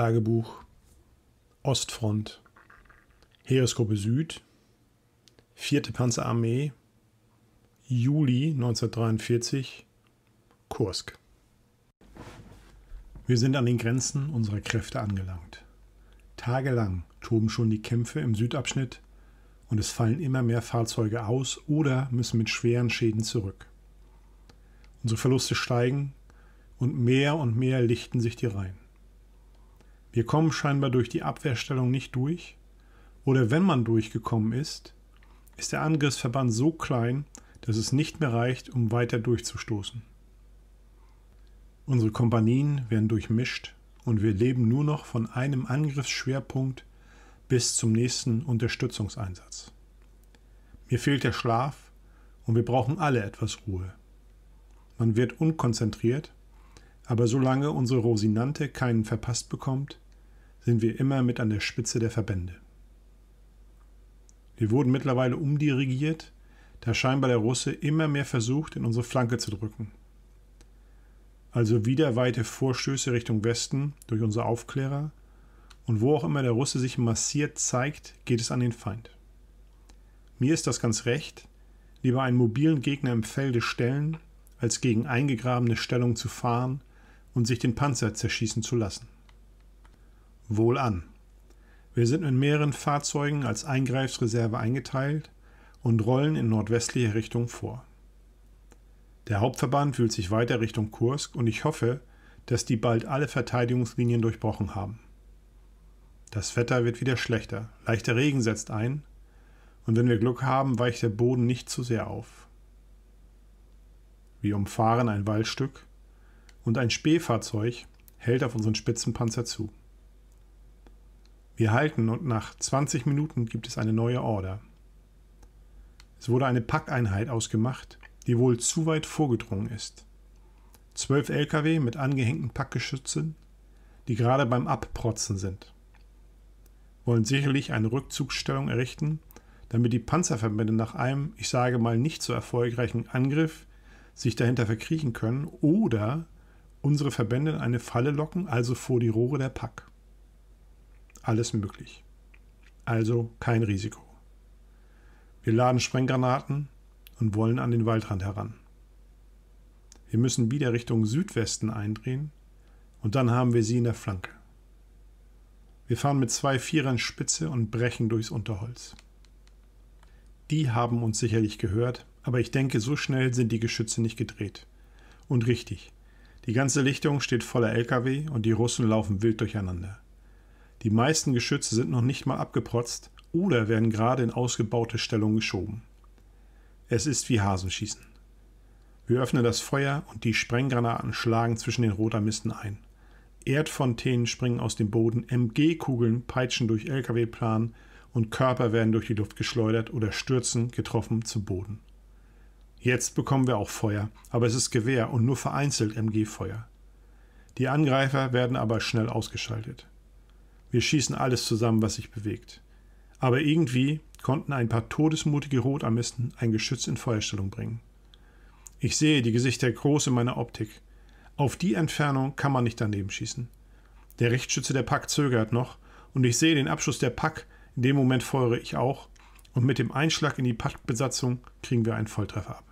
Tagebuch, Ostfront, Heeresgruppe Süd, 4. Panzerarmee, Juli 1943, Kursk. Wir sind an den Grenzen unserer Kräfte angelangt. Tagelang toben schon die Kämpfe im Südabschnitt und es fallen immer mehr Fahrzeuge aus oder müssen mit schweren Schäden zurück. Unsere Verluste steigen und mehr und mehr lichten sich die Reihen. Wir kommen scheinbar durch die Abwehrstellung nicht durch. Oder wenn man durchgekommen ist, ist der Angriffsverband so klein, dass es nicht mehr reicht, um weiter durchzustoßen. Unsere Kompanien werden durchmischt und wir leben nur noch von einem Angriffsschwerpunkt bis zum nächsten Unterstützungseinsatz. Mir fehlt der Schlaf und wir brauchen alle etwas Ruhe. Man wird unkonzentriert, aber solange unsere Rosinante keinen verpasst bekommt, sind wir immer mit an der Spitze der Verbände. Wir wurden mittlerweile umdirigiert, da scheinbar der Russe immer mehr versucht, in unsere Flanke zu drücken. Also wieder weite Vorstöße Richtung Westen durch unsere Aufklärer, und wo auch immer der Russe sich massiert zeigt, geht es an den Feind. Mir ist das ganz recht, lieber einen mobilen Gegner im Felde stellen, als gegen eingegrabene Stellung zu fahren und sich den Panzer zerschießen zu lassen wohl an. Wir sind mit mehreren Fahrzeugen als Eingreifsreserve eingeteilt und rollen in nordwestliche Richtung vor. Der Hauptverband wühlt sich weiter Richtung Kursk und ich hoffe, dass die bald alle Verteidigungslinien durchbrochen haben. Das Wetter wird wieder schlechter, leichter Regen setzt ein und wenn wir Glück haben, weicht der Boden nicht zu sehr auf. Wir umfahren ein Waldstück und ein Spähfahrzeug hält auf unseren Spitzenpanzer zu. Wir halten und nach 20 Minuten gibt es eine neue Order. Es wurde eine Packeinheit ausgemacht, die wohl zu weit vorgedrungen ist. Zwölf Lkw mit angehängten Packgeschützen, die gerade beim Abprotzen sind. Wollen sicherlich eine Rückzugsstellung errichten, damit die Panzerverbände nach einem, ich sage mal, nicht so erfolgreichen Angriff sich dahinter verkriechen können oder unsere Verbände in eine Falle locken, also vor die Rohre der Pack alles möglich. Also kein Risiko. Wir laden Sprenggranaten und wollen an den Waldrand heran. Wir müssen wieder Richtung Südwesten eindrehen und dann haben wir sie in der Flanke. Wir fahren mit zwei Vierern Spitze und brechen durchs Unterholz. Die haben uns sicherlich gehört, aber ich denke, so schnell sind die Geschütze nicht gedreht. Und richtig, die ganze Lichtung steht voller LKW und die Russen laufen wild durcheinander. Die meisten Geschütze sind noch nicht mal abgeprotzt oder werden gerade in ausgebaute Stellungen geschoben. Es ist wie Hasenschießen. Wir öffnen das Feuer und die Sprenggranaten schlagen zwischen den Rotarmisten ein. Erdfontänen springen aus dem Boden, MG-Kugeln peitschen durch LKW-Planen und Körper werden durch die Luft geschleudert oder stürzen, getroffen, zu Boden. Jetzt bekommen wir auch Feuer, aber es ist Gewehr und nur vereinzelt MG-Feuer. Die Angreifer werden aber schnell ausgeschaltet. Wir schießen alles zusammen, was sich bewegt. Aber irgendwie konnten ein paar todesmutige Rotarmisten ein Geschütz in Feuerstellung bringen. Ich sehe die Gesichter groß in meiner Optik. Auf die Entfernung kann man nicht daneben schießen. Der Richtschütze der Pack zögert noch, und ich sehe den Abschuss der Pack, in dem Moment feuere ich auch, und mit dem Einschlag in die Packbesatzung kriegen wir einen Volltreffer ab.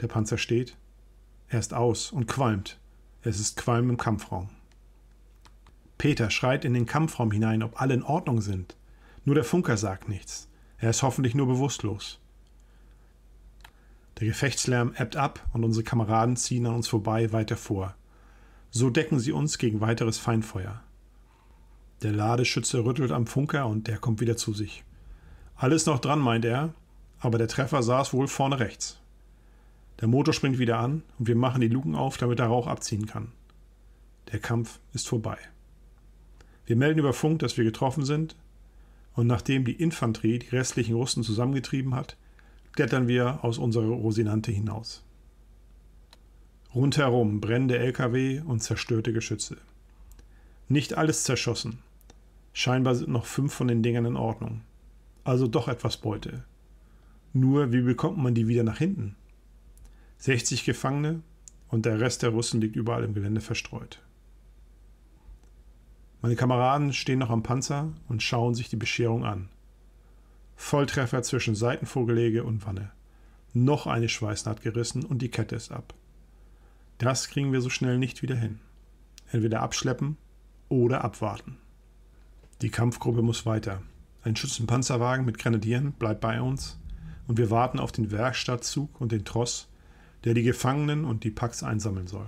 Der Panzer steht, er ist aus und qualmt. Es ist Qualm im Kampfraum. Peter schreit in den Kampfraum hinein, ob alle in Ordnung sind. Nur der Funker sagt nichts. Er ist hoffentlich nur bewusstlos. Der Gefechtslärm ebbt ab und unsere Kameraden ziehen an uns vorbei weiter vor. So decken sie uns gegen weiteres Feindfeuer. Der Ladeschütze rüttelt am Funker und der kommt wieder zu sich. Alles noch dran, meint er, aber der Treffer saß wohl vorne rechts. Der Motor springt wieder an und wir machen die Luken auf, damit der Rauch abziehen kann. Der Kampf ist vorbei. Wir melden über Funk, dass wir getroffen sind, und nachdem die Infanterie die restlichen Russen zusammengetrieben hat, klettern wir aus unserer Rosinante hinaus. Rundherum brennende Lkw und zerstörte Geschütze. Nicht alles zerschossen. Scheinbar sind noch fünf von den Dingern in Ordnung. Also doch etwas Beute. Nur wie bekommt man die wieder nach hinten? 60 Gefangene und der Rest der Russen liegt überall im Gelände verstreut. Meine Kameraden stehen noch am Panzer und schauen sich die Bescherung an. Volltreffer zwischen Seitenvorgelege und Wanne. Noch eine Schweißnaht gerissen und die Kette ist ab. Das kriegen wir so schnell nicht wieder hin. Entweder abschleppen oder abwarten. Die Kampfgruppe muss weiter. Ein Schützenpanzerwagen mit Grenadieren bleibt bei uns und wir warten auf den Werkstattzug und den Tross, der die Gefangenen und die Packs einsammeln soll.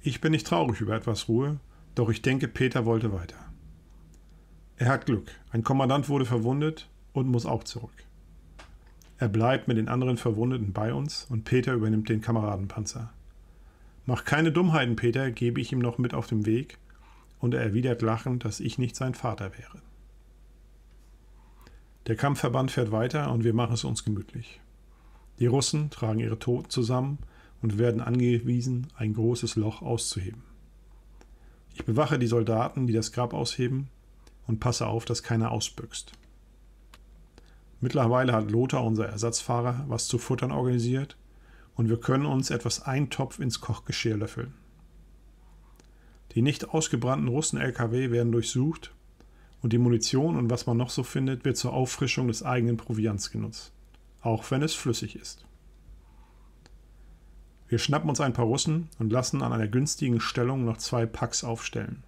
Ich bin nicht traurig über etwas Ruhe, doch ich denke, Peter wollte weiter. Er hat Glück. Ein Kommandant wurde verwundet und muss auch zurück. Er bleibt mit den anderen Verwundeten bei uns und Peter übernimmt den Kameradenpanzer. Mach keine Dummheiten, Peter, gebe ich ihm noch mit auf dem Weg, und er erwidert lachend, dass ich nicht sein Vater wäre. Der Kampfverband fährt weiter und wir machen es uns gemütlich. Die Russen tragen ihre Toten zusammen und werden angewiesen, ein großes Loch auszuheben. Ich bewache die Soldaten, die das Grab ausheben, und passe auf, dass keiner ausbüchst. Mittlerweile hat Lothar, unser Ersatzfahrer, was zu futtern organisiert und wir können uns etwas Eintopf ins Kochgeschirr löffeln. Die nicht ausgebrannten Russen-LKW werden durchsucht und die Munition und was man noch so findet, wird zur Auffrischung des eigenen Proviants genutzt, auch wenn es flüssig ist. Wir schnappen uns ein paar Russen und lassen an einer günstigen Stellung noch zwei Packs aufstellen.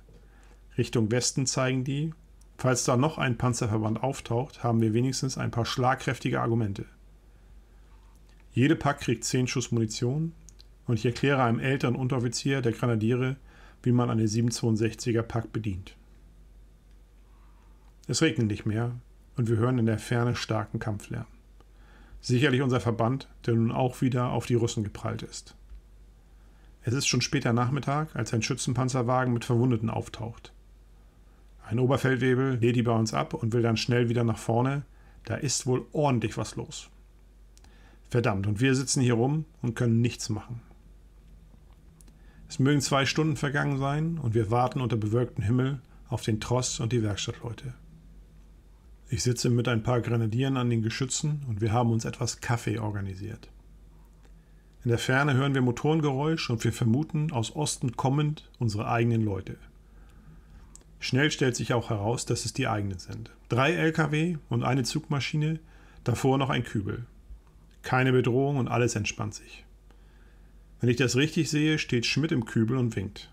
Richtung Westen zeigen die, falls da noch ein Panzerverband auftaucht, haben wir wenigstens ein paar schlagkräftige Argumente. Jede Pack kriegt 10 Schuss Munition und ich erkläre einem älteren Unteroffizier der Grenadiere, wie man eine 762er Pack bedient. Es regnet nicht mehr und wir hören in der Ferne starken Kampflärm. Sicherlich unser Verband, der nun auch wieder auf die Russen geprallt ist. Es ist schon später Nachmittag, als ein Schützenpanzerwagen mit Verwundeten auftaucht. Ein Oberfeldwebel lädt die bei uns ab und will dann schnell wieder nach vorne. Da ist wohl ordentlich was los. Verdammt, und wir sitzen hier rum und können nichts machen. Es mögen zwei Stunden vergangen sein und wir warten unter bewölktem Himmel auf den Tross und die Werkstattleute. Ich sitze mit ein paar Grenadieren an den Geschützen und wir haben uns etwas Kaffee organisiert. In der Ferne hören wir Motorengeräusch und wir vermuten, aus Osten kommend, unsere eigenen Leute. Schnell stellt sich auch heraus, dass es die eigenen sind. Drei Lkw und eine Zugmaschine, davor noch ein Kübel. Keine Bedrohung und alles entspannt sich. Wenn ich das richtig sehe, steht Schmidt im Kübel und winkt.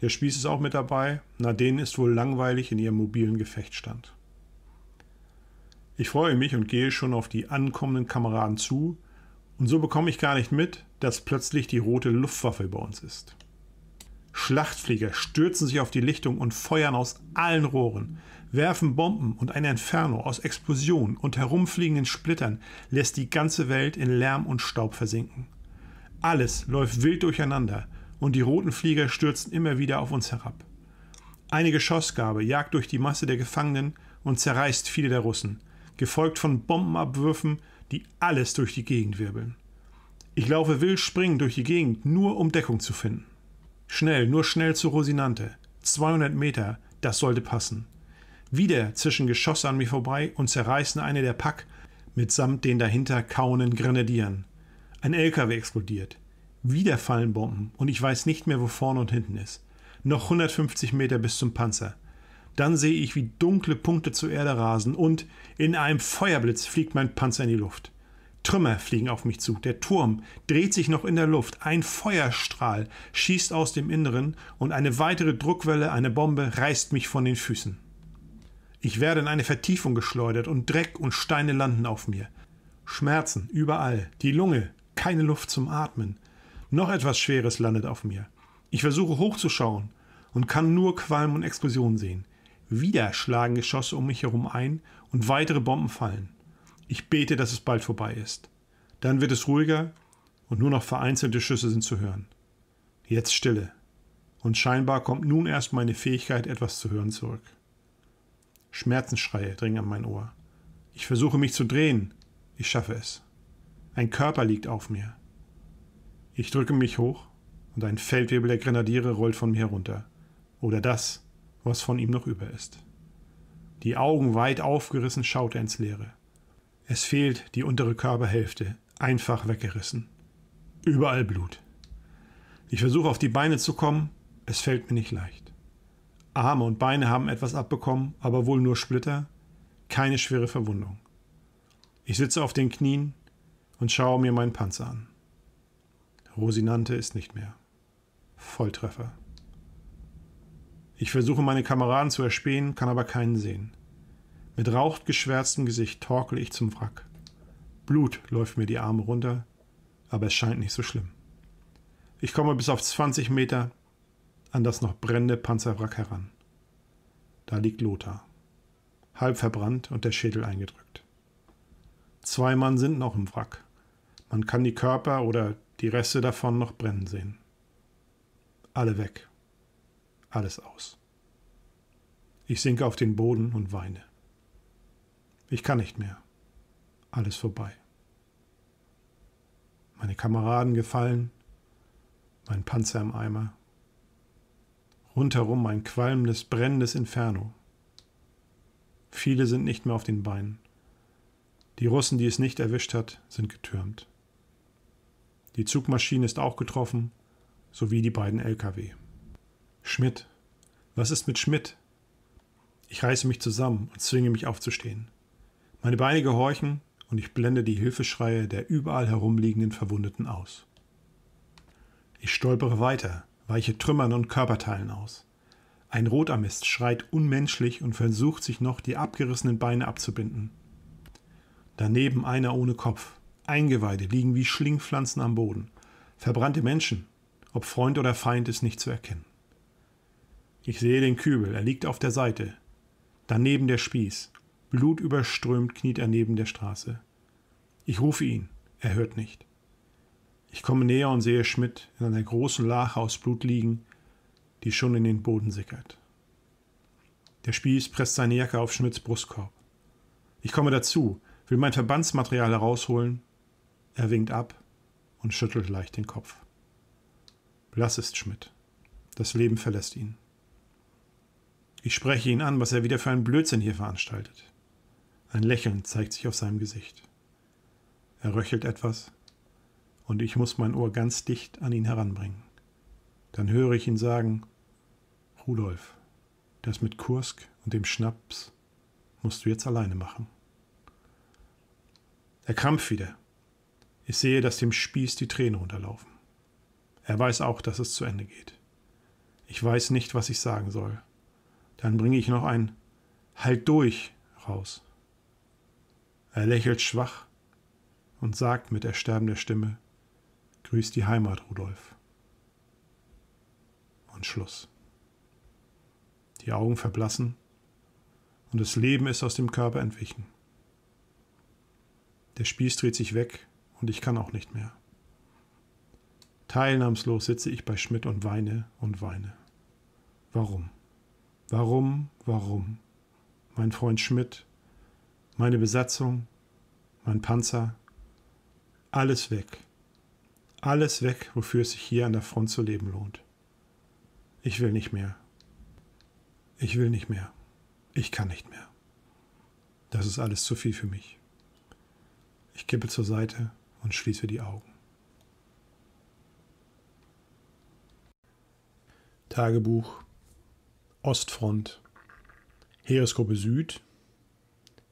Der Spieß ist auch mit dabei, na denen ist wohl langweilig in ihrem mobilen Gefechtsstand. Ich freue mich und gehe schon auf die ankommenden Kameraden zu, und so bekomme ich gar nicht mit, dass plötzlich die rote Luftwaffe über uns ist. Schlachtflieger stürzen sich auf die Lichtung und feuern aus allen Rohren, werfen Bomben und ein Inferno aus Explosionen und herumfliegenden Splittern lässt die ganze Welt in Lärm und Staub versinken. Alles läuft wild durcheinander und die roten Flieger stürzen immer wieder auf uns herab. Eine Geschossgabe jagt durch die Masse der Gefangenen und zerreißt viele der Russen, gefolgt von Bombenabwürfen, die alles durch die Gegend wirbeln. Ich laufe wild springend durch die Gegend, nur um Deckung zu finden. Schnell, nur schnell zu Rosinante. 200 Meter, das sollte passen. Wieder zischen Geschosse an mir vorbei und zerreißen eine der Pack mitsamt den dahinter kauenden Grenadieren. Ein LKW explodiert. Wieder fallen Bomben und ich weiß nicht mehr, wo vorne und hinten ist. Noch 150 Meter bis zum Panzer. Dann sehe ich, wie dunkle Punkte zur Erde rasen und in einem Feuerblitz fliegt mein Panzer in die Luft. Trümmer fliegen auf mich zu. Der Turm dreht sich noch in der Luft. Ein Feuerstrahl schießt aus dem Inneren und eine weitere Druckwelle, eine Bombe, reißt mich von den Füßen. Ich werde in eine Vertiefung geschleudert und Dreck und Steine landen auf mir. Schmerzen überall, die Lunge, keine Luft zum Atmen. Noch etwas Schweres landet auf mir. Ich versuche hochzuschauen und kann nur Qualm und Explosion sehen. Wieder schlagen Geschosse um mich herum ein und weitere Bomben fallen. Ich bete, dass es bald vorbei ist. Dann wird es ruhiger und nur noch vereinzelte Schüsse sind zu hören. Jetzt Stille. Und scheinbar kommt nun erst meine Fähigkeit, etwas zu hören, zurück. Schmerzensschreie dringen an mein Ohr. Ich versuche mich zu drehen. Ich schaffe es. Ein Körper liegt auf mir. Ich drücke mich hoch und ein Feldwebel der Grenadiere rollt von mir herunter. Oder das was von ihm noch über ist. Die Augen weit aufgerissen schaut er ins Leere. Es fehlt die untere Körperhälfte, einfach weggerissen. Überall Blut. Ich versuche auf die Beine zu kommen, es fällt mir nicht leicht. Arme und Beine haben etwas abbekommen, aber wohl nur Splitter, keine schwere Verwundung. Ich sitze auf den Knien und schaue mir meinen Panzer an. Rosinante ist nicht mehr. Volltreffer. Ich versuche meine Kameraden zu erspähen, kann aber keinen sehen. Mit rauchgeschwärztem Gesicht torkel ich zum Wrack. Blut läuft mir die Arme runter, aber es scheint nicht so schlimm. Ich komme bis auf 20 Meter an das noch brennende Panzerwrack heran. Da liegt Lothar, halb verbrannt und der Schädel eingedrückt. Zwei Mann sind noch im Wrack. Man kann die Körper oder die Reste davon noch brennen sehen. Alle weg alles aus. Ich sinke auf den Boden und weine. Ich kann nicht mehr. Alles vorbei. Meine Kameraden gefallen, mein Panzer im Eimer. Rundherum ein qualmendes, brennendes Inferno. Viele sind nicht mehr auf den Beinen. Die Russen, die es nicht erwischt hat, sind getürmt. Die Zugmaschine ist auch getroffen, sowie die beiden Lkw. Schmidt. Was ist mit Schmidt? Ich reiße mich zusammen und zwinge mich aufzustehen. Meine Beine gehorchen und ich blende die Hilfeschreie der überall herumliegenden Verwundeten aus. Ich stolpere weiter, weiche Trümmern und Körperteilen aus. Ein Rotarmist schreit unmenschlich und versucht sich noch die abgerissenen Beine abzubinden. Daneben einer ohne Kopf. Eingeweide liegen wie Schlingpflanzen am Boden. Verbrannte Menschen, ob Freund oder Feind, ist nicht zu erkennen. Ich sehe den Kübel, er liegt auf der Seite. Daneben der Spieß. Blutüberströmt kniet er neben der Straße. Ich rufe ihn, er hört nicht. Ich komme näher und sehe Schmidt in einer großen Lache aus Blut liegen, die schon in den Boden sickert. Der Spieß presst seine Jacke auf Schmidts Brustkorb. Ich komme dazu, will mein Verbandsmaterial herausholen. Er winkt ab und schüttelt leicht den Kopf. Blass ist Schmidt. Das Leben verlässt ihn. Ich spreche ihn an, was er wieder für einen Blödsinn hier veranstaltet. Ein Lächeln zeigt sich auf seinem Gesicht. Er röchelt etwas, und ich muss mein Ohr ganz dicht an ihn heranbringen. Dann höre ich ihn sagen, Rudolf, das mit Kursk und dem Schnaps musst du jetzt alleine machen. Er krampft wieder. Ich sehe, dass dem Spieß die Tränen runterlaufen. Er weiß auch, dass es zu Ende geht. Ich weiß nicht, was ich sagen soll. Dann bringe ich noch ein Halt durch raus. Er lächelt schwach und sagt mit ersterbender Stimme, Grüß die Heimat, Rudolf. Und Schluss. Die Augen verblassen und das Leben ist aus dem Körper entwichen. Der Spieß dreht sich weg und ich kann auch nicht mehr. Teilnahmslos sitze ich bei Schmidt und weine und weine. Warum? Warum, warum? Mein Freund Schmidt, meine Besatzung, mein Panzer, alles weg. Alles weg, wofür es sich hier an der Front zu leben lohnt. Ich will nicht mehr. Ich will nicht mehr. Ich kann nicht mehr. Das ist alles zu viel für mich. Ich kippe zur Seite und schließe die Augen. Tagebuch Ostfront, Heeresgruppe Süd,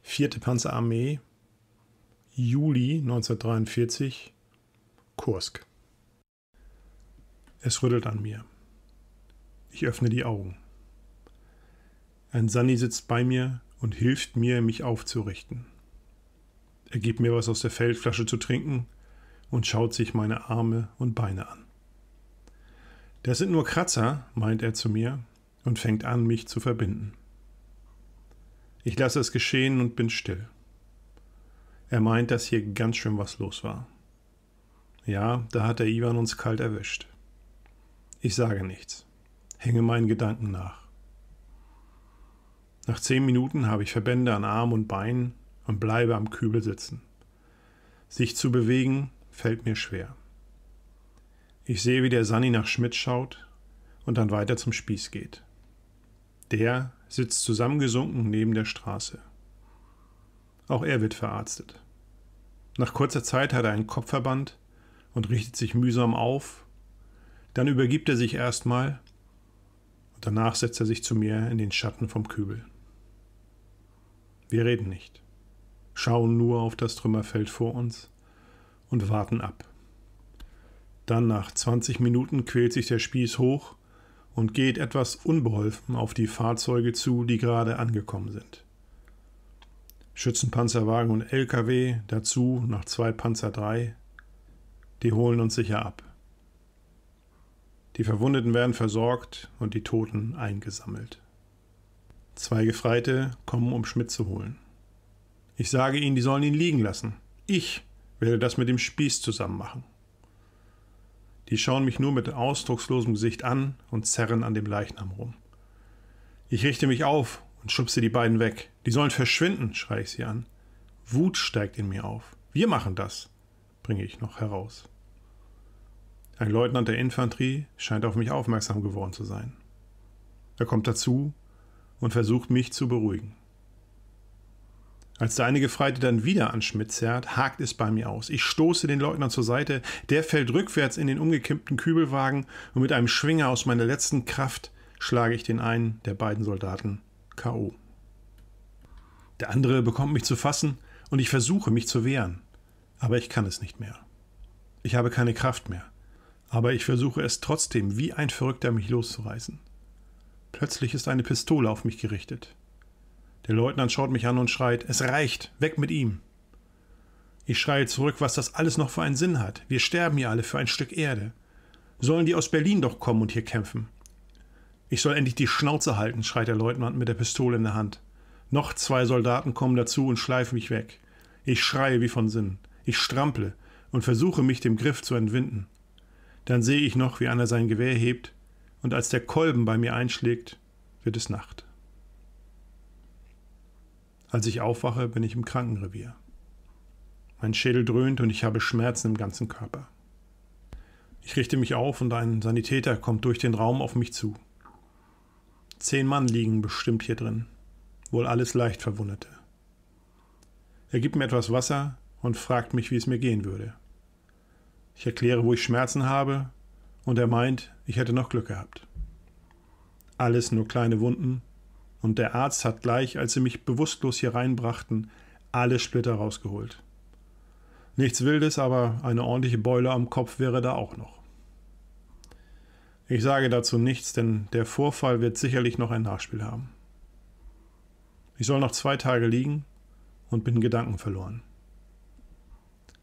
4. Panzerarmee, Juli 1943, Kursk. Es rüttelt an mir. Ich öffne die Augen. Ein Sanni sitzt bei mir und hilft mir, mich aufzurichten. Er gibt mir was aus der Feldflasche zu trinken und schaut sich meine Arme und Beine an. Das sind nur Kratzer, meint er zu mir und fängt an, mich zu verbinden. Ich lasse es geschehen und bin still. Er meint, dass hier ganz schön was los war. Ja, da hat der Ivan uns kalt erwischt. Ich sage nichts, hänge meinen Gedanken nach. Nach zehn Minuten habe ich Verbände an Arm und Bein und bleibe am Kübel sitzen. Sich zu bewegen fällt mir schwer. Ich sehe, wie der Sani nach Schmidt schaut und dann weiter zum Spieß geht. Der sitzt zusammengesunken neben der Straße. Auch er wird verarztet. Nach kurzer Zeit hat er einen Kopfverband und richtet sich mühsam auf. Dann übergibt er sich erstmal und danach setzt er sich zu mir in den Schatten vom Kübel. Wir reden nicht, schauen nur auf das Trümmerfeld vor uns und warten ab. Dann nach 20 Minuten quält sich der Spieß hoch und geht etwas unbeholfen auf die Fahrzeuge zu, die gerade angekommen sind. Schützenpanzerwagen und LKW, dazu noch zwei Panzer 3. die holen uns sicher ab. Die Verwundeten werden versorgt und die Toten eingesammelt. Zwei Gefreite kommen, um Schmidt zu holen. Ich sage ihnen, die sollen ihn liegen lassen. Ich werde das mit dem Spieß zusammen machen. Die schauen mich nur mit ausdruckslosem Gesicht an und zerren an dem Leichnam rum. Ich richte mich auf und schubse die beiden weg. Die sollen verschwinden, schreie ich sie an. Wut steigt in mir auf. Wir machen das, bringe ich noch heraus. Ein Leutnant der Infanterie scheint auf mich aufmerksam geworden zu sein. Er kommt dazu und versucht mich zu beruhigen. Als der eine Gefreite dann wieder an Schmidt zerrt, hakt es bei mir aus. Ich stoße den Leutnant zur Seite, der fällt rückwärts in den umgekippten Kübelwagen und mit einem Schwinger aus meiner letzten Kraft schlage ich den einen der beiden Soldaten K.O. Der andere bekommt mich zu fassen und ich versuche mich zu wehren, aber ich kann es nicht mehr. Ich habe keine Kraft mehr, aber ich versuche es trotzdem wie ein Verrückter mich loszureißen. Plötzlich ist eine Pistole auf mich gerichtet. Der Leutnant schaut mich an und schreit, es reicht, weg mit ihm. Ich schreie zurück, was das alles noch für einen Sinn hat. Wir sterben hier alle für ein Stück Erde. Sollen die aus Berlin doch kommen und hier kämpfen? Ich soll endlich die Schnauze halten, schreit der Leutnant mit der Pistole in der Hand. Noch zwei Soldaten kommen dazu und schleifen mich weg. Ich schreie wie von Sinn. Ich strample und versuche mich dem Griff zu entwinden. Dann sehe ich noch, wie einer sein Gewehr hebt, und als der Kolben bei mir einschlägt, wird es Nacht. Als ich aufwache, bin ich im Krankenrevier. Mein Schädel dröhnt und ich habe Schmerzen im ganzen Körper. Ich richte mich auf und ein Sanitäter kommt durch den Raum auf mich zu. Zehn Mann liegen bestimmt hier drin, wohl alles leicht Verwundete. Er gibt mir etwas Wasser und fragt mich, wie es mir gehen würde. Ich erkläre, wo ich Schmerzen habe, und er meint, ich hätte noch Glück gehabt. Alles nur kleine Wunden, und der Arzt hat gleich, als sie mich bewusstlos hier reinbrachten, alle Splitter rausgeholt. Nichts Wildes, aber eine ordentliche Beule am Kopf wäre da auch noch. Ich sage dazu nichts, denn der Vorfall wird sicherlich noch ein Nachspiel haben. Ich soll noch zwei Tage liegen und bin Gedanken verloren.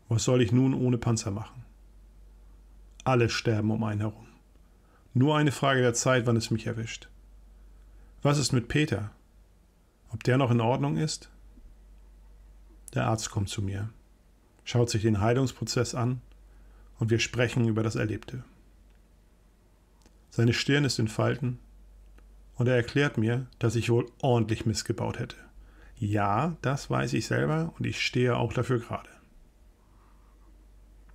Was soll ich nun ohne Panzer machen? Alle sterben um einen herum. Nur eine Frage der Zeit, wann es mich erwischt. Was ist mit Peter? Ob der noch in Ordnung ist? Der Arzt kommt zu mir, schaut sich den Heilungsprozess an und wir sprechen über das Erlebte. Seine Stirn ist in Falten und er erklärt mir, dass ich wohl ordentlich missgebaut hätte. Ja, das weiß ich selber und ich stehe auch dafür gerade.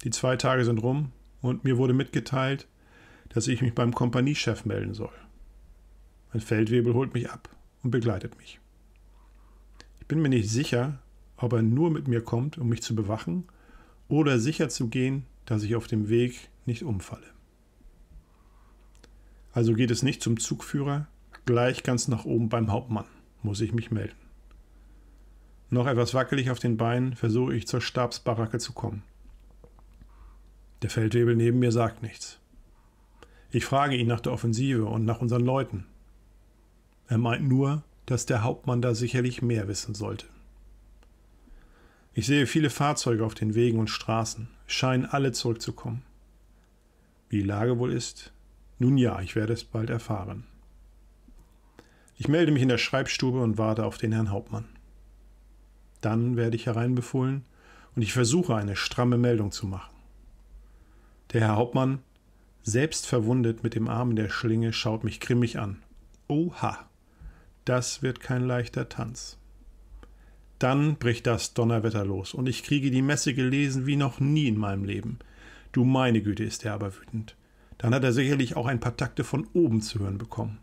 Die zwei Tage sind rum und mir wurde mitgeteilt, dass ich mich beim Kompaniechef melden soll. Ein Feldwebel holt mich ab und begleitet mich. Ich bin mir nicht sicher, ob er nur mit mir kommt, um mich zu bewachen oder sicher zu gehen, dass ich auf dem Weg nicht umfalle. Also geht es nicht zum Zugführer, gleich ganz nach oben beim Hauptmann muss ich mich melden. Noch etwas wackelig auf den Beinen versuche ich zur Stabsbaracke zu kommen. Der Feldwebel neben mir sagt nichts. Ich frage ihn nach der Offensive und nach unseren Leuten. Er meint nur, dass der Hauptmann da sicherlich mehr wissen sollte. Ich sehe viele Fahrzeuge auf den Wegen und Straßen, scheinen alle zurückzukommen. Wie die Lage wohl ist? Nun ja, ich werde es bald erfahren. Ich melde mich in der Schreibstube und warte auf den Herrn Hauptmann. Dann werde ich hereinbefohlen und ich versuche, eine stramme Meldung zu machen. Der Herr Hauptmann, selbst verwundet mit dem Arm in der Schlinge, schaut mich grimmig an. Oha! Das wird kein leichter Tanz. Dann bricht das Donnerwetter los und ich kriege die Messe gelesen wie noch nie in meinem Leben. Du meine Güte, ist er aber wütend. Dann hat er sicherlich auch ein paar Takte von oben zu hören bekommen.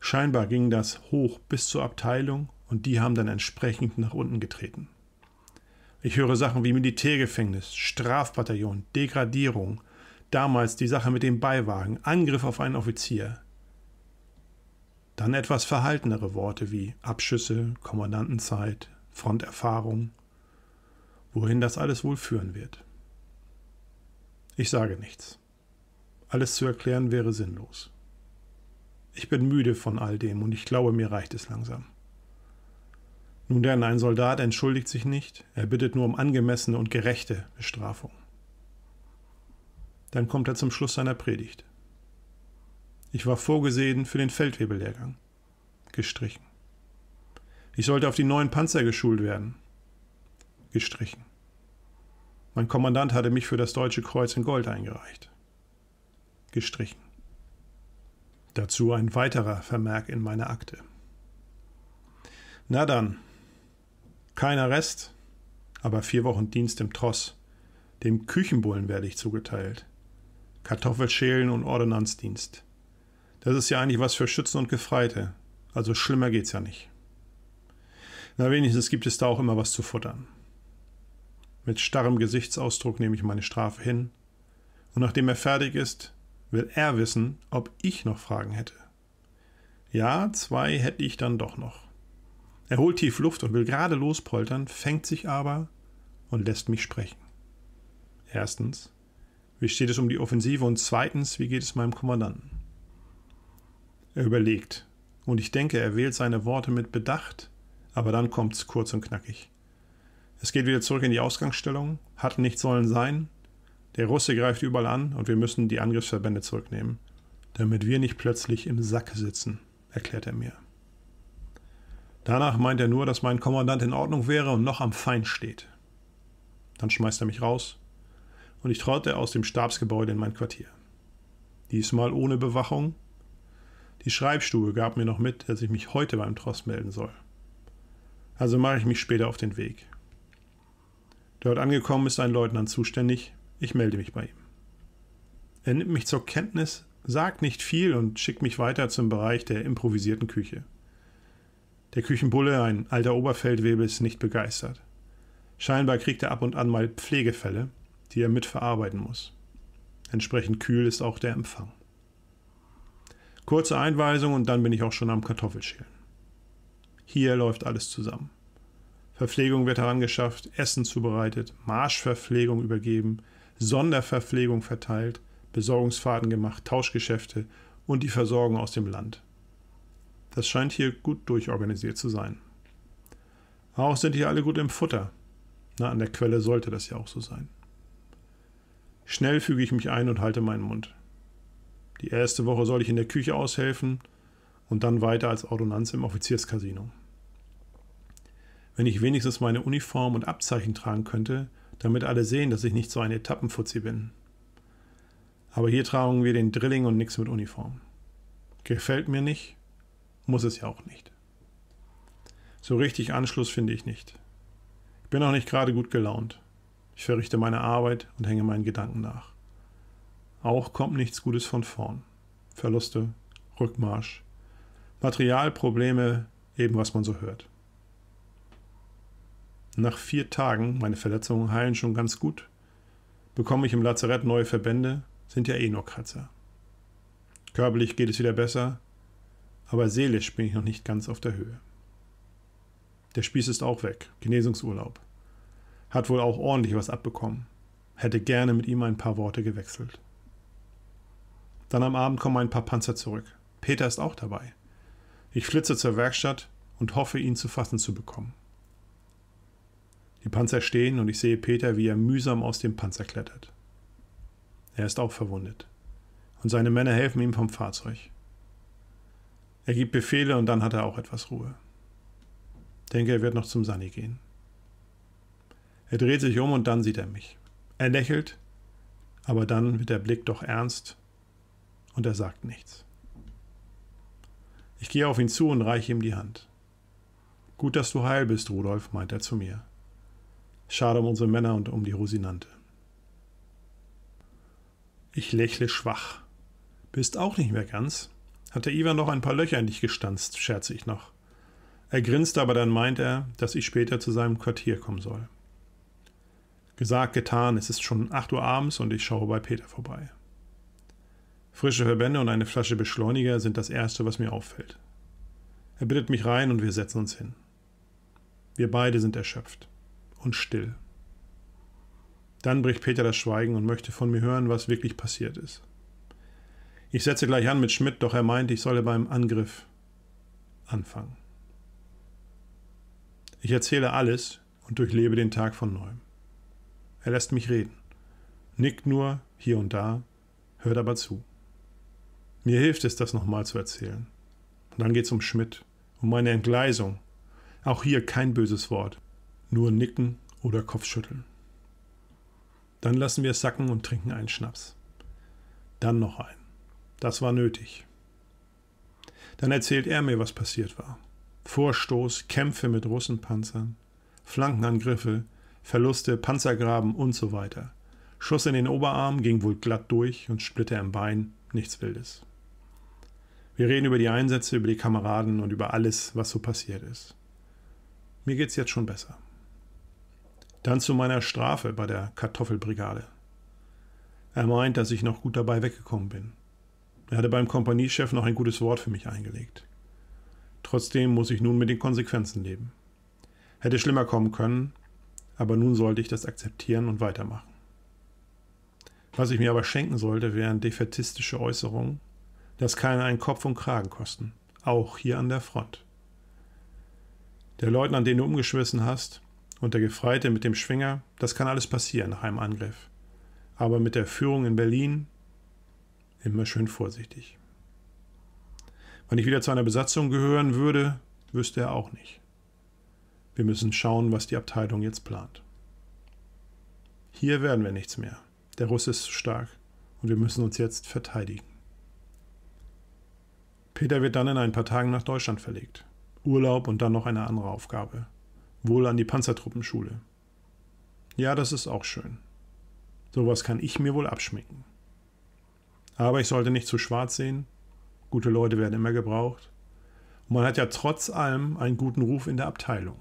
Scheinbar ging das hoch bis zur Abteilung und die haben dann entsprechend nach unten getreten. Ich höre Sachen wie Militärgefängnis, Strafbataillon, Degradierung, damals die Sache mit dem Beiwagen, Angriff auf einen Offizier. Dann etwas verhaltenere Worte wie Abschüsse, Kommandantenzeit, Fronterfahrung, wohin das alles wohl führen wird. Ich sage nichts. Alles zu erklären wäre sinnlos. Ich bin müde von all dem und ich glaube, mir reicht es langsam. Nun denn, ein Soldat entschuldigt sich nicht, er bittet nur um angemessene und gerechte Bestrafung. Dann kommt er zum Schluss seiner Predigt. Ich war vorgesehen für den Feldwebellehrgang. Gestrichen. Ich sollte auf die neuen Panzer geschult werden. Gestrichen. Mein Kommandant hatte mich für das Deutsche Kreuz in Gold eingereicht. Gestrichen. Dazu ein weiterer Vermerk in meiner Akte. Na dann. Kein Arrest, aber vier Wochen Dienst im Tross. Dem Küchenbullen werde ich zugeteilt. Kartoffelschälen und Ordonnanzdienst. Das ist ja eigentlich was für Schützen und Gefreite. Also schlimmer geht's ja nicht. Na, wenigstens gibt es da auch immer was zu futtern. Mit starrem Gesichtsausdruck nehme ich meine Strafe hin. Und nachdem er fertig ist, will er wissen, ob ich noch Fragen hätte. Ja, zwei hätte ich dann doch noch. Er holt tief Luft und will gerade lospoltern, fängt sich aber und lässt mich sprechen. Erstens, wie steht es um die Offensive und zweitens, wie geht es meinem Kommandanten? Er überlegt, und ich denke, er wählt seine Worte mit Bedacht, aber dann kommt's kurz und knackig. Es geht wieder zurück in die Ausgangsstellung, hat nicht sollen sein, der Russe greift überall an und wir müssen die Angriffsverbände zurücknehmen, damit wir nicht plötzlich im Sack sitzen, erklärt er mir. Danach meint er nur, dass mein Kommandant in Ordnung wäre und noch am Feind steht. Dann schmeißt er mich raus und ich trotte aus dem Stabsgebäude in mein Quartier. Diesmal ohne Bewachung, die Schreibstube gab mir noch mit, dass ich mich heute beim Trost melden soll. Also mache ich mich später auf den Weg. Dort angekommen ist ein Leutnant zuständig, ich melde mich bei ihm. Er nimmt mich zur Kenntnis, sagt nicht viel und schickt mich weiter zum Bereich der improvisierten Küche. Der Küchenbulle, ein alter Oberfeldwebel, ist nicht begeistert. Scheinbar kriegt er ab und an mal Pflegefälle, die er mitverarbeiten muss. Entsprechend kühl ist auch der Empfang. Kurze Einweisung und dann bin ich auch schon am Kartoffelschälen. Hier läuft alles zusammen. Verpflegung wird herangeschafft, Essen zubereitet, Marschverpflegung übergeben, Sonderverpflegung verteilt, Besorgungsfahrten gemacht, Tauschgeschäfte und die Versorgung aus dem Land. Das scheint hier gut durchorganisiert zu sein. Auch sind hier alle gut im Futter. Na, an der Quelle sollte das ja auch so sein. Schnell füge ich mich ein und halte meinen Mund. Die erste Woche soll ich in der Küche aushelfen und dann weiter als Ordonnanz im Offizierscasino. Wenn ich wenigstens meine Uniform und Abzeichen tragen könnte, damit alle sehen, dass ich nicht so ein Etappenfuzzi bin. Aber hier tragen wir den Drilling und nichts mit Uniform. Gefällt mir nicht, muss es ja auch nicht. So richtig Anschluss finde ich nicht. Ich bin auch nicht gerade gut gelaunt. Ich verrichte meine Arbeit und hänge meinen Gedanken nach. Auch kommt nichts Gutes von vorn. Verluste, Rückmarsch, Materialprobleme, eben was man so hört. Nach vier Tagen, meine Verletzungen heilen schon ganz gut, bekomme ich im Lazarett neue Verbände, sind ja eh nur Kratzer. Körperlich geht es wieder besser, aber seelisch bin ich noch nicht ganz auf der Höhe. Der Spieß ist auch weg, Genesungsurlaub. Hat wohl auch ordentlich was abbekommen. Hätte gerne mit ihm ein paar Worte gewechselt. Dann am Abend kommen ein paar Panzer zurück. Peter ist auch dabei. Ich flitze zur Werkstatt und hoffe, ihn zu fassen zu bekommen. Die Panzer stehen und ich sehe Peter, wie er mühsam aus dem Panzer klettert. Er ist auch verwundet. Und seine Männer helfen ihm vom Fahrzeug. Er gibt Befehle und dann hat er auch etwas Ruhe. Denke, er wird noch zum Sunny gehen. Er dreht sich um und dann sieht er mich. Er lächelt, aber dann wird der Blick doch ernst und er sagt nichts. Ich gehe auf ihn zu und reiche ihm die Hand. Gut, dass du heil bist, Rudolf, meint er zu mir. Schade um unsere Männer und um die Rosinante. Ich lächle schwach. Bist auch nicht mehr ganz? Hat der Ivan noch ein paar Löcher in dich gestanzt, scherze ich noch. Er grinst, aber dann meint er, dass ich später zu seinem Quartier kommen soll. Gesagt, getan, es ist schon 8 Uhr abends und ich schaue bei Peter vorbei. Frische Verbände und eine Flasche Beschleuniger sind das Erste, was mir auffällt. Er bittet mich rein und wir setzen uns hin. Wir beide sind erschöpft und still. Dann bricht Peter das Schweigen und möchte von mir hören, was wirklich passiert ist. Ich setze gleich an mit Schmidt, doch er meint, ich solle beim Angriff anfangen. Ich erzähle alles und durchlebe den Tag von neuem. Er lässt mich reden, nickt nur hier und da, hört aber zu. Mir hilft es, das nochmal zu erzählen. Und dann geht's um Schmidt, um meine Entgleisung. Auch hier kein böses Wort, nur nicken oder Kopfschütteln. Dann lassen wir es sacken und trinken einen Schnaps. Dann noch einen. Das war nötig. Dann erzählt er mir, was passiert war. Vorstoß, Kämpfe mit Russenpanzern, Flankenangriffe, Verluste, Panzergraben und so weiter. Schuss in den Oberarm ging wohl glatt durch und Splitter im Bein, nichts Wildes. Wir reden über die Einsätze, über die Kameraden und über alles, was so passiert ist. Mir geht's jetzt schon besser. Dann zu meiner Strafe bei der Kartoffelbrigade. Er meint, dass ich noch gut dabei weggekommen bin. Er hatte beim Kompaniechef noch ein gutes Wort für mich eingelegt. Trotzdem muss ich nun mit den Konsequenzen leben. Hätte schlimmer kommen können, aber nun sollte ich das akzeptieren und weitermachen. Was ich mir aber schenken sollte, wären defetistische Äußerungen das kann einen Kopf und Kragen kosten. Auch hier an der Front. Der Leutnant, den du umgeschmissen hast, und der Gefreite mit dem Schwinger, das kann alles passieren nach einem Angriff. Aber mit der Führung in Berlin immer schön vorsichtig. Wenn ich wieder zu einer Besatzung gehören würde, wüsste er auch nicht. Wir müssen schauen, was die Abteilung jetzt plant. Hier werden wir nichts mehr. Der Russ ist zu stark und wir müssen uns jetzt verteidigen. Peter wird dann in ein paar Tagen nach Deutschland verlegt. Urlaub und dann noch eine andere Aufgabe. Wohl an die Panzertruppenschule. Ja, das ist auch schön. Sowas kann ich mir wohl abschminken. Aber ich sollte nicht zu schwarz sehen. Gute Leute werden immer gebraucht. Und man hat ja trotz allem einen guten Ruf in der Abteilung.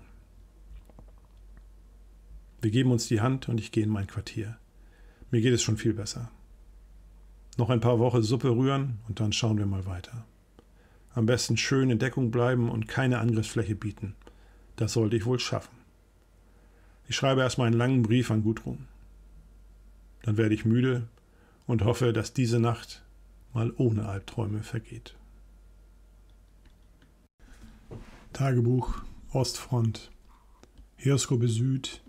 Wir geben uns die Hand und ich gehe in mein Quartier. Mir geht es schon viel besser. Noch ein paar Wochen Suppe rühren und dann schauen wir mal weiter. Am besten schön in Deckung bleiben und keine Angriffsfläche bieten. Das sollte ich wohl schaffen. Ich schreibe erstmal einen langen Brief an Gudrun. Dann werde ich müde und hoffe, dass diese Nacht mal ohne Albträume vergeht. Tagebuch Ostfront Heerskobe Süd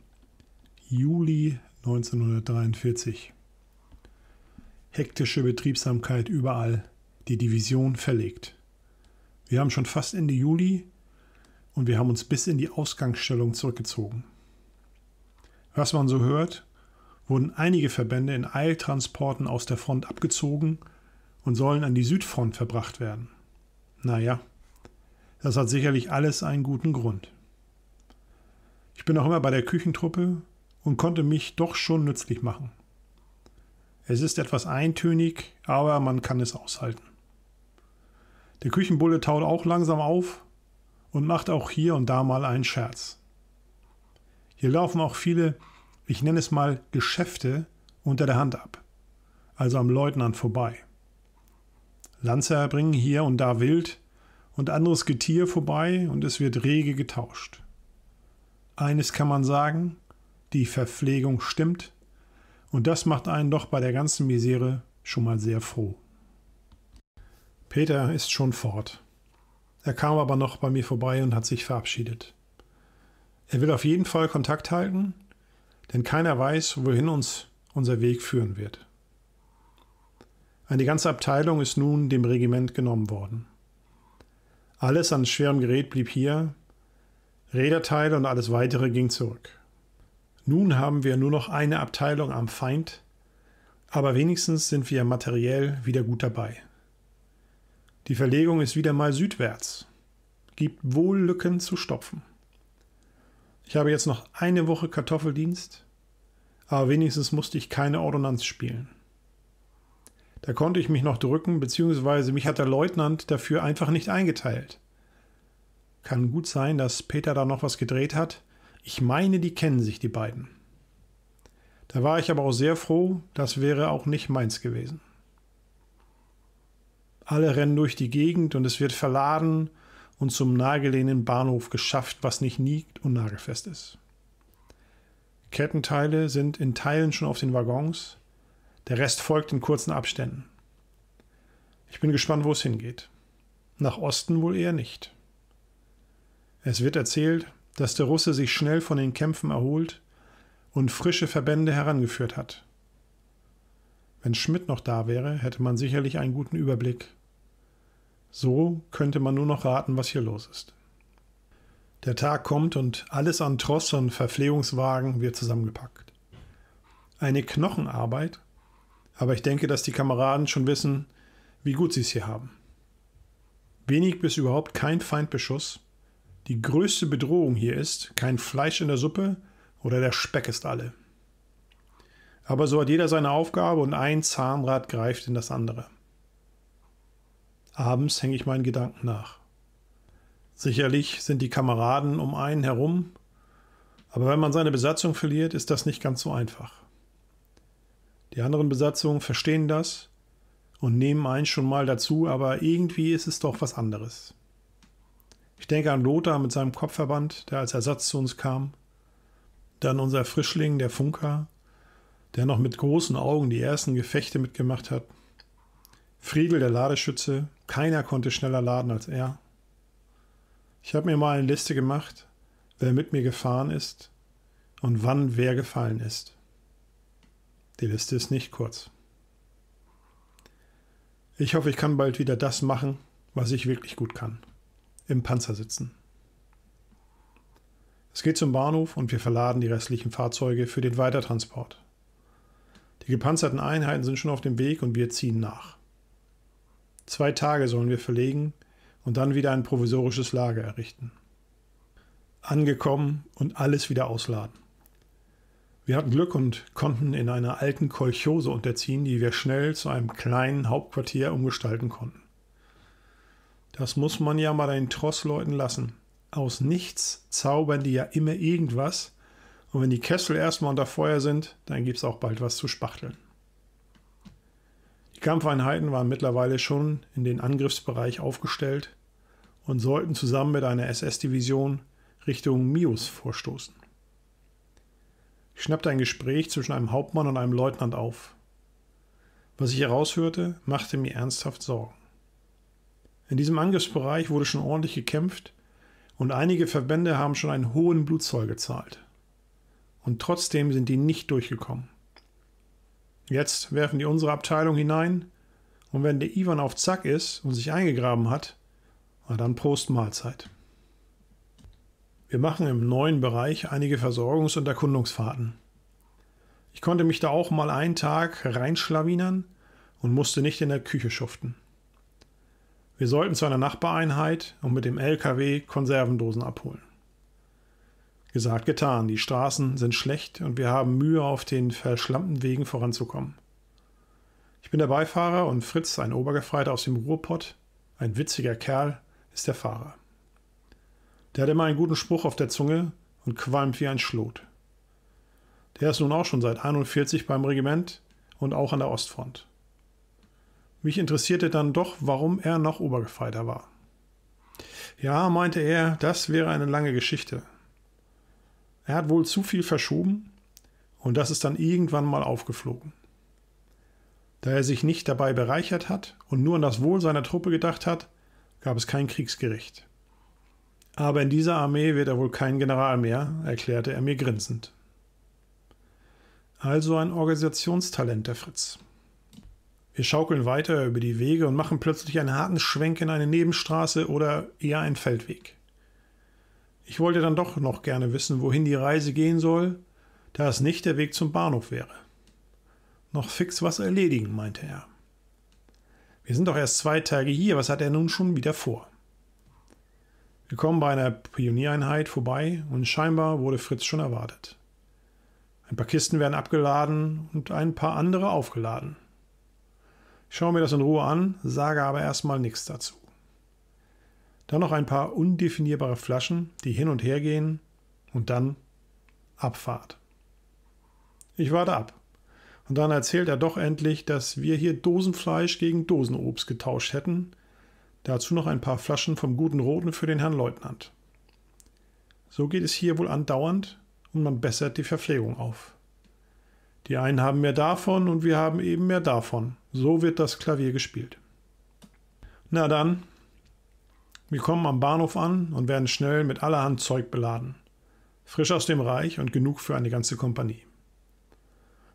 Juli 1943 Hektische Betriebsamkeit überall, die Division verlegt. Wir haben schon fast Ende Juli und wir haben uns bis in die Ausgangsstellung zurückgezogen. Was man so hört, wurden einige Verbände in Eiltransporten aus der Front abgezogen und sollen an die Südfront verbracht werden. Naja, das hat sicherlich alles einen guten Grund. Ich bin auch immer bei der Küchentruppe und konnte mich doch schon nützlich machen. Es ist etwas eintönig, aber man kann es aushalten. Der Küchenbulle taut auch langsam auf und macht auch hier und da mal einen Scherz. Hier laufen auch viele, ich nenne es mal Geschäfte, unter der Hand ab, also am Leutnant vorbei. Lanzer bringen hier und da Wild und anderes Getier vorbei und es wird rege getauscht. Eines kann man sagen, die Verpflegung stimmt und das macht einen doch bei der ganzen Misere schon mal sehr froh. Peter ist schon fort. Er kam aber noch bei mir vorbei und hat sich verabschiedet. Er will auf jeden Fall Kontakt halten, denn keiner weiß, wohin uns unser Weg führen wird. Eine ganze Abteilung ist nun dem Regiment genommen worden. Alles an schwerem Gerät blieb hier, Räderteile und alles weitere ging zurück. Nun haben wir nur noch eine Abteilung am Feind, aber wenigstens sind wir materiell wieder gut dabei. Die Verlegung ist wieder mal südwärts. Gibt wohl Lücken zu stopfen. Ich habe jetzt noch eine Woche Kartoffeldienst, aber wenigstens musste ich keine Ordonnanz spielen. Da konnte ich mich noch drücken, beziehungsweise mich hat der Leutnant dafür einfach nicht eingeteilt. Kann gut sein, dass Peter da noch was gedreht hat. Ich meine, die kennen sich, die beiden. Da war ich aber auch sehr froh, das wäre auch nicht meins gewesen. Alle rennen durch die Gegend und es wird verladen und zum nahegelegenen Bahnhof geschafft, was nicht niegt und nagelfest ist. Kettenteile sind in Teilen schon auf den Waggons, der Rest folgt in kurzen Abständen. Ich bin gespannt, wo es hingeht. Nach Osten wohl eher nicht. Es wird erzählt, dass der Russe sich schnell von den Kämpfen erholt und frische Verbände herangeführt hat. Wenn Schmidt noch da wäre, hätte man sicherlich einen guten Überblick. So könnte man nur noch raten, was hier los ist. Der Tag kommt und alles an Tross und Verpflegungswagen wird zusammengepackt. Eine Knochenarbeit, aber ich denke, dass die Kameraden schon wissen, wie gut sie es hier haben. Wenig bis überhaupt kein Feindbeschuss. Die größte Bedrohung hier ist kein Fleisch in der Suppe oder der Speck ist alle. Aber so hat jeder seine Aufgabe und ein Zahnrad greift in das andere. Abends hänge ich meinen Gedanken nach. Sicherlich sind die Kameraden um einen herum, aber wenn man seine Besatzung verliert, ist das nicht ganz so einfach. Die anderen Besatzungen verstehen das und nehmen einen schon mal dazu, aber irgendwie ist es doch was anderes. Ich denke an Lothar mit seinem Kopfverband, der als Ersatz zu uns kam. Dann unser Frischling, der Funker, der noch mit großen Augen die ersten Gefechte mitgemacht hat. Friedel, der Ladeschütze, keiner konnte schneller laden als er. Ich habe mir mal eine Liste gemacht, wer mit mir gefahren ist und wann wer gefallen ist. Die Liste ist nicht kurz. Ich hoffe, ich kann bald wieder das machen, was ich wirklich gut kann. Im Panzer sitzen. Es geht zum Bahnhof und wir verladen die restlichen Fahrzeuge für den Weitertransport. Die gepanzerten Einheiten sind schon auf dem Weg und wir ziehen nach. Zwei Tage sollen wir verlegen und dann wieder ein provisorisches Lager errichten. Angekommen und alles wieder ausladen. Wir hatten Glück und konnten in einer alten Kolchose unterziehen, die wir schnell zu einem kleinen Hauptquartier umgestalten konnten. Das muss man ja mal den Trossleuten lassen. Aus nichts zaubern die ja immer irgendwas, und wenn die Kessel erstmal unter Feuer sind, dann gibt's auch bald was zu spachteln. Die Kampfeinheiten waren mittlerweile schon in den Angriffsbereich aufgestellt und sollten zusammen mit einer SS-Division Richtung Mius vorstoßen. Ich schnappte ein Gespräch zwischen einem Hauptmann und einem Leutnant auf. Was ich heraushörte, machte mir ernsthaft Sorgen. In diesem Angriffsbereich wurde schon ordentlich gekämpft und einige Verbände haben schon einen hohen Blutzoll gezahlt. Und trotzdem sind die nicht durchgekommen. Jetzt werfen die unsere Abteilung hinein und wenn der Ivan auf Zack ist und sich eingegraben hat, na dann Prost Mahlzeit. Wir machen im neuen Bereich einige Versorgungs- und Erkundungsfahrten. Ich konnte mich da auch mal einen Tag reinschlawinern und musste nicht in der Küche schuften. Wir sollten zu einer Nachbareinheit und mit dem LKW Konservendosen abholen. Gesagt, getan. Die Straßen sind schlecht und wir haben Mühe, auf den verschlammten Wegen voranzukommen. Ich bin der Beifahrer und Fritz, ein Obergefreiter aus dem Ruhrpott, ein witziger Kerl, ist der Fahrer. Der hat immer einen guten Spruch auf der Zunge und qualmt wie ein Schlot. Der ist nun auch schon seit 41 beim Regiment und auch an der Ostfront. Mich interessierte dann doch, warum er noch Obergefreiter war. Ja, meinte er, das wäre eine lange Geschichte. Er hat wohl zu viel verschoben und das ist dann irgendwann mal aufgeflogen. Da er sich nicht dabei bereichert hat und nur an das Wohl seiner Truppe gedacht hat, gab es kein Kriegsgericht. Aber in dieser Armee wird er wohl kein General mehr, erklärte er mir grinsend. Also ein Organisationstalent, der Fritz. Wir schaukeln weiter über die Wege und machen plötzlich einen harten Schwenk in eine Nebenstraße oder eher einen Feldweg. Ich wollte dann doch noch gerne wissen, wohin die Reise gehen soll, da es nicht der Weg zum Bahnhof wäre. Noch fix was erledigen, meinte er. Wir sind doch erst zwei Tage hier, was hat er nun schon wieder vor? Wir kommen bei einer Pioniereinheit vorbei und scheinbar wurde Fritz schon erwartet. Ein paar Kisten werden abgeladen und ein paar andere aufgeladen. Ich schaue mir das in Ruhe an, sage aber erstmal nichts dazu. Dann noch ein paar undefinierbare Flaschen, die hin und her gehen und dann Abfahrt. Ich warte ab. Und dann erzählt er doch endlich, dass wir hier Dosenfleisch gegen Dosenobst getauscht hätten. Dazu noch ein paar Flaschen vom guten Roten für den Herrn Leutnant. So geht es hier wohl andauernd und man bessert die Verpflegung auf. Die einen haben mehr davon und wir haben eben mehr davon. So wird das Klavier gespielt. Na dann, wir kommen am Bahnhof an und werden schnell mit allerhand Zeug beladen. Frisch aus dem Reich und genug für eine ganze Kompanie.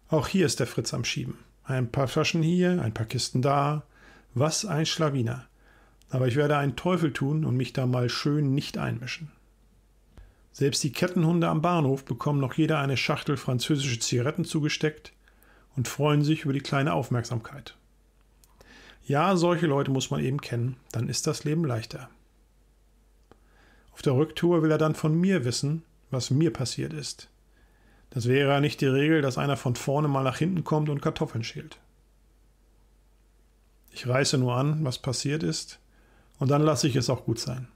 Auch hier ist der Fritz am Schieben. Ein paar Flaschen hier, ein paar Kisten da. Was ein Schlawiner. Aber ich werde einen Teufel tun und mich da mal schön nicht einmischen. Selbst die Kettenhunde am Bahnhof bekommen noch jeder eine Schachtel französische Zigaretten zugesteckt und freuen sich über die kleine Aufmerksamkeit. Ja, solche Leute muss man eben kennen, dann ist das Leben leichter. Auf der Rücktour will er dann von mir wissen, was mir passiert ist. Das wäre ja nicht die Regel, dass einer von vorne mal nach hinten kommt und Kartoffeln schält. Ich reiße nur an, was passiert ist, und dann lasse ich es auch gut sein.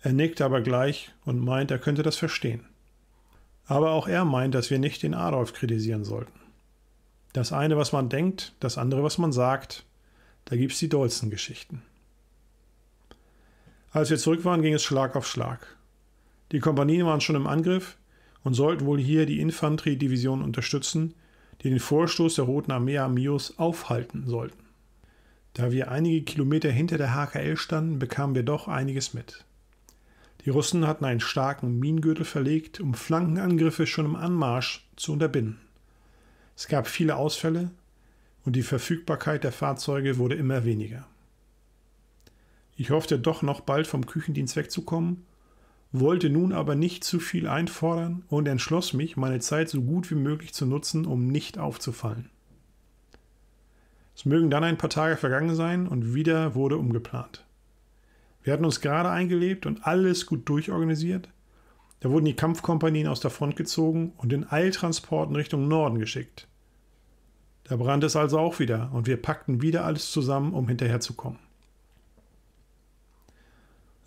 Er nickt aber gleich und meint, er könnte das verstehen. Aber auch er meint, dass wir nicht den Adolf kritisieren sollten. Das eine, was man denkt, das andere, was man sagt, da gibt's die dollsten Geschichten. Als wir zurück waren, ging es Schlag auf Schlag. Die Kompanien waren schon im Angriff und sollten wohl hier die Infanteriedivision unterstützen, die den Vorstoß der Roten Armee am Mios aufhalten sollten. Da wir einige Kilometer hinter der HKL standen, bekamen wir doch einiges mit. Die Russen hatten einen starken Minengürtel verlegt, um Flankenangriffe schon im Anmarsch zu unterbinden. Es gab viele Ausfälle und die Verfügbarkeit der Fahrzeuge wurde immer weniger. Ich hoffte doch noch bald vom Küchendienst wegzukommen, wollte nun aber nicht zu viel einfordern und entschloss mich, meine Zeit so gut wie möglich zu nutzen, um nicht aufzufallen. Es mögen dann ein paar Tage vergangen sein und wieder wurde umgeplant. Wir hatten uns gerade eingelebt und alles gut durchorganisiert. Da wurden die Kampfkompanien aus der Front gezogen und in Eiltransporten Richtung Norden geschickt. Da brannte es also auch wieder und wir packten wieder alles zusammen, um hinterherzukommen.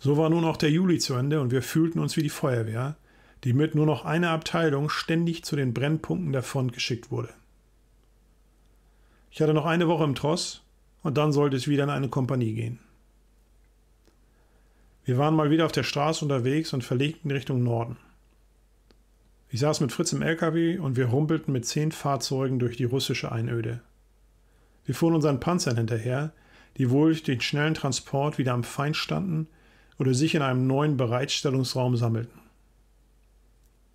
So war nun auch der Juli zu Ende und wir fühlten uns wie die Feuerwehr, die mit nur noch einer Abteilung ständig zu den Brennpunkten der Front geschickt wurde. Ich hatte noch eine Woche im Tross und dann sollte es wieder in eine Kompanie gehen. Wir waren mal wieder auf der Straße unterwegs und verlegten Richtung Norden. Ich saß mit Fritz im LKW und wir rumpelten mit zehn Fahrzeugen durch die russische Einöde. Wir fuhren unseren Panzern hinterher, die wohl durch den schnellen Transport wieder am Feind standen oder sich in einem neuen Bereitstellungsraum sammelten.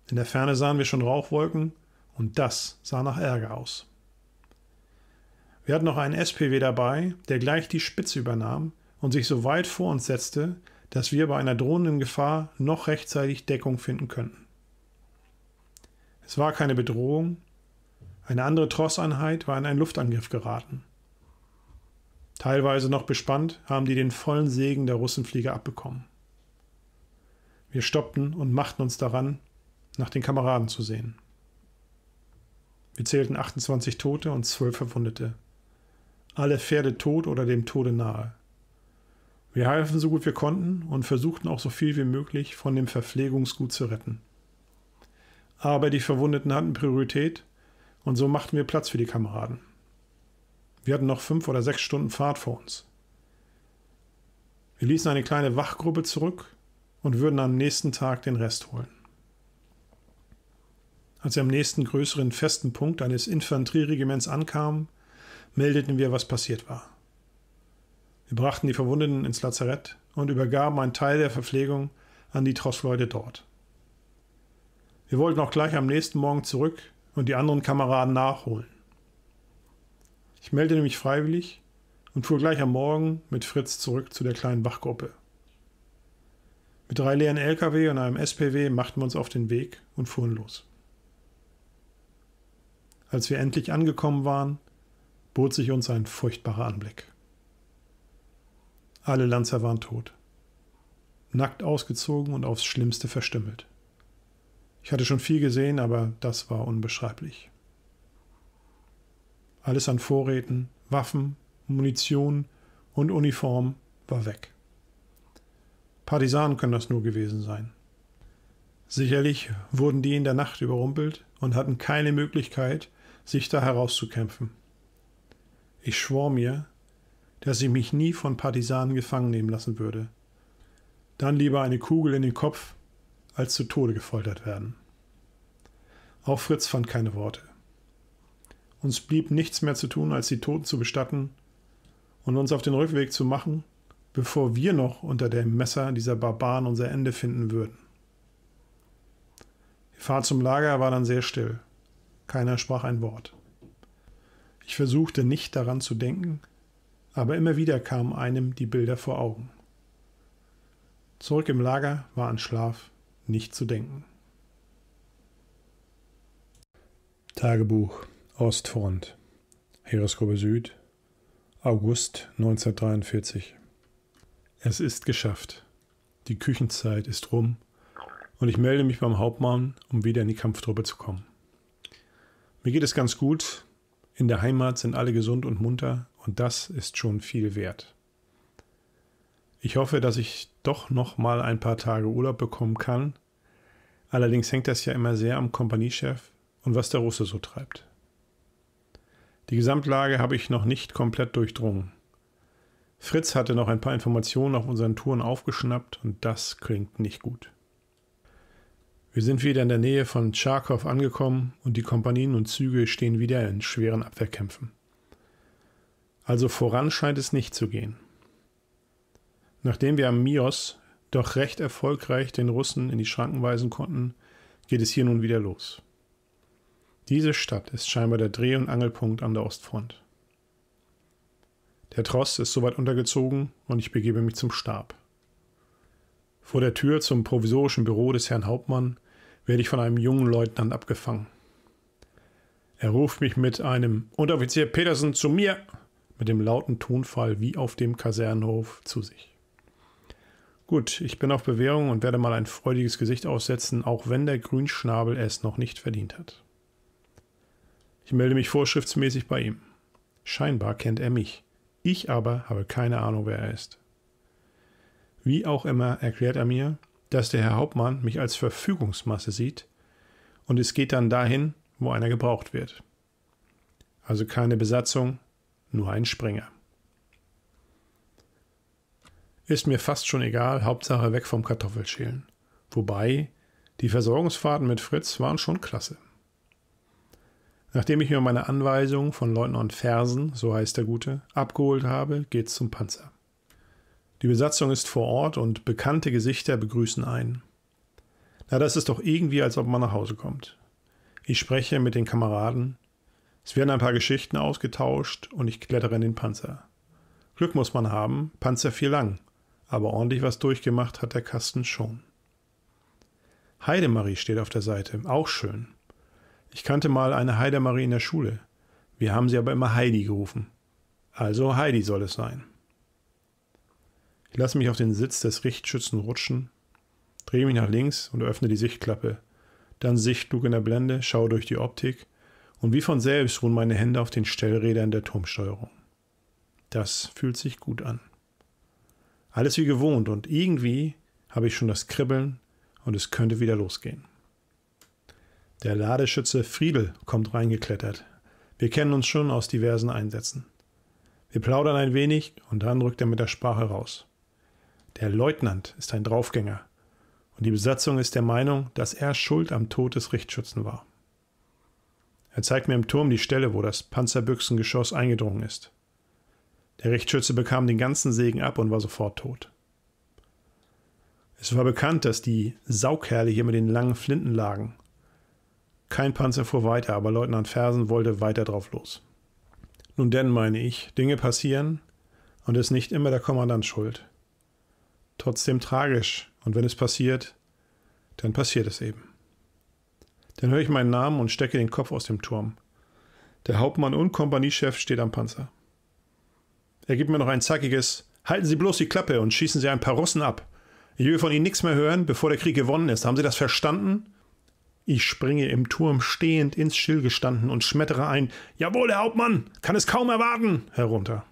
In der Ferne sahen wir schon Rauchwolken und das sah nach Ärger aus. Wir hatten noch einen SPW dabei, der gleich die Spitze übernahm und sich so weit vor uns setzte, dass wir bei einer drohenden Gefahr noch rechtzeitig Deckung finden könnten. Es war keine Bedrohung, eine andere Trosseinheit war in einen Luftangriff geraten. Teilweise noch bespannt haben die den vollen Segen der Russenflieger abbekommen. Wir stoppten und machten uns daran, nach den Kameraden zu sehen. Wir zählten 28 Tote und 12 Verwundete. Alle Pferde tot oder dem Tode nahe. Wir halfen so gut wir konnten und versuchten auch so viel wie möglich von dem Verpflegungsgut zu retten. Aber die Verwundeten hatten Priorität und so machten wir Platz für die Kameraden. Wir hatten noch fünf oder sechs Stunden Fahrt vor uns. Wir ließen eine kleine Wachgruppe zurück und würden am nächsten Tag den Rest holen. Als wir am nächsten größeren festen Punkt eines Infanterieregiments ankamen, meldeten wir, was passiert war. Wir brachten die Verwundeten ins Lazarett und übergaben einen Teil der Verpflegung an die Trossleute dort. Wir wollten auch gleich am nächsten Morgen zurück und die anderen Kameraden nachholen. Ich meldete mich freiwillig und fuhr gleich am Morgen mit Fritz zurück zu der kleinen Wachgruppe. Mit drei leeren Lkw und einem SPW machten wir uns auf den Weg und fuhren los. Als wir endlich angekommen waren, bot sich uns ein furchtbarer Anblick. Alle Lanzer waren tot, nackt ausgezogen und aufs Schlimmste verstümmelt. Ich hatte schon viel gesehen, aber das war unbeschreiblich. Alles an Vorräten, Waffen, Munition und Uniform war weg. Partisanen können das nur gewesen sein. Sicherlich wurden die in der Nacht überrumpelt und hatten keine Möglichkeit, sich da herauszukämpfen. Ich schwor mir, dass ich mich nie von Partisanen gefangen nehmen lassen würde. Dann lieber eine Kugel in den Kopf, als zu Tode gefoltert werden. Auch Fritz fand keine Worte. Uns blieb nichts mehr zu tun, als die Toten zu bestatten und uns auf den Rückweg zu machen, bevor wir noch unter dem Messer dieser Barbaren unser Ende finden würden. Die Fahrt zum Lager war dann sehr still. Keiner sprach ein Wort. Ich versuchte nicht daran zu denken, aber immer wieder kamen einem die Bilder vor Augen. Zurück im Lager war an Schlaf nicht zu denken. Tagebuch Ostfront, Heeresgruppe Süd, August 1943. Es ist geschafft. Die Küchenzeit ist rum und ich melde mich beim Hauptmann, um wieder in die Kampftruppe zu kommen. Mir geht es ganz gut. In der Heimat sind alle gesund und munter und das ist schon viel wert. Ich hoffe, dass ich doch noch mal ein paar Tage Urlaub bekommen kann. Allerdings hängt das ja immer sehr am Kompaniechef und was der Russe so treibt. Die Gesamtlage habe ich noch nicht komplett durchdrungen. Fritz hatte noch ein paar Informationen auf unseren Touren aufgeschnappt und das klingt nicht gut. Wir sind wieder in der Nähe von Tscharkow angekommen und die Kompanien und Züge stehen wieder in schweren Abwehrkämpfen. Also voran scheint es nicht zu gehen. Nachdem wir am Mios doch recht erfolgreich den Russen in die Schranken weisen konnten, geht es hier nun wieder los. Diese Stadt ist scheinbar der Dreh- und Angelpunkt an der Ostfront. Der Trost ist soweit untergezogen und ich begebe mich zum Stab. Vor der Tür zum provisorischen Büro des Herrn Hauptmann werde ich von einem jungen Leutnant abgefangen. Er ruft mich mit einem Unteroffizier Petersen zu mir mit dem lauten Tonfall wie auf dem Kasernenhof zu sich. Gut, ich bin auf Bewährung und werde mal ein freudiges Gesicht aussetzen, auch wenn der Grünschnabel es noch nicht verdient hat. Ich melde mich vorschriftsmäßig bei ihm. Scheinbar kennt er mich. Ich aber habe keine Ahnung, wer er ist. Wie auch immer erklärt er mir, dass der Herr Hauptmann mich als Verfügungsmasse sieht und es geht dann dahin, wo einer gebraucht wird. Also keine Besatzung, nur ein Springer. Ist mir fast schon egal, Hauptsache weg vom Kartoffelschälen. Wobei, die Versorgungsfahrten mit Fritz waren schon klasse. Nachdem ich mir meine Anweisung von Leutnant Fersen, so heißt der Gute, abgeholt habe, geht's zum Panzer. Die Besatzung ist vor Ort und bekannte Gesichter begrüßen einen. Na, das ist doch irgendwie, als ob man nach Hause kommt. Ich spreche mit den Kameraden. Es werden ein paar Geschichten ausgetauscht und ich klettere in den Panzer. Glück muss man haben, Panzer viel lang, aber ordentlich was durchgemacht hat der Kasten schon. Heidemarie steht auf der Seite, auch schön. Ich kannte mal eine Heidemarie in der Schule. Wir haben sie aber immer Heidi gerufen. Also Heidi soll es sein. Ich lasse mich auf den Sitz des Richtschützen rutschen, drehe mich nach links und öffne die Sichtklappe. Dann Sichtlug in der Blende, schaue durch die Optik und wie von selbst ruhen meine Hände auf den Stellrädern der Turmsteuerung. Das fühlt sich gut an. Alles wie gewohnt und irgendwie habe ich schon das Kribbeln und es könnte wieder losgehen. Der Ladeschütze Friedel kommt reingeklettert. Wir kennen uns schon aus diversen Einsätzen. Wir plaudern ein wenig und dann rückt er mit der Sprache raus. Der Leutnant ist ein Draufgänger und die Besatzung ist der Meinung, dass er schuld am Tod des Richtschützen war. Er zeigt mir im Turm die Stelle, wo das Panzerbüchsengeschoss eingedrungen ist. Der Richtschütze bekam den ganzen Segen ab und war sofort tot. Es war bekannt, dass die Saukerle hier mit den langen Flinten lagen kein Panzer fuhr weiter, aber Leutnant Fersen wollte weiter drauf los. Nun denn, meine ich, Dinge passieren und es ist nicht immer der Kommandant schuld. Trotzdem tragisch, und wenn es passiert, dann passiert es eben. Dann höre ich meinen Namen und stecke den Kopf aus dem Turm. Der Hauptmann und Kompaniechef steht am Panzer. Er gibt mir noch ein zackiges Halten Sie bloß die Klappe und schießen Sie ein paar Russen ab. Ich will von Ihnen nichts mehr hören, bevor der Krieg gewonnen ist. Haben Sie das verstanden? Ich springe im Turm stehend ins Schild gestanden und schmettere ein Jawohl, Herr Hauptmann, kann es kaum erwarten herunter.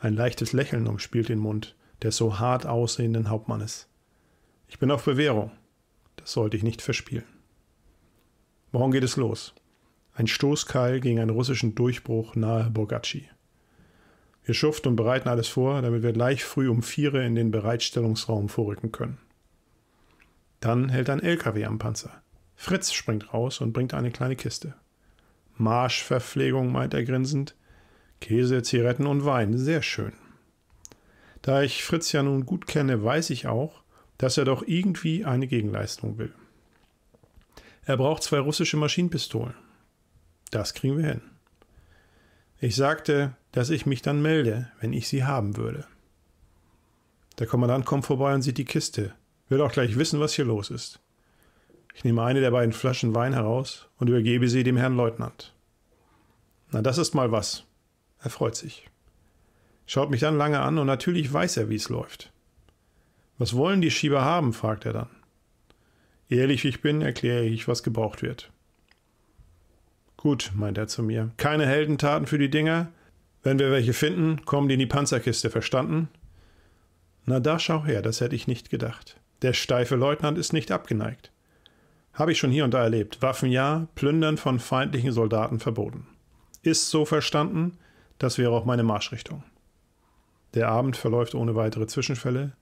Ein leichtes Lächeln umspielt den Mund des so hart aussehenden Hauptmannes. Ich bin auf Bewährung. Das sollte ich nicht verspielen. Morgen geht es los. Ein Stoßkeil gegen einen russischen Durchbruch nahe Bogaci. Wir schuften und bereiten alles vor, damit wir gleich früh um Viere in den Bereitstellungsraum vorrücken können. Dann hält ein LKW am Panzer. Fritz springt raus und bringt eine kleine Kiste. Marschverpflegung, meint er grinsend. Käse, Zigaretten und Wein, sehr schön. Da ich Fritz ja nun gut kenne, weiß ich auch, dass er doch irgendwie eine Gegenleistung will. Er braucht zwei russische Maschinenpistolen. Das kriegen wir hin. Ich sagte, dass ich mich dann melde, wenn ich sie haben würde. Der Kommandant kommt vorbei und sieht die Kiste, will auch gleich wissen, was hier los ist. Ich nehme eine der beiden Flaschen Wein heraus und übergebe sie dem Herrn Leutnant. Na, das ist mal was. Er freut sich. Schaut mich dann lange an und natürlich weiß er, wie es läuft. Was wollen die Schieber haben? fragt er dann. Ehrlich wie ich bin, erkläre ich, was gebraucht wird. Gut, meint er zu mir. Keine Heldentaten für die Dinger. Wenn wir welche finden, kommen die in die Panzerkiste, verstanden? Na, da schau her, das hätte ich nicht gedacht. Der steife Leutnant ist nicht abgeneigt. Habe ich schon hier und da erlebt. Waffen ja, Plündern von feindlichen Soldaten verboten. Ist so verstanden, das wäre auch meine Marschrichtung. Der Abend verläuft ohne weitere Zwischenfälle,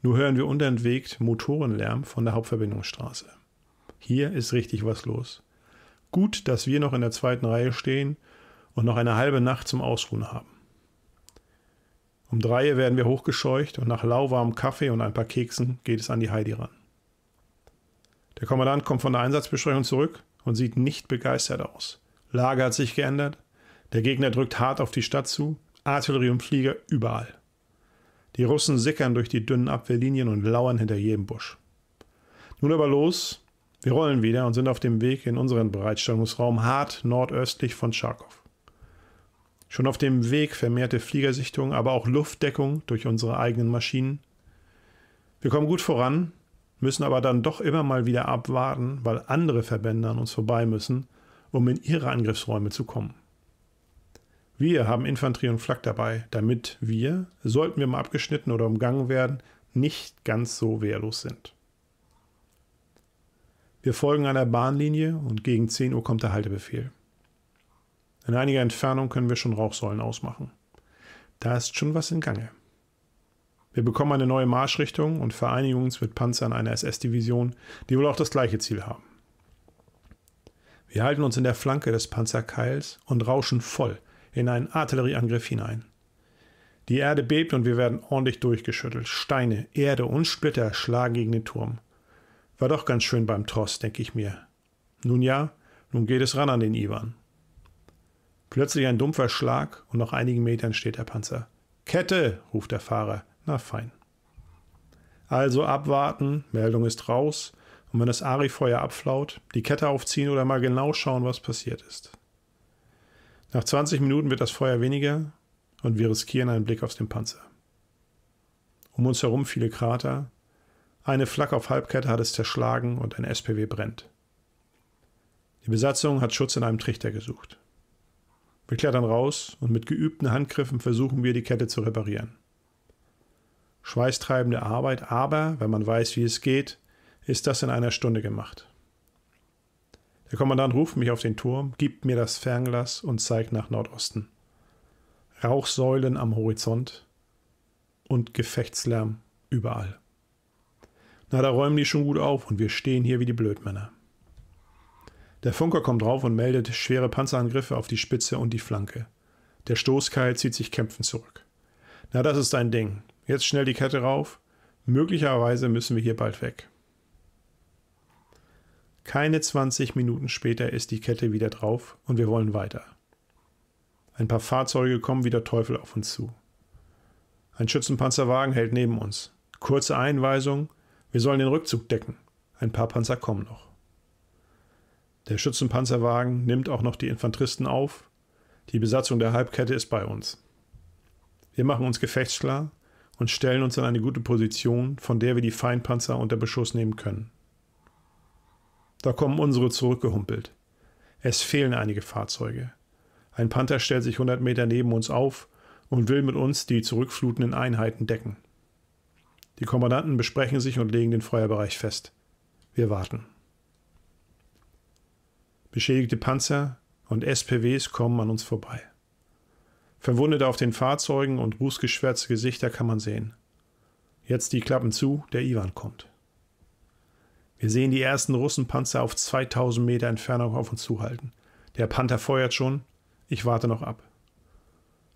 nur hören wir unentwegt Motorenlärm von der Hauptverbindungsstraße. Hier ist richtig was los. Gut, dass wir noch in der zweiten Reihe stehen und noch eine halbe Nacht zum Ausruhen haben. Um drei werden wir hochgescheucht und nach lauwarmem Kaffee und ein paar Keksen geht es an die Heidi ran. Der Kommandant kommt von der Einsatzbesprechung zurück und sieht nicht begeistert aus. Lage hat sich geändert, der Gegner drückt hart auf die Stadt zu, Artillerie und Flieger überall. Die Russen sickern durch die dünnen Abwehrlinien und lauern hinter jedem Busch. Nun aber los, wir rollen wieder und sind auf dem Weg in unseren Bereitstellungsraum hart nordöstlich von Charkow. Schon auf dem Weg vermehrte Fliegersichtung, aber auch Luftdeckung durch unsere eigenen Maschinen. Wir kommen gut voran, müssen aber dann doch immer mal wieder abwarten, weil andere Verbände an uns vorbei müssen, um in ihre Angriffsräume zu kommen. Wir haben Infanterie und Flak dabei, damit wir, sollten wir mal abgeschnitten oder umgangen werden, nicht ganz so wehrlos sind. Wir folgen einer Bahnlinie und gegen 10 Uhr kommt der Haltebefehl. In einiger Entfernung können wir schon Rauchsäulen ausmachen. Da ist schon was in Gange. Wir bekommen eine neue Marschrichtung und vereinigen uns mit Panzern einer SS-Division, die wohl auch das gleiche Ziel haben. Wir halten uns in der Flanke des Panzerkeils und rauschen voll in einen Artillerieangriff hinein. Die Erde bebt und wir werden ordentlich durchgeschüttelt. Steine, Erde und Splitter schlagen gegen den Turm. War doch ganz schön beim Tross, denke ich mir. Nun ja, nun geht es ran an den Iwan. Plötzlich ein dumpfer Schlag und nach einigen Metern steht der Panzer. Kette, ruft der Fahrer. Na fein. Also abwarten, Meldung ist raus und wenn das Ari-Feuer abflaut, die Kette aufziehen oder mal genau schauen, was passiert ist. Nach 20 Minuten wird das Feuer weniger und wir riskieren einen Blick aus dem Panzer. Um uns herum viele Krater, eine Flak auf Halbkette hat es zerschlagen und ein SPW brennt. Die Besatzung hat Schutz in einem Trichter gesucht. Wir klettern raus und mit geübten Handgriffen versuchen wir, die Kette zu reparieren schweißtreibende Arbeit, aber wenn man weiß, wie es geht, ist das in einer Stunde gemacht. Der Kommandant ruft mich auf den Turm, gibt mir das Fernglas und zeigt nach Nordosten. Rauchsäulen am Horizont und Gefechtslärm überall. Na, da räumen die schon gut auf und wir stehen hier wie die Blödmänner. Der Funker kommt drauf und meldet schwere Panzerangriffe auf die Spitze und die Flanke. Der Stoßkeil zieht sich kämpfend zurück. Na, das ist ein Ding. Jetzt schnell die Kette rauf. Möglicherweise müssen wir hier bald weg. Keine 20 Minuten später ist die Kette wieder drauf und wir wollen weiter. Ein paar Fahrzeuge kommen wie der Teufel auf uns zu. Ein Schützenpanzerwagen hält neben uns. Kurze Einweisung, wir sollen den Rückzug decken. Ein paar Panzer kommen noch. Der Schützenpanzerwagen nimmt auch noch die Infanteristen auf. Die Besatzung der Halbkette ist bei uns. Wir machen uns gefechtsklar, und stellen uns in eine gute Position, von der wir die Feindpanzer unter Beschuss nehmen können. Da kommen unsere zurückgehumpelt. Es fehlen einige Fahrzeuge. Ein Panther stellt sich 100 Meter neben uns auf und will mit uns die zurückflutenden Einheiten decken. Die Kommandanten besprechen sich und legen den Feuerbereich fest. Wir warten. Beschädigte Panzer und SPWs kommen an uns vorbei. Verwundete auf den Fahrzeugen und rußgeschwärzte Gesichter kann man sehen. Jetzt die Klappen zu, der Iwan kommt. Wir sehen die ersten Russenpanzer auf 2000 Meter Entfernung auf uns zuhalten. Der Panther feuert schon, ich warte noch ab.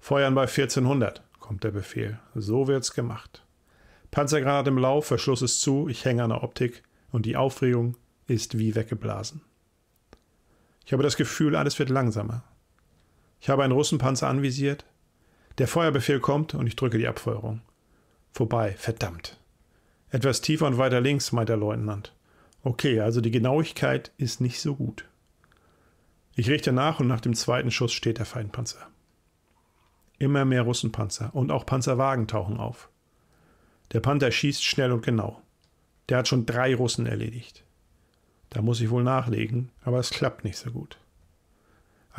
Feuern bei 1400, kommt der Befehl. So wird's gemacht. Panzergranat im Lauf, Verschluss ist zu, ich hänge an der Optik und die Aufregung ist wie weggeblasen. Ich habe das Gefühl, alles wird langsamer. Ich habe einen Russenpanzer anvisiert. Der Feuerbefehl kommt und ich drücke die Abfeuerung. Vorbei, verdammt. Etwas tiefer und weiter links, meint der Leutnant. Okay, also die Genauigkeit ist nicht so gut. Ich richte nach und nach dem zweiten Schuss steht der Feindpanzer. Immer mehr Russenpanzer und auch Panzerwagen tauchen auf. Der Panther schießt schnell und genau. Der hat schon drei Russen erledigt. Da muss ich wohl nachlegen, aber es klappt nicht so gut.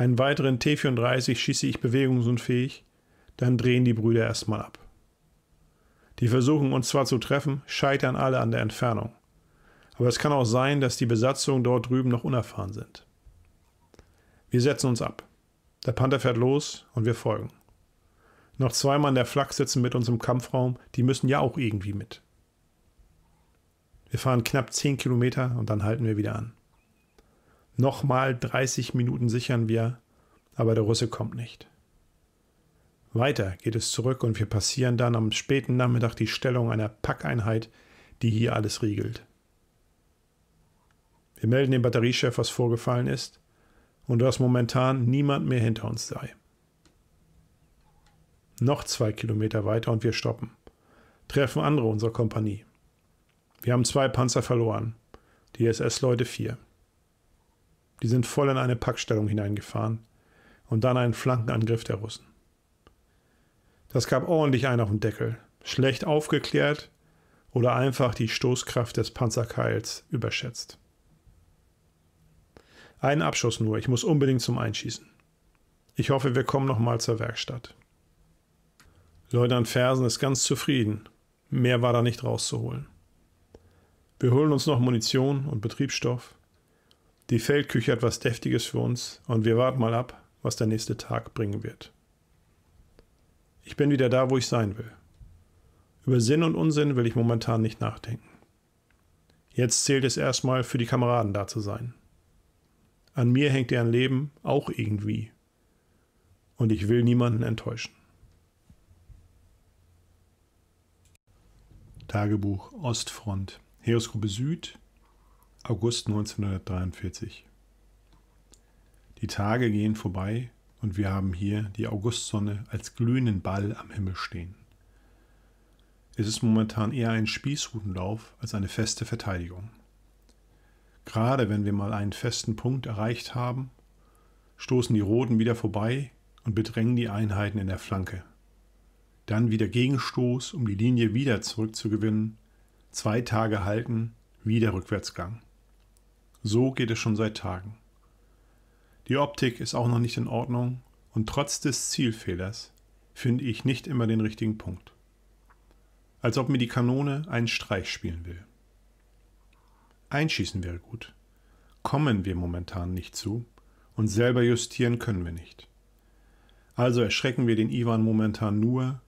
Einen weiteren T-34 schieße ich bewegungsunfähig, dann drehen die Brüder erstmal ab. Die versuchen uns zwar zu treffen, scheitern alle an der Entfernung. Aber es kann auch sein, dass die Besatzungen dort drüben noch unerfahren sind. Wir setzen uns ab. Der Panther fährt los und wir folgen. Noch zwei Mann der Flak sitzen mit uns im Kampfraum, die müssen ja auch irgendwie mit. Wir fahren knapp 10 Kilometer und dann halten wir wieder an. Nochmal 30 Minuten sichern wir, aber der Russe kommt nicht. Weiter geht es zurück und wir passieren dann am späten Nachmittag die Stellung einer Packeinheit, die hier alles riegelt. Wir melden dem Batteriechef, was vorgefallen ist und dass momentan niemand mehr hinter uns sei. Noch zwei Kilometer weiter und wir stoppen. Treffen andere unserer Kompanie. Wir haben zwei Panzer verloren, die SS-Leute vier. Die sind voll in eine Packstellung hineingefahren und dann einen Flankenangriff der Russen. Das gab ordentlich einen auf den Deckel. Schlecht aufgeklärt oder einfach die Stoßkraft des Panzerkeils überschätzt. Einen Abschuss nur, ich muss unbedingt zum Einschießen. Ich hoffe, wir kommen nochmal zur Werkstatt. Leutnant Fersen ist ganz zufrieden. Mehr war da nicht rauszuholen. Wir holen uns noch Munition und Betriebsstoff. Die Feldküche hat was Deftiges für uns und wir warten mal ab, was der nächste Tag bringen wird. Ich bin wieder da, wo ich sein will. Über Sinn und Unsinn will ich momentan nicht nachdenken. Jetzt zählt es erstmal, für die Kameraden da zu sein. An mir hängt deren Leben auch irgendwie. Und ich will niemanden enttäuschen. Tagebuch Ostfront, Heeresgruppe Süd, August 1943. Die Tage gehen vorbei und wir haben hier die Augustsonne als glühenden Ball am Himmel stehen. Es ist momentan eher ein Spießrutenlauf als eine feste Verteidigung. Gerade wenn wir mal einen festen Punkt erreicht haben, stoßen die Roten wieder vorbei und bedrängen die Einheiten in der Flanke. Dann wieder Gegenstoß, um die Linie wieder zurückzugewinnen, zwei Tage halten, wieder Rückwärtsgang. So geht es schon seit Tagen. Die Optik ist auch noch nicht in Ordnung und trotz des Zielfehlers finde ich nicht immer den richtigen Punkt. Als ob mir die Kanone einen Streich spielen will. Einschießen wäre gut. Kommen wir momentan nicht zu und selber justieren können wir nicht. Also erschrecken wir den Iwan momentan nur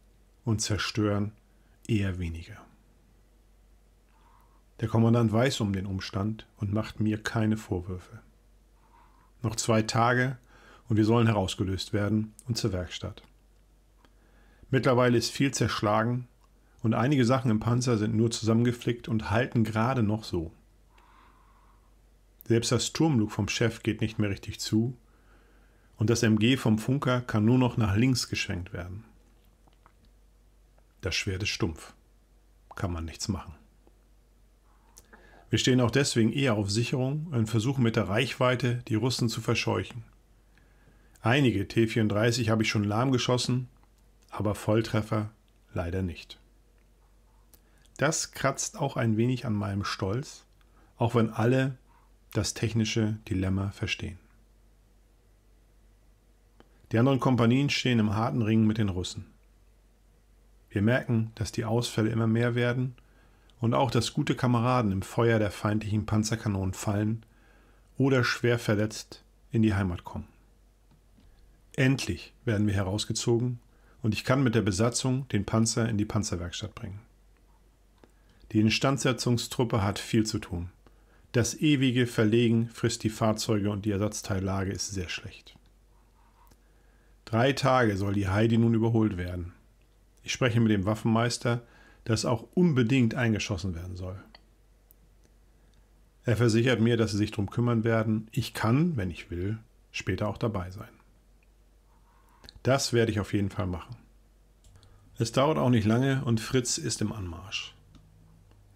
und zerstören eher weniger. Der Kommandant weiß um den Umstand und macht mir keine Vorwürfe. Noch zwei Tage und wir sollen herausgelöst werden und zur Werkstatt. Mittlerweile ist viel zerschlagen und einige Sachen im Panzer sind nur zusammengeflickt und halten gerade noch so. Selbst das Turmlug vom Chef geht nicht mehr richtig zu und das MG vom Funker kann nur noch nach links geschwenkt werden. Das Schwert ist stumpf. Kann man nichts machen. Wir stehen auch deswegen eher auf Sicherung und versuchen mit der Reichweite die Russen zu verscheuchen. Einige T-34 habe ich schon lahmgeschossen, aber Volltreffer leider nicht. Das kratzt auch ein wenig an meinem Stolz, auch wenn alle das technische Dilemma verstehen. Die anderen Kompanien stehen im harten Ringen mit den Russen. Wir merken, dass die Ausfälle immer mehr werden und auch, dass gute Kameraden im Feuer der feindlichen Panzerkanonen fallen oder schwer verletzt in die Heimat kommen. Endlich werden wir herausgezogen und ich kann mit der Besatzung den Panzer in die Panzerwerkstatt bringen. Die Instandsetzungstruppe hat viel zu tun. Das ewige Verlegen frisst die Fahrzeuge und die Ersatzteillage ist sehr schlecht. Drei Tage soll die Heidi nun überholt werden. Ich spreche mit dem Waffenmeister, das auch unbedingt eingeschossen werden soll. Er versichert mir, dass sie sich darum kümmern werden. Ich kann, wenn ich will, später auch dabei sein. Das werde ich auf jeden Fall machen. Es dauert auch nicht lange und Fritz ist im Anmarsch.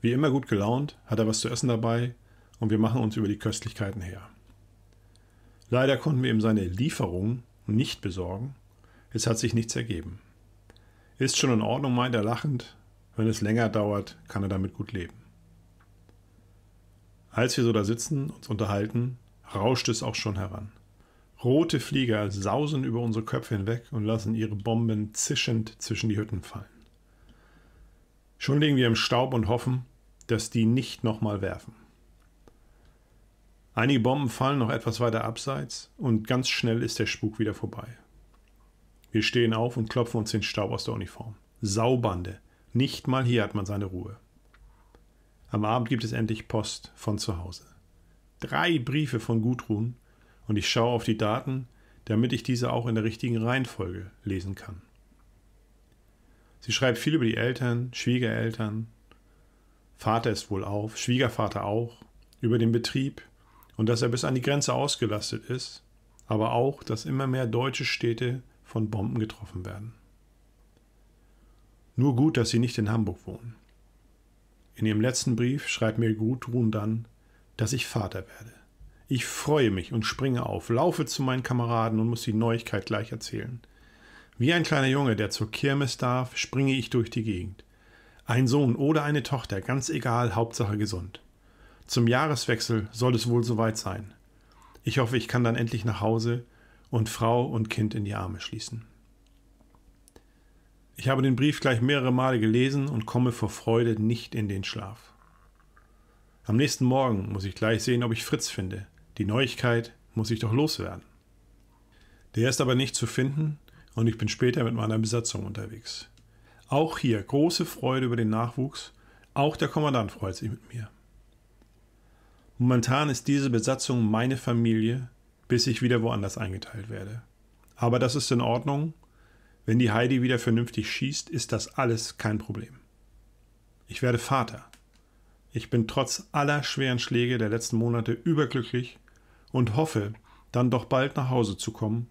Wie immer gut gelaunt, hat er was zu essen dabei und wir machen uns über die Köstlichkeiten her. Leider konnten wir ihm seine Lieferung nicht besorgen. Es hat sich nichts ergeben. Ist schon in Ordnung, meint er lachend wenn es länger dauert, kann er damit gut leben. Als wir so da sitzen, uns unterhalten, rauscht es auch schon heran. Rote Flieger sausen über unsere Köpfe hinweg und lassen ihre Bomben zischend zwischen die Hütten fallen. Schon liegen wir im Staub und hoffen, dass die nicht nochmal werfen. Einige Bomben fallen noch etwas weiter abseits und ganz schnell ist der Spuk wieder vorbei. Wir stehen auf und klopfen uns den Staub aus der Uniform. Saubande, nicht mal hier hat man seine Ruhe. Am Abend gibt es endlich Post von zu Hause. Drei Briefe von Gudrun und ich schaue auf die Daten, damit ich diese auch in der richtigen Reihenfolge lesen kann. Sie schreibt viel über die Eltern, Schwiegereltern, Vater ist wohl auf, Schwiegervater auch, über den Betrieb und dass er bis an die Grenze ausgelastet ist, aber auch, dass immer mehr deutsche Städte von Bomben getroffen werden. Nur gut, dass Sie nicht in Hamburg wohnen. In Ihrem letzten Brief schreibt mir Gudrun dann, dass ich Vater werde. Ich freue mich und springe auf, laufe zu meinen Kameraden und muss die Neuigkeit gleich erzählen. Wie ein kleiner Junge, der zur Kirmes darf, springe ich durch die Gegend. Ein Sohn oder eine Tochter, ganz egal, Hauptsache gesund. Zum Jahreswechsel soll es wohl soweit sein. Ich hoffe, ich kann dann endlich nach Hause und Frau und Kind in die Arme schließen. Ich habe den Brief gleich mehrere Male gelesen und komme vor Freude nicht in den Schlaf. Am nächsten Morgen muss ich gleich sehen, ob ich Fritz finde. Die Neuigkeit muss ich doch loswerden. Der ist aber nicht zu finden und ich bin später mit meiner Besatzung unterwegs. Auch hier große Freude über den Nachwuchs. Auch der Kommandant freut sich mit mir. Momentan ist diese Besatzung meine Familie, bis ich wieder woanders eingeteilt werde. Aber das ist in Ordnung wenn die Heidi wieder vernünftig schießt, ist das alles kein Problem. Ich werde Vater. Ich bin trotz aller schweren Schläge der letzten Monate überglücklich und hoffe, dann doch bald nach Hause zu kommen,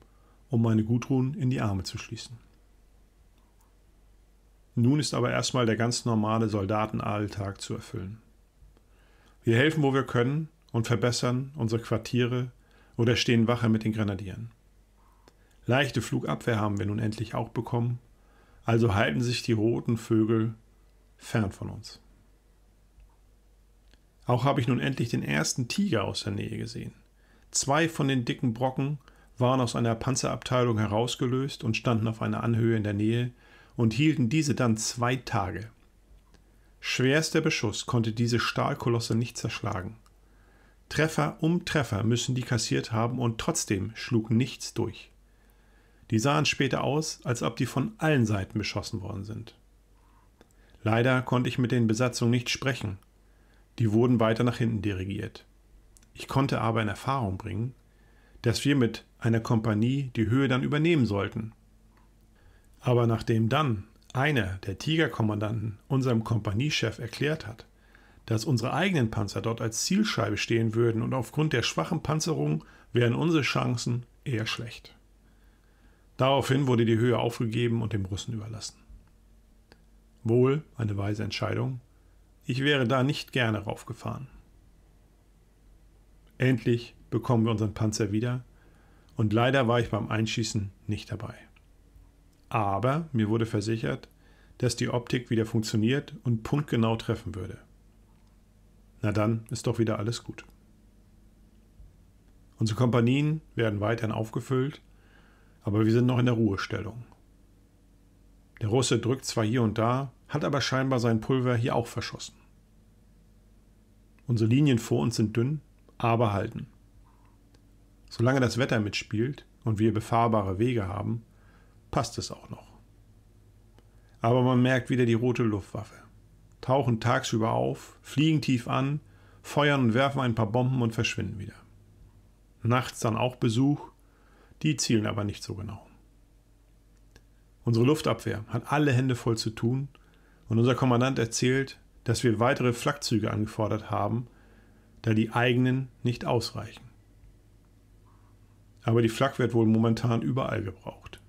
um meine Gudrun in die Arme zu schließen. Nun ist aber erstmal der ganz normale Soldatenalltag zu erfüllen. Wir helfen, wo wir können und verbessern unsere Quartiere oder stehen Wache mit den Grenadieren. Leichte Flugabwehr haben wir nun endlich auch bekommen, also halten sich die roten Vögel fern von uns. Auch habe ich nun endlich den ersten Tiger aus der Nähe gesehen. Zwei von den dicken Brocken waren aus einer Panzerabteilung herausgelöst und standen auf einer Anhöhe in der Nähe und hielten diese dann zwei Tage. Schwerster Beschuss konnte diese Stahlkolosse nicht zerschlagen. Treffer um Treffer müssen die kassiert haben und trotzdem schlug nichts durch. Die sahen später aus, als ob die von allen Seiten beschossen worden sind. Leider konnte ich mit den Besatzungen nicht sprechen. Die wurden weiter nach hinten dirigiert. Ich konnte aber in Erfahrung bringen, dass wir mit einer Kompanie die Höhe dann übernehmen sollten. Aber nachdem dann einer der Tigerkommandanten unserem Kompaniechef erklärt hat, dass unsere eigenen Panzer dort als Zielscheibe stehen würden und aufgrund der schwachen Panzerung wären unsere Chancen eher schlecht. Daraufhin wurde die Höhe aufgegeben und dem Russen überlassen. Wohl eine weise Entscheidung. Ich wäre da nicht gerne raufgefahren. Endlich bekommen wir unseren Panzer wieder und leider war ich beim Einschießen nicht dabei. Aber mir wurde versichert, dass die Optik wieder funktioniert und punktgenau treffen würde. Na dann ist doch wieder alles gut. Unsere Kompanien werden weiterhin aufgefüllt aber wir sind noch in der Ruhestellung. Der Russe drückt zwar hier und da, hat aber scheinbar sein Pulver hier auch verschossen. Unsere Linien vor uns sind dünn, aber halten. Solange das Wetter mitspielt und wir befahrbare Wege haben, passt es auch noch. Aber man merkt wieder die rote Luftwaffe. Tauchen tagsüber auf, fliegen tief an, feuern und werfen ein paar Bomben und verschwinden wieder. Nachts dann auch Besuch die zielen aber nicht so genau. Unsere Luftabwehr hat alle Hände voll zu tun und unser Kommandant erzählt, dass wir weitere Flakzüge angefordert haben, da die eigenen nicht ausreichen. Aber die Flak wird wohl momentan überall gebraucht.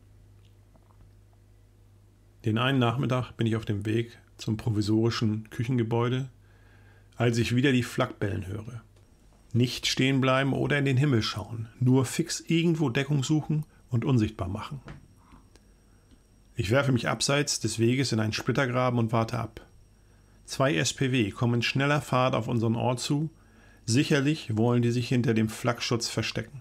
Den einen Nachmittag bin ich auf dem Weg zum provisorischen Küchengebäude, als ich wieder die Flakbellen höre. Nicht stehen bleiben oder in den Himmel schauen, nur fix irgendwo Deckung suchen und unsichtbar machen. Ich werfe mich abseits des Weges in einen Splittergraben und warte ab. Zwei SPW kommen in schneller Fahrt auf unseren Ort zu, sicherlich wollen die sich hinter dem Flakschutz verstecken.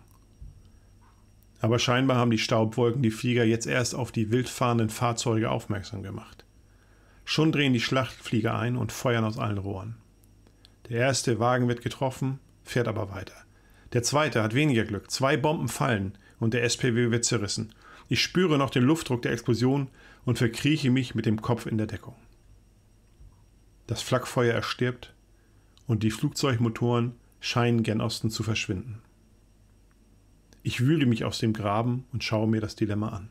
Aber scheinbar haben die Staubwolken die Flieger jetzt erst auf die wildfahrenden Fahrzeuge aufmerksam gemacht. Schon drehen die Schlachtflieger ein und feuern aus allen Rohren. Der erste Wagen wird getroffen, fährt aber weiter. Der zweite hat weniger Glück. Zwei Bomben fallen und der SPW wird zerrissen. Ich spüre noch den Luftdruck der Explosion und verkrieche mich mit dem Kopf in der Deckung. Das Flakfeuer erstirbt und die Flugzeugmotoren scheinen gen Osten zu verschwinden. Ich wühle mich aus dem Graben und schaue mir das Dilemma an.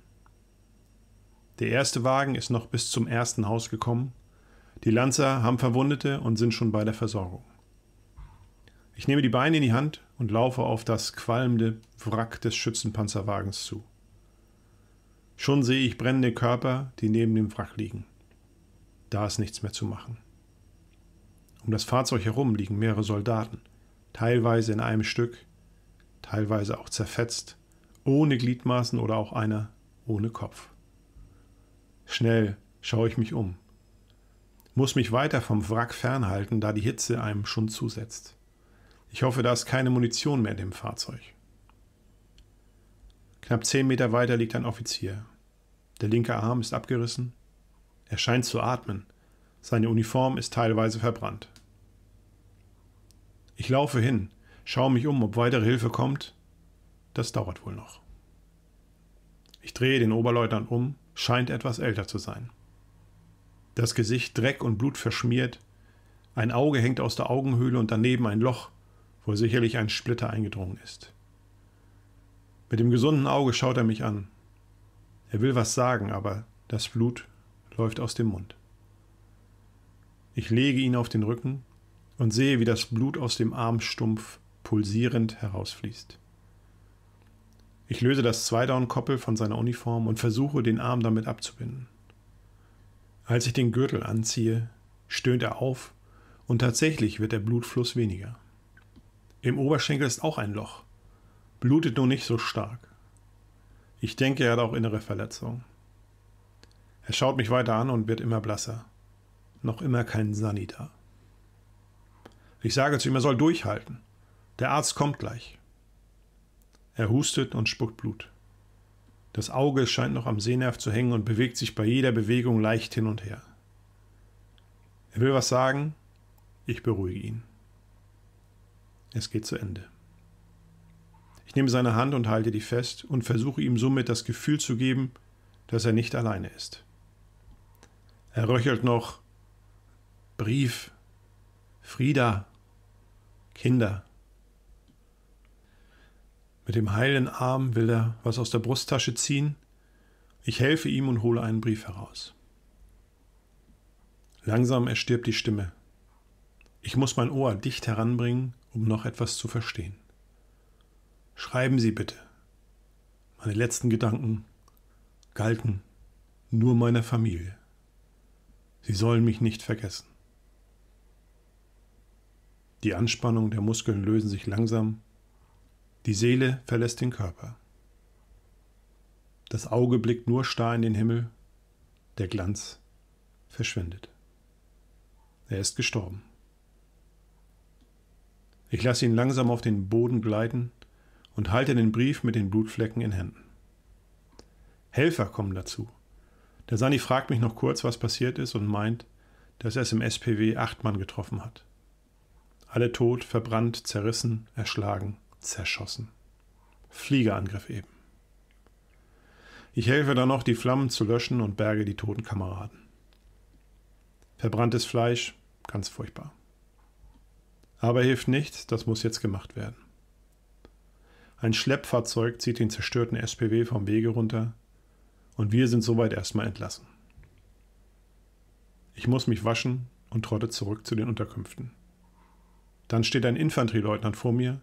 Der erste Wagen ist noch bis zum ersten Haus gekommen. Die Lanzer haben Verwundete und sind schon bei der Versorgung. Ich nehme die Beine in die Hand und laufe auf das qualmende Wrack des Schützenpanzerwagens zu. Schon sehe ich brennende Körper, die neben dem Wrack liegen. Da ist nichts mehr zu machen. Um das Fahrzeug herum liegen mehrere Soldaten, teilweise in einem Stück, teilweise auch zerfetzt, ohne Gliedmaßen oder auch einer ohne Kopf. Schnell schaue ich mich um, muss mich weiter vom Wrack fernhalten, da die Hitze einem schon zusetzt. Ich hoffe, da ist keine Munition mehr in dem Fahrzeug. Knapp zehn Meter weiter liegt ein Offizier. Der linke Arm ist abgerissen. Er scheint zu atmen. Seine Uniform ist teilweise verbrannt. Ich laufe hin, schaue mich um, ob weitere Hilfe kommt. Das dauert wohl noch. Ich drehe den Oberleutnant um, scheint etwas älter zu sein. Das Gesicht dreck und Blut verschmiert, ein Auge hängt aus der Augenhöhle und daneben ein Loch, wo sicherlich ein Splitter eingedrungen ist. Mit dem gesunden Auge schaut er mich an. Er will was sagen, aber das Blut läuft aus dem Mund. Ich lege ihn auf den Rücken und sehe, wie das Blut aus dem Armstumpf pulsierend herausfließt. Ich löse das Zweidaunkoppel von seiner Uniform und versuche, den Arm damit abzubinden. Als ich den Gürtel anziehe, stöhnt er auf und tatsächlich wird der Blutfluss weniger. Im Oberschenkel ist auch ein Loch. Blutet nur nicht so stark. Ich denke, er hat auch innere Verletzungen. Er schaut mich weiter an und wird immer blasser. Noch immer kein Sani da. Ich sage zu ihm, er soll durchhalten. Der Arzt kommt gleich. Er hustet und spuckt Blut. Das Auge scheint noch am Sehnerv zu hängen und bewegt sich bei jeder Bewegung leicht hin und her. Er will was sagen, ich beruhige ihn. Es geht zu Ende. Ich nehme seine Hand und halte die fest und versuche ihm somit das Gefühl zu geben, dass er nicht alleine ist. Er röchelt noch Brief, Frieda, Kinder. Mit dem heilen Arm will er was aus der Brusttasche ziehen. Ich helfe ihm und hole einen Brief heraus. Langsam erstirbt die Stimme. Ich muss mein Ohr dicht heranbringen um noch etwas zu verstehen. Schreiben Sie bitte. Meine letzten Gedanken galten nur meiner Familie. Sie sollen mich nicht vergessen. Die Anspannung der Muskeln lösen sich langsam. Die Seele verlässt den Körper. Das Auge blickt nur starr in den Himmel. Der Glanz verschwindet. Er ist gestorben. Ich lasse ihn langsam auf den Boden gleiten und halte den Brief mit den Blutflecken in Händen. Helfer kommen dazu. Der Sani fragt mich noch kurz, was passiert ist und meint, dass er es im SPW acht Mann getroffen hat. Alle tot, verbrannt, zerrissen, erschlagen, zerschossen. Fliegerangriff eben. Ich helfe dann noch, die Flammen zu löschen und berge die toten Kameraden. Verbranntes Fleisch, ganz furchtbar. Aber hilft nichts, das muss jetzt gemacht werden. Ein Schleppfahrzeug zieht den zerstörten SPW vom Wege runter und wir sind soweit erstmal entlassen. Ich muss mich waschen und trotte zurück zu den Unterkünften. Dann steht ein Infanterieleutnant vor mir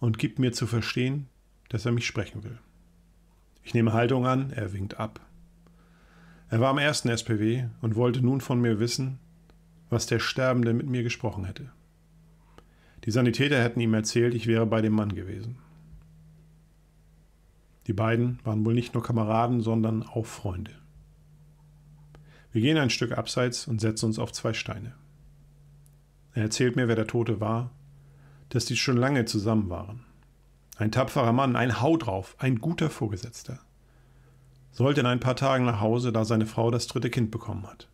und gibt mir zu verstehen, dass er mich sprechen will. Ich nehme Haltung an, er winkt ab. Er war am ersten SPW und wollte nun von mir wissen, was der Sterbende mit mir gesprochen hätte. Die Sanitäter hätten ihm erzählt, ich wäre bei dem Mann gewesen. Die beiden waren wohl nicht nur Kameraden, sondern auch Freunde. Wir gehen ein Stück abseits und setzen uns auf zwei Steine. Er erzählt mir, wer der Tote war, dass die schon lange zusammen waren. Ein tapferer Mann, ein Hau drauf, ein guter Vorgesetzter. Sollte in ein paar Tagen nach Hause, da seine Frau das dritte Kind bekommen hat.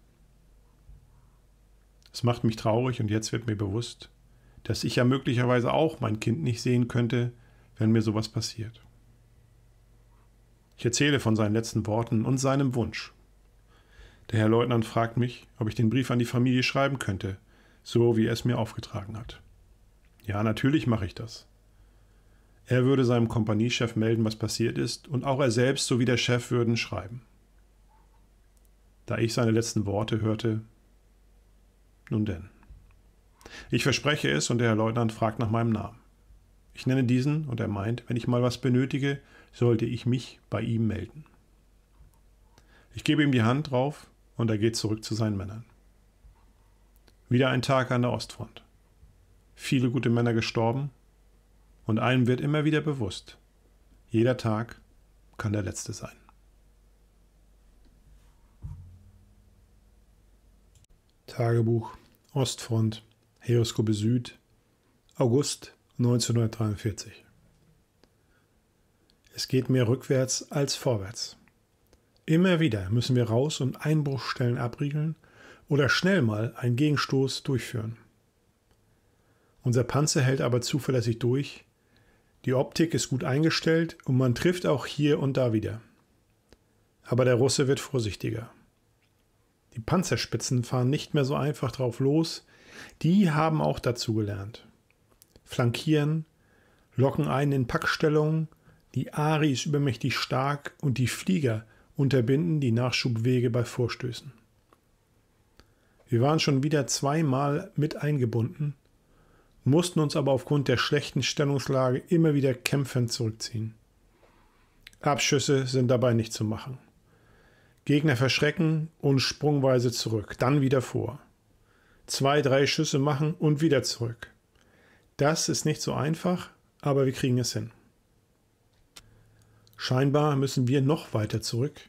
Es macht mich traurig und jetzt wird mir bewusst, dass ich ja möglicherweise auch mein Kind nicht sehen könnte, wenn mir sowas passiert. Ich erzähle von seinen letzten Worten und seinem Wunsch. Der Herr Leutnant fragt mich, ob ich den Brief an die Familie schreiben könnte, so wie er es mir aufgetragen hat. Ja, natürlich mache ich das. Er würde seinem Kompaniechef melden, was passiert ist, und auch er selbst sowie der Chef würden schreiben. Da ich seine letzten Worte hörte, nun denn. Ich verspreche es und der Herr Leutnant fragt nach meinem Namen. Ich nenne diesen und er meint, wenn ich mal was benötige, sollte ich mich bei ihm melden. Ich gebe ihm die Hand drauf und er geht zurück zu seinen Männern. Wieder ein Tag an der Ostfront. Viele gute Männer gestorben und einem wird immer wieder bewusst, jeder Tag kann der letzte sein. Tagebuch Ostfront Heroskope Süd, August 1943. Es geht mehr rückwärts als vorwärts. Immer wieder müssen wir raus und Einbruchstellen abriegeln oder schnell mal einen Gegenstoß durchführen. Unser Panzer hält aber zuverlässig durch, die Optik ist gut eingestellt und man trifft auch hier und da wieder. Aber der Russe wird vorsichtiger. Die Panzerspitzen fahren nicht mehr so einfach drauf los, die haben auch dazugelernt. Flankieren, locken einen in Packstellung, die Ari ist übermächtig stark und die Flieger unterbinden die Nachschubwege bei Vorstößen. Wir waren schon wieder zweimal mit eingebunden, mussten uns aber aufgrund der schlechten Stellungslage immer wieder kämpfend zurückziehen. Abschüsse sind dabei nicht zu machen. Gegner verschrecken und sprungweise zurück, dann wieder vor zwei, drei Schüsse machen und wieder zurück. Das ist nicht so einfach, aber wir kriegen es hin. Scheinbar müssen wir noch weiter zurück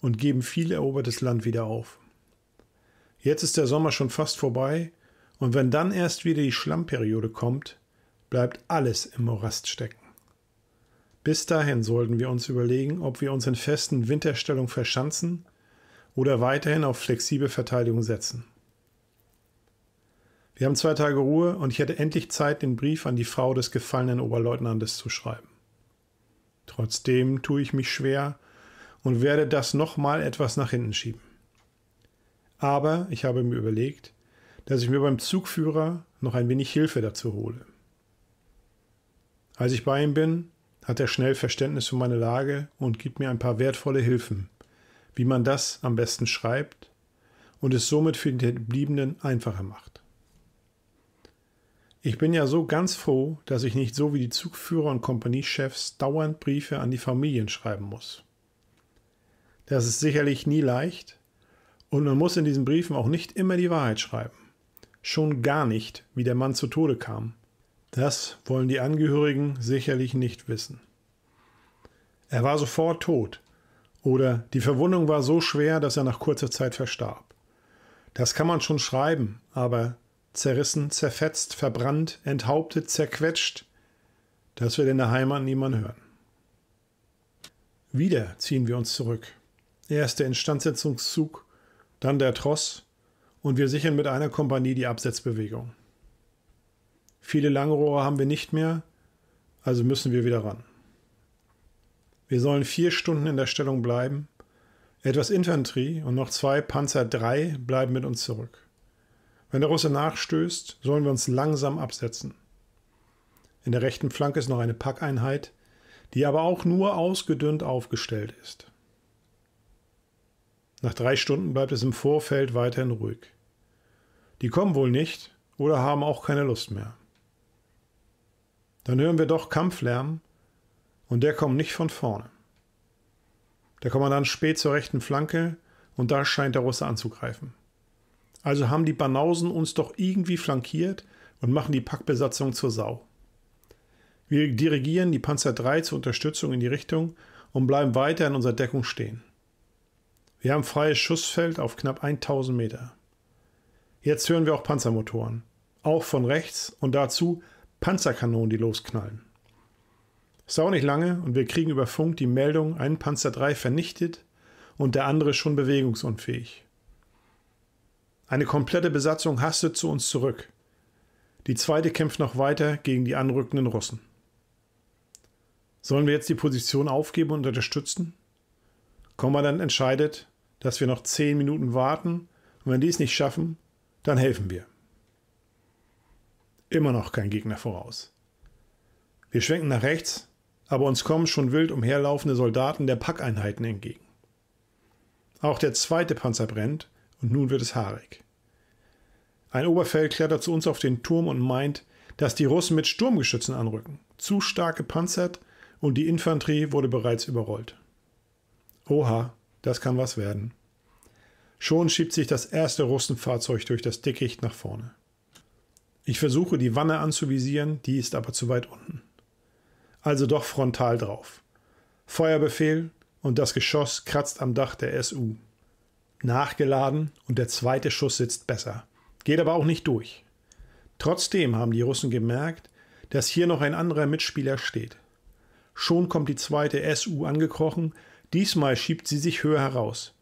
und geben viel erobertes Land wieder auf. Jetzt ist der Sommer schon fast vorbei und wenn dann erst wieder die Schlammperiode kommt, bleibt alles im Morast stecken. Bis dahin sollten wir uns überlegen, ob wir uns in festen Winterstellungen verschanzen oder weiterhin auf flexible Verteidigung setzen. Wir haben zwei Tage Ruhe und ich hätte endlich Zeit, den Brief an die Frau des gefallenen Oberleutnantes zu schreiben. Trotzdem tue ich mich schwer und werde das nochmal etwas nach hinten schieben. Aber ich habe mir überlegt, dass ich mir beim Zugführer noch ein wenig Hilfe dazu hole. Als ich bei ihm bin, hat er schnell Verständnis für meine Lage und gibt mir ein paar wertvolle Hilfen, wie man das am besten schreibt und es somit für die Hinterbliebenen einfacher macht. Ich bin ja so ganz froh, dass ich nicht so wie die Zugführer und Kompaniechefs dauernd Briefe an die Familien schreiben muss. Das ist sicherlich nie leicht und man muss in diesen Briefen auch nicht immer die Wahrheit schreiben. Schon gar nicht, wie der Mann zu Tode kam. Das wollen die Angehörigen sicherlich nicht wissen. Er war sofort tot oder die Verwundung war so schwer, dass er nach kurzer Zeit verstarb. Das kann man schon schreiben, aber zerrissen, zerfetzt, verbrannt, enthauptet, zerquetscht, dass wir in der Heimat niemand hören. Wieder ziehen wir uns zurück. Erst der Instandsetzungszug, dann der Tross und wir sichern mit einer Kompanie die Absetzbewegung. Viele Langrohre haben wir nicht mehr, also müssen wir wieder ran. Wir sollen vier Stunden in der Stellung bleiben. Etwas Infanterie und noch zwei Panzer 3 bleiben mit uns zurück. Wenn der Russe nachstößt, sollen wir uns langsam absetzen. In der rechten Flanke ist noch eine Packeinheit, die aber auch nur ausgedünnt aufgestellt ist. Nach drei Stunden bleibt es im Vorfeld weiterhin ruhig. Die kommen wohl nicht oder haben auch keine Lust mehr. Dann hören wir doch Kampflärm und der kommt nicht von vorne. Der Kommandant späht zur rechten Flanke und da scheint der Russe anzugreifen. Also haben die Banausen uns doch irgendwie flankiert und machen die Packbesatzung zur Sau. Wir dirigieren die Panzer 3 zur Unterstützung in die Richtung und bleiben weiter in unserer Deckung stehen. Wir haben freies Schussfeld auf knapp 1000 Meter. Jetzt hören wir auch Panzermotoren, auch von rechts und dazu Panzerkanonen, die losknallen. Es dauert nicht lange und wir kriegen über Funk die Meldung, ein Panzer 3 vernichtet und der andere schon bewegungsunfähig. Eine komplette Besatzung hastet zu uns zurück. Die zweite kämpft noch weiter gegen die anrückenden Russen. Sollen wir jetzt die Position aufgeben und unterstützen? Kommandant entscheidet, dass wir noch zehn Minuten warten und wenn die es nicht schaffen, dann helfen wir. Immer noch kein Gegner voraus. Wir schwenken nach rechts, aber uns kommen schon wild umherlaufende Soldaten der Packeinheiten entgegen. Auch der zweite Panzer brennt und nun wird es haarig. Ein Oberfeld klettert zu uns auf den Turm und meint, dass die Russen mit Sturmgeschützen anrücken, zu stark gepanzert und die Infanterie wurde bereits überrollt. Oha, das kann was werden. Schon schiebt sich das erste Russenfahrzeug durch das Dickicht nach vorne. Ich versuche, die Wanne anzuvisieren, die ist aber zu weit unten. Also doch frontal drauf. Feuerbefehl und das Geschoss kratzt am Dach der SU nachgeladen und der zweite Schuss sitzt besser, geht aber auch nicht durch. Trotzdem haben die Russen gemerkt, dass hier noch ein anderer Mitspieler steht. Schon kommt die zweite SU angekrochen, diesmal schiebt sie sich höher heraus.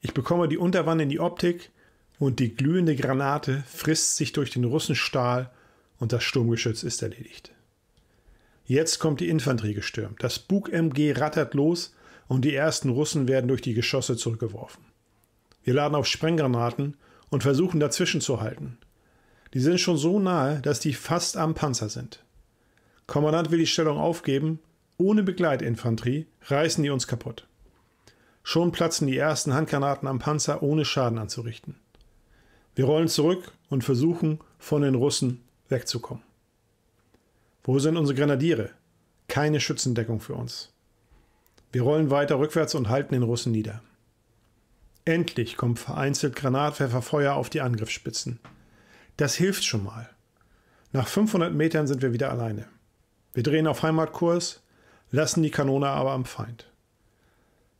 Ich bekomme die Unterwanne in die Optik und die glühende Granate frisst sich durch den Russenstahl und das Sturmgeschütz ist erledigt. Jetzt kommt die Infanterie gestürmt. Das Bug-MG rattert los und die ersten Russen werden durch die Geschosse zurückgeworfen. Wir laden auf Sprenggranaten und versuchen dazwischen zu halten. Die sind schon so nahe, dass die fast am Panzer sind. Kommandant will die Stellung aufgeben, ohne Begleitinfanterie reißen die uns kaputt. Schon platzen die ersten Handgranaten am Panzer, ohne Schaden anzurichten. Wir rollen zurück und versuchen, von den Russen wegzukommen. Wo sind unsere Grenadiere? Keine Schützendeckung für uns. Wir rollen weiter rückwärts und halten den Russen nieder. Endlich kommt vereinzelt Granatwerferfeuer auf die Angriffsspitzen. Das hilft schon mal. Nach 500 Metern sind wir wieder alleine. Wir drehen auf Heimatkurs, lassen die Kanone aber am Feind.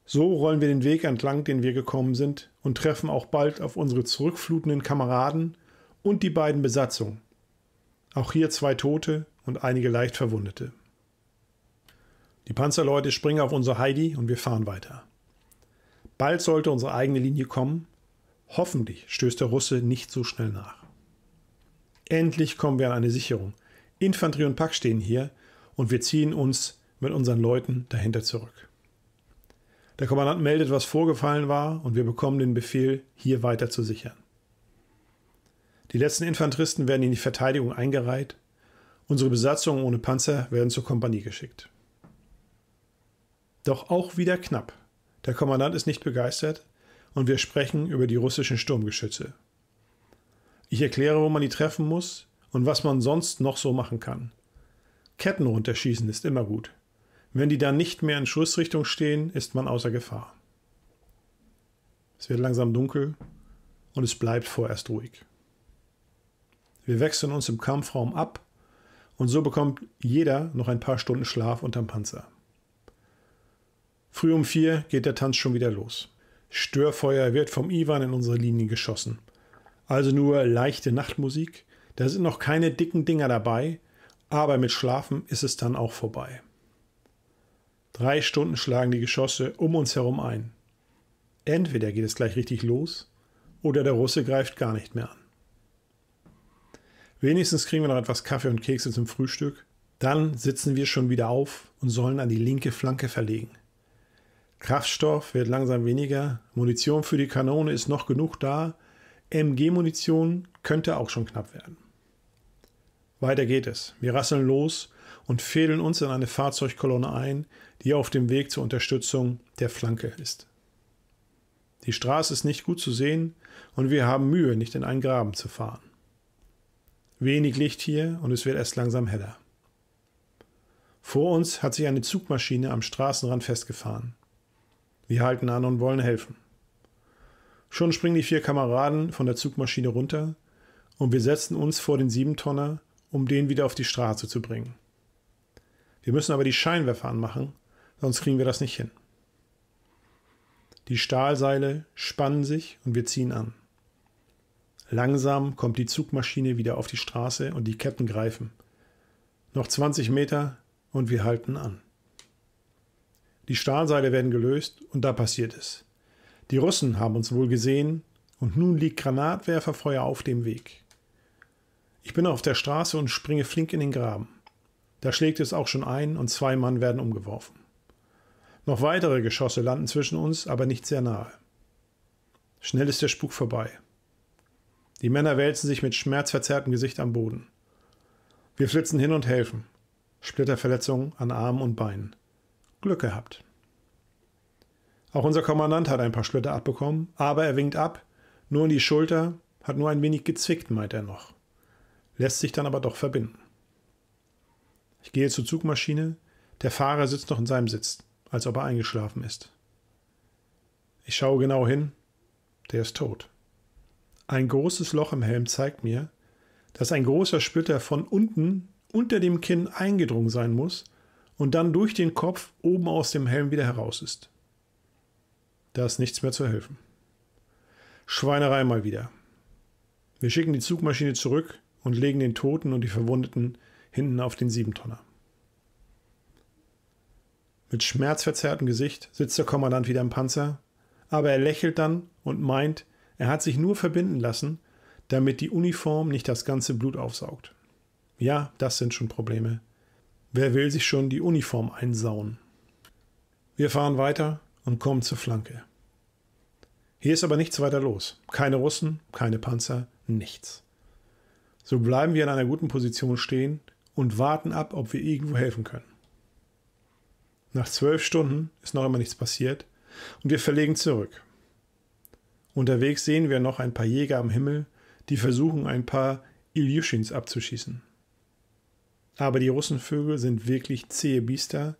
So rollen wir den Weg entlang, den wir gekommen sind, und treffen auch bald auf unsere zurückflutenden Kameraden und die beiden Besatzungen. Auch hier zwei Tote und einige leicht Verwundete. Die Panzerleute springen auf unser Heidi und wir fahren weiter. Bald sollte unsere eigene Linie kommen. Hoffentlich stößt der Russe nicht so schnell nach. Endlich kommen wir an eine Sicherung. Infanterie und Pack stehen hier und wir ziehen uns mit unseren Leuten dahinter zurück. Der Kommandant meldet, was vorgefallen war und wir bekommen den Befehl, hier weiter zu sichern. Die letzten Infanteristen werden in die Verteidigung eingereiht. Unsere Besatzungen ohne Panzer werden zur Kompanie geschickt. Doch auch wieder knapp. Der Kommandant ist nicht begeistert und wir sprechen über die russischen Sturmgeschütze. Ich erkläre, wo man die treffen muss und was man sonst noch so machen kann. Ketten runterschießen ist immer gut. Wenn die dann nicht mehr in Schussrichtung stehen, ist man außer Gefahr. Es wird langsam dunkel und es bleibt vorerst ruhig. Wir wechseln uns im Kampfraum ab und so bekommt jeder noch ein paar Stunden Schlaf unterm Panzer. Früh um vier geht der Tanz schon wieder los. Störfeuer wird vom Iwan in unsere Linie geschossen. Also nur leichte Nachtmusik, da sind noch keine dicken Dinger dabei, aber mit Schlafen ist es dann auch vorbei. Drei Stunden schlagen die Geschosse um uns herum ein. Entweder geht es gleich richtig los oder der Russe greift gar nicht mehr an. Wenigstens kriegen wir noch etwas Kaffee und Kekse zum Frühstück. Dann sitzen wir schon wieder auf und sollen an die linke Flanke verlegen. Kraftstoff wird langsam weniger, Munition für die Kanone ist noch genug da, MG-Munition könnte auch schon knapp werden. Weiter geht es. Wir rasseln los und fädeln uns in eine Fahrzeugkolonne ein, die auf dem Weg zur Unterstützung der Flanke ist. Die Straße ist nicht gut zu sehen und wir haben Mühe, nicht in einen Graben zu fahren. Wenig Licht hier und es wird erst langsam heller. Vor uns hat sich eine Zugmaschine am Straßenrand festgefahren. Wir halten an und wollen helfen. Schon springen die vier Kameraden von der Zugmaschine runter und wir setzen uns vor den Siebentonner, um den wieder auf die Straße zu bringen. Wir müssen aber die Scheinwerfer anmachen, sonst kriegen wir das nicht hin. Die Stahlseile spannen sich und wir ziehen an. Langsam kommt die Zugmaschine wieder auf die Straße und die Ketten greifen. Noch 20 Meter und wir halten an. Die Stahlseile werden gelöst und da passiert es. Die Russen haben uns wohl gesehen und nun liegt Granatwerferfeuer auf dem Weg. Ich bin auf der Straße und springe flink in den Graben. Da schlägt es auch schon ein und zwei Mann werden umgeworfen. Noch weitere Geschosse landen zwischen uns, aber nicht sehr nahe. Schnell ist der Spuk vorbei. Die Männer wälzen sich mit schmerzverzerrtem Gesicht am Boden. Wir flitzen hin und helfen. Splitterverletzungen an Armen und Beinen. Glück gehabt. Auch unser Kommandant hat ein paar Schlitter abbekommen, aber er winkt ab, nur in die Schulter, hat nur ein wenig gezwickt, meint er noch. Lässt sich dann aber doch verbinden. Ich gehe zur Zugmaschine, der Fahrer sitzt noch in seinem Sitz, als ob er eingeschlafen ist. Ich schaue genau hin, der ist tot. Ein großes Loch im Helm zeigt mir, dass ein großer Splitter von unten unter dem Kinn eingedrungen sein muss und dann durch den Kopf oben aus dem Helm wieder heraus ist. Da ist nichts mehr zu helfen. Schweinerei mal wieder. Wir schicken die Zugmaschine zurück und legen den Toten und die Verwundeten hinten auf den Siebentonner. Mit schmerzverzerrtem Gesicht sitzt der Kommandant wieder im Panzer, aber er lächelt dann und meint, er hat sich nur verbinden lassen, damit die Uniform nicht das ganze Blut aufsaugt. Ja, das sind schon Probleme, Wer will sich schon die Uniform einsauen? Wir fahren weiter und kommen zur Flanke. Hier ist aber nichts weiter los. Keine Russen, keine Panzer, nichts. So bleiben wir in einer guten Position stehen und warten ab, ob wir irgendwo helfen können. Nach zwölf Stunden ist noch immer nichts passiert und wir verlegen zurück. Unterwegs sehen wir noch ein paar Jäger am Himmel, die versuchen, ein paar Ilyushins abzuschießen. Aber die Russenvögel sind wirklich zähe Biester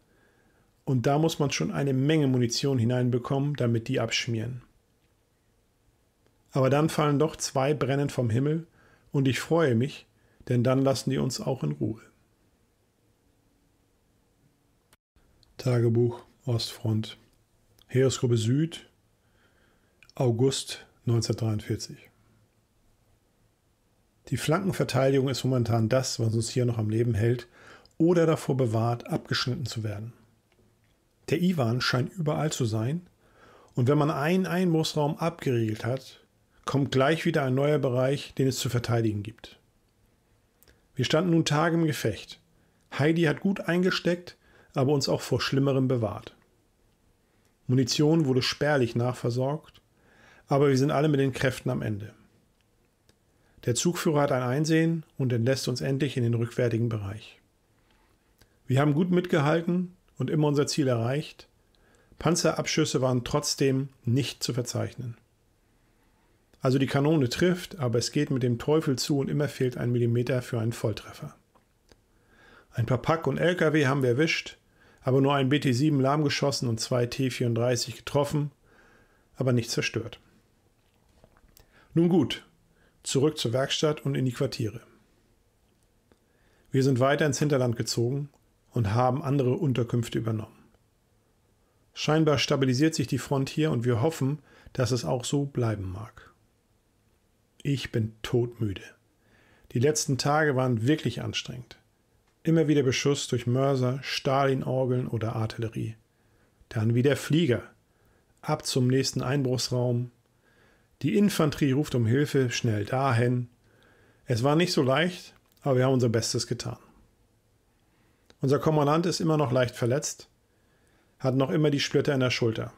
und da muss man schon eine Menge Munition hineinbekommen, damit die abschmieren. Aber dann fallen doch zwei brennend vom Himmel und ich freue mich, denn dann lassen die uns auch in Ruhe. Tagebuch Ostfront Heeresgruppe Süd August 1943 die Flankenverteidigung ist momentan das, was uns hier noch am Leben hält oder davor bewahrt, abgeschnitten zu werden. Der Iwan scheint überall zu sein und wenn man einen Einbruchsraum abgeriegelt hat, kommt gleich wieder ein neuer Bereich, den es zu verteidigen gibt. Wir standen nun Tage im Gefecht. Heidi hat gut eingesteckt, aber uns auch vor Schlimmerem bewahrt. Munition wurde spärlich nachversorgt, aber wir sind alle mit den Kräften am Ende. Der Zugführer hat ein Einsehen und entlässt uns endlich in den rückwärtigen Bereich. Wir haben gut mitgehalten und immer unser Ziel erreicht. Panzerabschüsse waren trotzdem nicht zu verzeichnen. Also die Kanone trifft, aber es geht mit dem Teufel zu und immer fehlt ein Millimeter für einen Volltreffer. Ein paar Pack und LKW haben wir erwischt, aber nur einen BT-7 lahmgeschossen und zwei T-34 getroffen, aber nicht zerstört. Nun gut, zurück zur Werkstatt und in die Quartiere. Wir sind weiter ins Hinterland gezogen und haben andere Unterkünfte übernommen. Scheinbar stabilisiert sich die Front hier und wir hoffen, dass es auch so bleiben mag. Ich bin todmüde. Die letzten Tage waren wirklich anstrengend. Immer wieder Beschuss durch Mörser, Stalinorgeln oder Artillerie. Dann wieder Flieger. Ab zum nächsten Einbruchsraum, die Infanterie ruft um Hilfe, schnell dahin. Es war nicht so leicht, aber wir haben unser Bestes getan. Unser Kommandant ist immer noch leicht verletzt, hat noch immer die Splitter in der Schulter.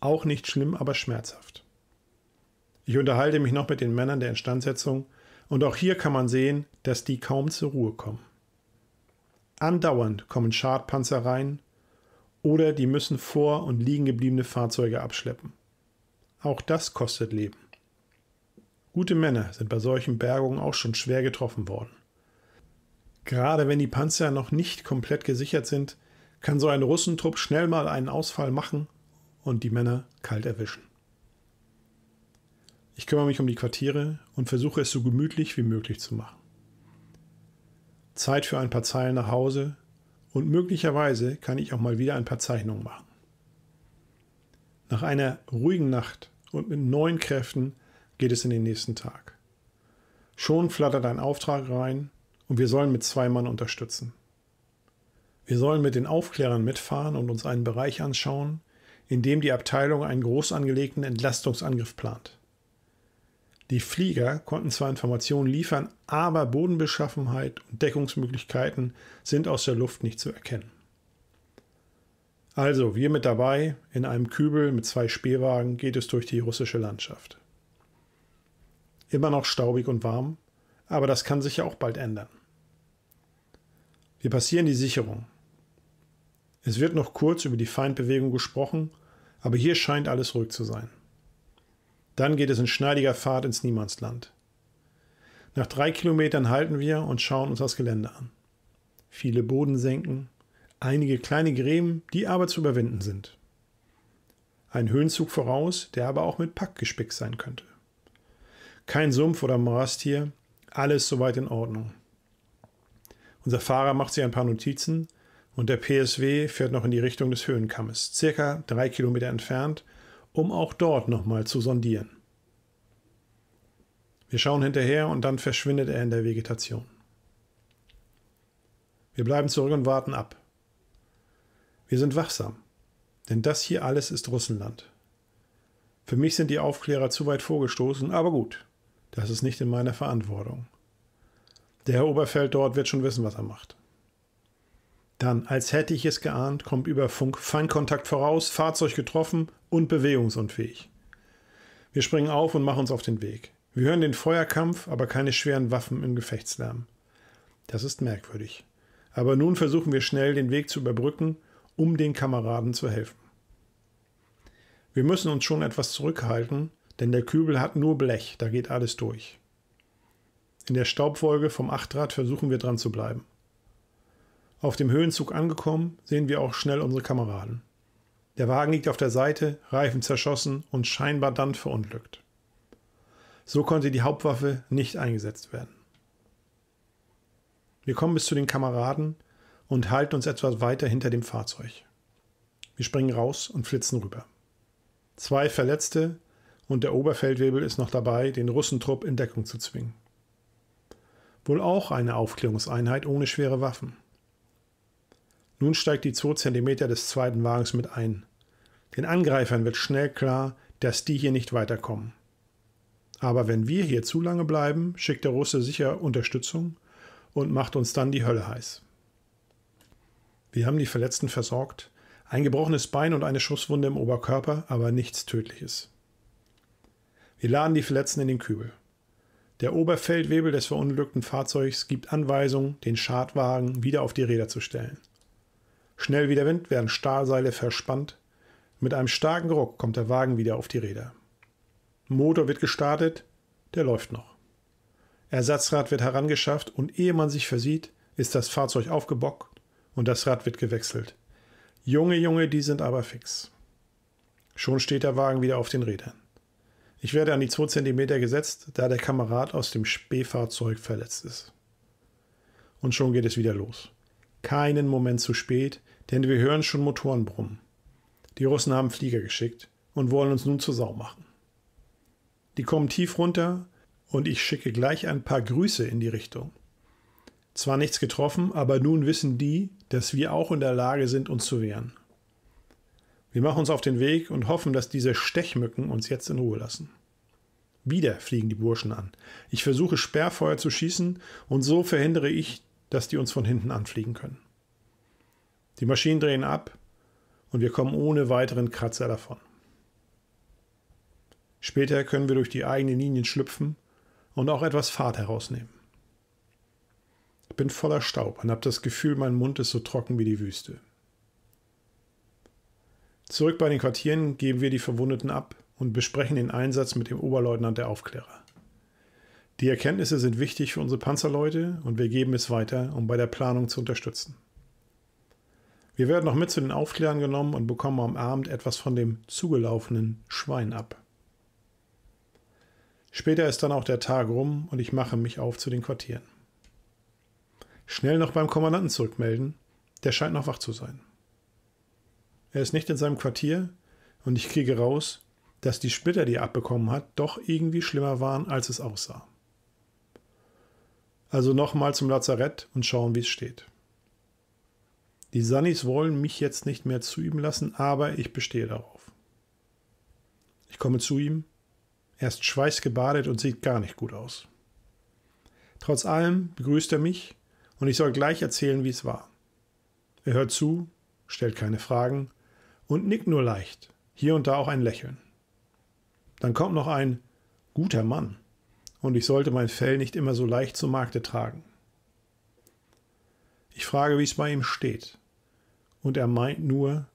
Auch nicht schlimm, aber schmerzhaft. Ich unterhalte mich noch mit den Männern der Instandsetzung und auch hier kann man sehen, dass die kaum zur Ruhe kommen. Andauernd kommen Schadpanzer rein oder die müssen vor- und liegengebliebene Fahrzeuge abschleppen. Auch das kostet Leben. Gute Männer sind bei solchen Bergungen auch schon schwer getroffen worden. Gerade wenn die Panzer noch nicht komplett gesichert sind, kann so ein Russentrupp schnell mal einen Ausfall machen und die Männer kalt erwischen. Ich kümmere mich um die Quartiere und versuche es so gemütlich wie möglich zu machen. Zeit für ein paar Zeilen nach Hause und möglicherweise kann ich auch mal wieder ein paar Zeichnungen machen. Nach einer ruhigen Nacht und mit neuen Kräften geht es in den nächsten Tag. Schon flattert ein Auftrag rein und wir sollen mit zwei Mann unterstützen. Wir sollen mit den Aufklärern mitfahren und uns einen Bereich anschauen, in dem die Abteilung einen groß angelegten Entlastungsangriff plant. Die Flieger konnten zwar Informationen liefern, aber Bodenbeschaffenheit und Deckungsmöglichkeiten sind aus der Luft nicht zu erkennen. Also, wir mit dabei, in einem Kübel mit zwei Spielwagen geht es durch die russische Landschaft. Immer noch staubig und warm, aber das kann sich ja auch bald ändern. Wir passieren die Sicherung. Es wird noch kurz über die Feindbewegung gesprochen, aber hier scheint alles ruhig zu sein. Dann geht es in schneidiger Fahrt ins Niemandsland. Nach drei Kilometern halten wir und schauen uns das Gelände an. Viele Bodensenken, einige kleine Gräben, die aber zu überwinden sind. Ein Höhenzug voraus, der aber auch mit Pack gespickt sein könnte. Kein Sumpf oder Morast hier, alles soweit in Ordnung. Unser Fahrer macht sich ein paar Notizen und der PSW fährt noch in die Richtung des Höhenkammes, circa drei Kilometer entfernt, um auch dort nochmal zu sondieren. Wir schauen hinterher und dann verschwindet er in der Vegetation. Wir bleiben zurück und warten ab. Wir sind wachsam, denn das hier alles ist Russland. Für mich sind die Aufklärer zu weit vorgestoßen, aber gut, das ist nicht in meiner Verantwortung. Der Herr Oberfeld dort wird schon wissen, was er macht. Dann, als hätte ich es geahnt, kommt über Funk Feindkontakt voraus, Fahrzeug getroffen und bewegungsunfähig. Wir springen auf und machen uns auf den Weg. Wir hören den Feuerkampf, aber keine schweren Waffen im Gefechtslärm. Das ist merkwürdig. Aber nun versuchen wir schnell den Weg zu überbrücken um den Kameraden zu helfen. Wir müssen uns schon etwas zurückhalten, denn der Kübel hat nur Blech, da geht alles durch. In der Staubwolke vom Achtrad versuchen wir dran zu bleiben. Auf dem Höhenzug angekommen, sehen wir auch schnell unsere Kameraden. Der Wagen liegt auf der Seite, Reifen zerschossen und scheinbar dann verunglückt. So konnte die Hauptwaffe nicht eingesetzt werden. Wir kommen bis zu den Kameraden, und halten uns etwas weiter hinter dem Fahrzeug. Wir springen raus und flitzen rüber. Zwei Verletzte und der Oberfeldwebel ist noch dabei, den Russentrupp in Deckung zu zwingen. Wohl auch eine Aufklärungseinheit ohne schwere Waffen. Nun steigt die 2 cm des zweiten Wagens mit ein. Den Angreifern wird schnell klar, dass die hier nicht weiterkommen. Aber wenn wir hier zu lange bleiben, schickt der Russe sicher Unterstützung und macht uns dann die Hölle heiß. Wir haben die Verletzten versorgt. Ein gebrochenes Bein und eine Schusswunde im Oberkörper, aber nichts Tödliches. Wir laden die Verletzten in den Kübel. Der Oberfeldwebel des verunglückten Fahrzeugs gibt Anweisungen, den Schadwagen wieder auf die Räder zu stellen. Schnell wie der Wind werden Stahlseile verspannt. Mit einem starken Ruck kommt der Wagen wieder auf die Räder. Motor wird gestartet, der läuft noch. Ersatzrad wird herangeschafft und ehe man sich versieht, ist das Fahrzeug aufgebockt und das Rad wird gewechselt. Junge, Junge, die sind aber fix. Schon steht der Wagen wieder auf den Rädern. Ich werde an die 2 cm gesetzt, da der Kamerad aus dem Spähfahrzeug verletzt ist. Und schon geht es wieder los. Keinen Moment zu spät, denn wir hören schon Motoren brummen. Die Russen haben Flieger geschickt und wollen uns nun zur Sau machen. Die kommen tief runter und ich schicke gleich ein paar Grüße in die Richtung. Zwar nichts getroffen, aber nun wissen die, dass wir auch in der Lage sind, uns zu wehren. Wir machen uns auf den Weg und hoffen, dass diese Stechmücken uns jetzt in Ruhe lassen. Wieder fliegen die Burschen an. Ich versuche Sperrfeuer zu schießen und so verhindere ich, dass die uns von hinten anfliegen können. Die Maschinen drehen ab und wir kommen ohne weiteren Kratzer davon. Später können wir durch die eigenen Linien schlüpfen und auch etwas Fahrt herausnehmen. Ich bin voller Staub und habe das Gefühl, mein Mund ist so trocken wie die Wüste. Zurück bei den Quartieren geben wir die Verwundeten ab und besprechen den Einsatz mit dem Oberleutnant der Aufklärer. Die Erkenntnisse sind wichtig für unsere Panzerleute und wir geben es weiter, um bei der Planung zu unterstützen. Wir werden noch mit zu den Aufklärern genommen und bekommen am Abend etwas von dem zugelaufenen Schwein ab. Später ist dann auch der Tag rum und ich mache mich auf zu den Quartieren. Schnell noch beim Kommandanten zurückmelden. Der scheint noch wach zu sein. Er ist nicht in seinem Quartier und ich kriege raus, dass die Splitter, die er abbekommen hat, doch irgendwie schlimmer waren, als es aussah. Also nochmal zum Lazarett und schauen, wie es steht. Die Sunnis wollen mich jetzt nicht mehr zu ihm lassen, aber ich bestehe darauf. Ich komme zu ihm. Er ist schweißgebadet und sieht gar nicht gut aus. Trotz allem begrüßt er mich und ich soll gleich erzählen, wie es war. Er hört zu, stellt keine Fragen und nickt nur leicht, hier und da auch ein Lächeln. Dann kommt noch ein guter Mann, und ich sollte mein Fell nicht immer so leicht zum Markte tragen. Ich frage, wie es bei ihm steht, und er meint nur,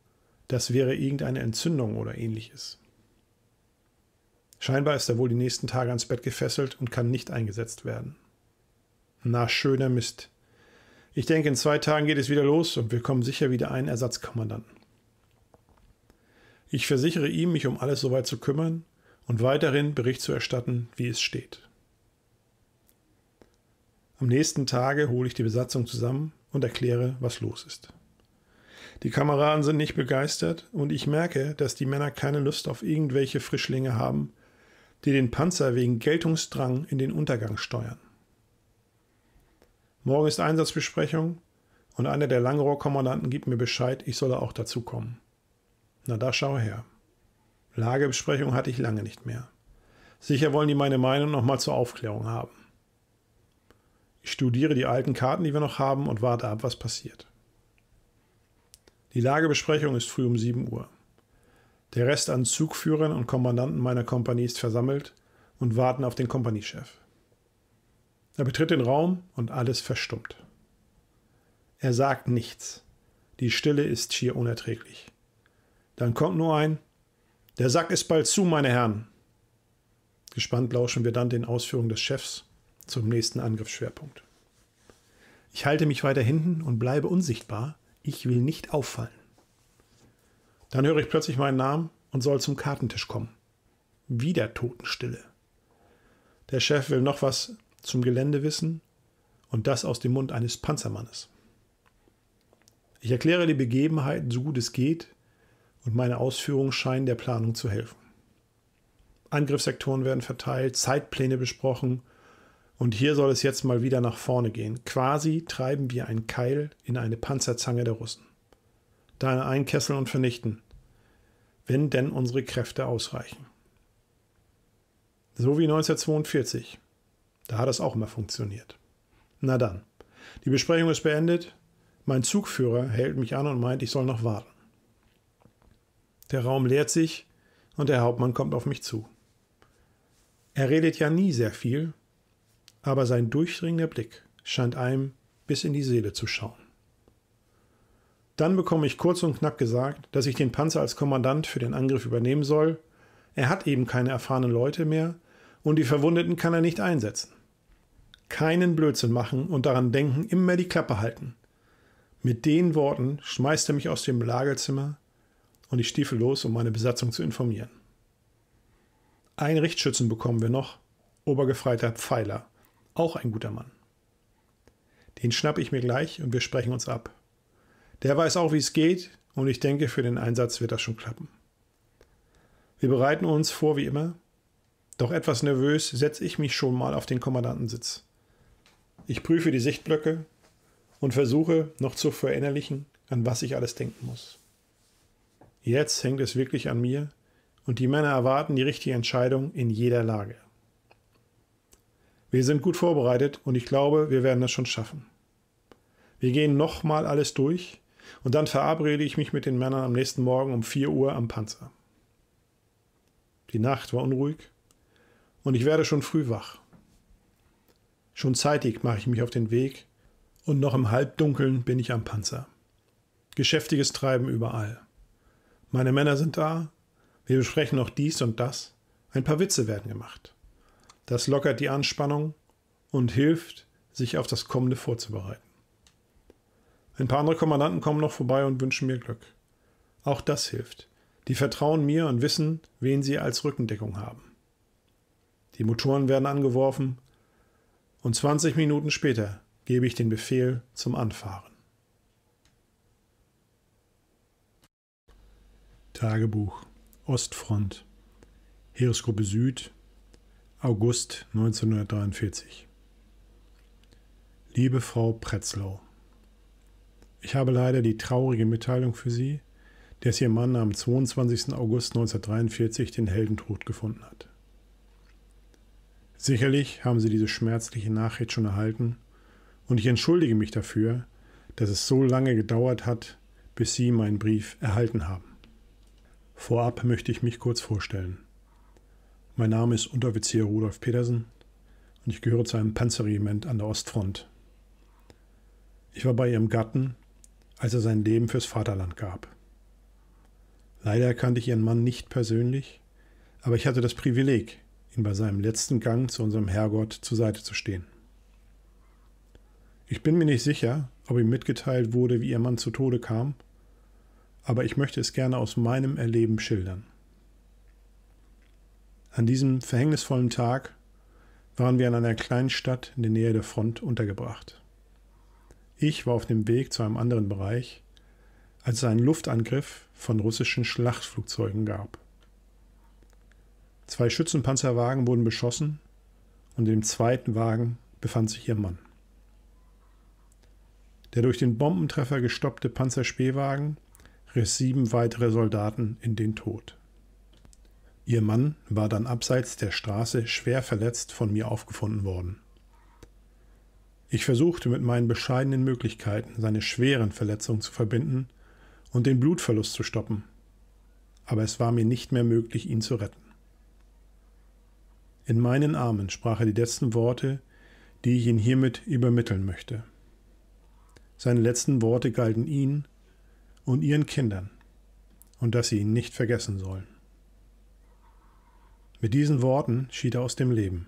das wäre irgendeine Entzündung oder ähnliches. Scheinbar ist er wohl die nächsten Tage ans Bett gefesselt und kann nicht eingesetzt werden. Na, schöner Mist. Ich denke, in zwei Tagen geht es wieder los und wir kommen sicher wieder einen Ersatzkommandanten. Ich versichere ihm, mich um alles soweit zu kümmern und weiterhin Bericht zu erstatten, wie es steht. Am nächsten Tage hole ich die Besatzung zusammen und erkläre, was los ist. Die Kameraden sind nicht begeistert und ich merke, dass die Männer keine Lust auf irgendwelche Frischlinge haben, die den Panzer wegen Geltungsdrang in den Untergang steuern. Morgen ist Einsatzbesprechung und einer der Langrohrkommandanten gibt mir Bescheid, ich solle auch dazukommen. Na, da schau her. Lagebesprechung hatte ich lange nicht mehr. Sicher wollen die meine Meinung nochmal zur Aufklärung haben. Ich studiere die alten Karten, die wir noch haben, und warte ab, was passiert. Die Lagebesprechung ist früh um 7 Uhr. Der Rest an Zugführern und Kommandanten meiner Kompanie ist versammelt und warten auf den Kompaniechef. Er betritt den Raum und alles verstummt. Er sagt nichts. Die Stille ist schier unerträglich. Dann kommt nur ein Der Sack ist bald zu, meine Herren. Gespannt lauschen wir dann den Ausführungen des Chefs zum nächsten Angriffsschwerpunkt. Ich halte mich weiter hinten und bleibe unsichtbar. Ich will nicht auffallen. Dann höre ich plötzlich meinen Namen und soll zum Kartentisch kommen. Wieder Totenstille. Der Chef will noch was zum Gelände wissen und das aus dem Mund eines Panzermannes. Ich erkläre die Begebenheiten so gut es geht und meine Ausführungen scheinen der Planung zu helfen. Angriffssektoren werden verteilt, Zeitpläne besprochen und hier soll es jetzt mal wieder nach vorne gehen. Quasi treiben wir einen Keil in eine Panzerzange der Russen. Daher einkesseln und vernichten, wenn denn unsere Kräfte ausreichen. So wie 1942. Da hat das auch immer funktioniert. Na dann. Die Besprechung ist beendet. Mein Zugführer hält mich an und meint, ich soll noch warten. Der Raum leert sich und der Hauptmann kommt auf mich zu. Er redet ja nie sehr viel, aber sein durchdringender Blick scheint einem bis in die Seele zu schauen. Dann bekomme ich kurz und knapp gesagt, dass ich den Panzer als Kommandant für den Angriff übernehmen soll. Er hat eben keine erfahrenen Leute mehr und die Verwundeten kann er nicht einsetzen. Keinen Blödsinn machen und daran denken, immer die Klappe halten. Mit den Worten schmeißt er mich aus dem Lagerzimmer und ich stiefel los, um meine Besatzung zu informieren. Einen Richtschützen bekommen wir noch, Obergefreiter Pfeiler, auch ein guter Mann. Den schnappe ich mir gleich und wir sprechen uns ab. Der weiß auch, wie es geht und ich denke, für den Einsatz wird das schon klappen. Wir bereiten uns vor wie immer, doch etwas nervös setze ich mich schon mal auf den Kommandantensitz. Ich prüfe die Sichtblöcke und versuche noch zu verinnerlichen, an was ich alles denken muss. Jetzt hängt es wirklich an mir und die Männer erwarten die richtige Entscheidung in jeder Lage. Wir sind gut vorbereitet und ich glaube, wir werden das schon schaffen. Wir gehen nochmal alles durch und dann verabrede ich mich mit den Männern am nächsten Morgen um 4 Uhr am Panzer. Die Nacht war unruhig und ich werde schon früh wach. Schon zeitig mache ich mich auf den Weg und noch im Halbdunkeln bin ich am Panzer. Geschäftiges Treiben überall. Meine Männer sind da, wir besprechen noch dies und das, ein paar Witze werden gemacht. Das lockert die Anspannung und hilft, sich auf das Kommende vorzubereiten. Ein paar andere Kommandanten kommen noch vorbei und wünschen mir Glück. Auch das hilft. Die vertrauen mir und wissen, wen sie als Rückendeckung haben die Motoren werden angeworfen und 20 Minuten später gebe ich den Befehl zum Anfahren. Tagebuch Ostfront Heeresgruppe Süd August 1943 Liebe Frau Pretzlau, ich habe leider die traurige Mitteilung für Sie, dass Ihr Mann am 22. August 1943 den Heldentod gefunden hat. Sicherlich haben Sie diese schmerzliche Nachricht schon erhalten und ich entschuldige mich dafür, dass es so lange gedauert hat, bis Sie meinen Brief erhalten haben. Vorab möchte ich mich kurz vorstellen. Mein Name ist Unteroffizier Rudolf Petersen und ich gehöre zu einem Panzerregiment an der Ostfront. Ich war bei ihrem Gatten, als er sein Leben fürs Vaterland gab. Leider kannte ich ihren Mann nicht persönlich, aber ich hatte das Privileg, ihn bei seinem letzten Gang zu unserem Herrgott zur Seite zu stehen. Ich bin mir nicht sicher, ob ihm mitgeteilt wurde, wie ihr Mann zu Tode kam, aber ich möchte es gerne aus meinem Erleben schildern. An diesem verhängnisvollen Tag waren wir in einer kleinen Stadt in der Nähe der Front untergebracht. Ich war auf dem Weg zu einem anderen Bereich, als es einen Luftangriff von russischen Schlachtflugzeugen gab. Zwei Schützenpanzerwagen wurden beschossen und in dem zweiten Wagen befand sich ihr Mann. Der durch den Bombentreffer gestoppte Panzerspähwagen riss sieben weitere Soldaten in den Tod. Ihr Mann war dann abseits der Straße schwer verletzt von mir aufgefunden worden. Ich versuchte mit meinen bescheidenen Möglichkeiten seine schweren Verletzungen zu verbinden und den Blutverlust zu stoppen, aber es war mir nicht mehr möglich, ihn zu retten in meinen Armen sprach er die letzten Worte, die ich Ihnen hiermit übermitteln möchte. Seine letzten Worte galten Ihnen und Ihren Kindern und dass Sie ihn nicht vergessen sollen. Mit diesen Worten schied er aus dem Leben.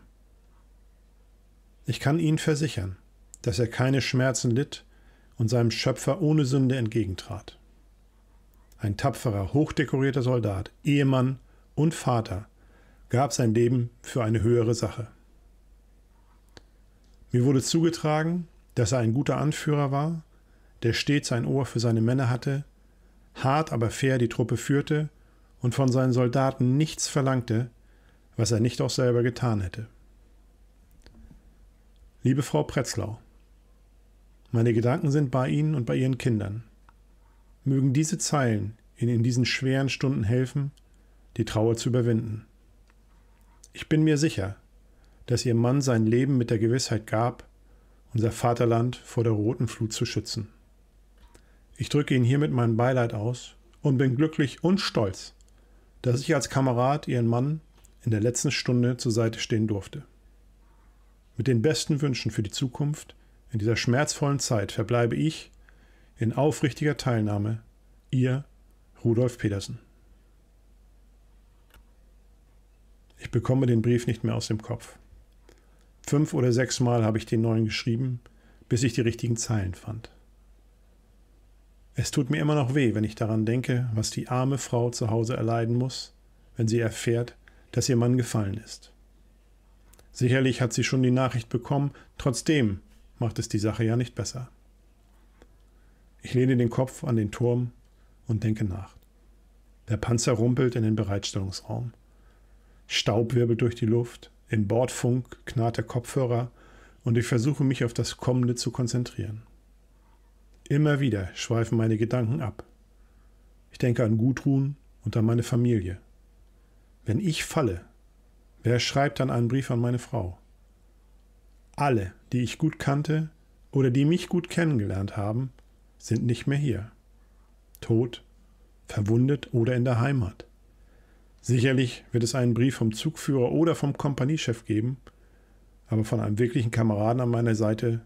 Ich kann Ihnen versichern, dass er keine Schmerzen litt und seinem Schöpfer ohne Sünde entgegentrat. Ein tapferer, hochdekorierter Soldat, Ehemann und Vater gab sein Leben für eine höhere Sache. Mir wurde zugetragen, dass er ein guter Anführer war, der stets ein Ohr für seine Männer hatte, hart aber fair die Truppe führte und von seinen Soldaten nichts verlangte, was er nicht auch selber getan hätte. Liebe Frau Pretzlau, meine Gedanken sind bei Ihnen und bei Ihren Kindern. Mögen diese Zeilen Ihnen in diesen schweren Stunden helfen, die Trauer zu überwinden. Ich bin mir sicher, dass ihr Mann sein Leben mit der Gewissheit gab, unser Vaterland vor der roten Flut zu schützen. Ich drücke Ihnen hiermit mein Beileid aus und bin glücklich und stolz, dass ich als Kamerad Ihren Mann in der letzten Stunde zur Seite stehen durfte. Mit den besten Wünschen für die Zukunft in dieser schmerzvollen Zeit verbleibe ich in aufrichtiger Teilnahme Ihr Rudolf Petersen. Ich bekomme den Brief nicht mehr aus dem Kopf. Fünf oder sechs Mal habe ich den neuen geschrieben, bis ich die richtigen Zeilen fand. Es tut mir immer noch weh, wenn ich daran denke, was die arme Frau zu Hause erleiden muss, wenn sie erfährt, dass ihr Mann gefallen ist. Sicherlich hat sie schon die Nachricht bekommen, trotzdem macht es die Sache ja nicht besser. Ich lehne den Kopf an den Turm und denke nach. Der Panzer rumpelt in den Bereitstellungsraum. Staub wirbelt durch die Luft, im Bordfunk knarrt der Kopfhörer und ich versuche mich auf das Kommende zu konzentrieren. Immer wieder schweifen meine Gedanken ab. Ich denke an Gudrun und an meine Familie. Wenn ich falle, wer schreibt dann einen Brief an meine Frau? Alle, die ich gut kannte oder die mich gut kennengelernt haben, sind nicht mehr hier. Tot, verwundet oder in der Heimat. Sicherlich wird es einen Brief vom Zugführer oder vom Kompaniechef geben, aber von einem wirklichen Kameraden an meiner Seite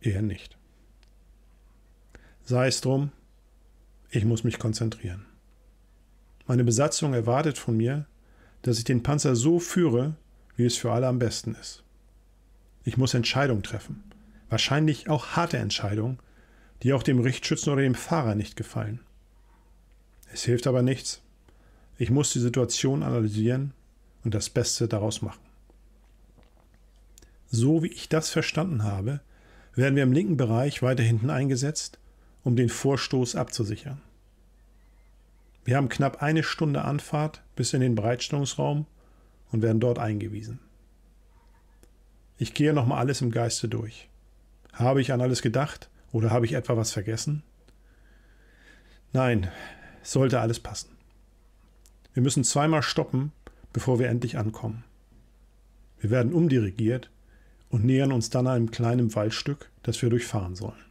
eher nicht. Sei es drum, ich muss mich konzentrieren. Meine Besatzung erwartet von mir, dass ich den Panzer so führe, wie es für alle am besten ist. Ich muss Entscheidungen treffen, wahrscheinlich auch harte Entscheidungen, die auch dem Richtschützen oder dem Fahrer nicht gefallen. Es hilft aber nichts, ich muss die Situation analysieren und das Beste daraus machen. So wie ich das verstanden habe, werden wir im linken Bereich weiter hinten eingesetzt, um den Vorstoß abzusichern. Wir haben knapp eine Stunde Anfahrt bis in den Bereitstellungsraum und werden dort eingewiesen. Ich gehe nochmal alles im Geiste durch. Habe ich an alles gedacht oder habe ich etwa was vergessen? Nein, sollte alles passen. Wir müssen zweimal stoppen, bevor wir endlich ankommen. Wir werden umdirigiert und nähern uns dann einem kleinen Waldstück, das wir durchfahren sollen.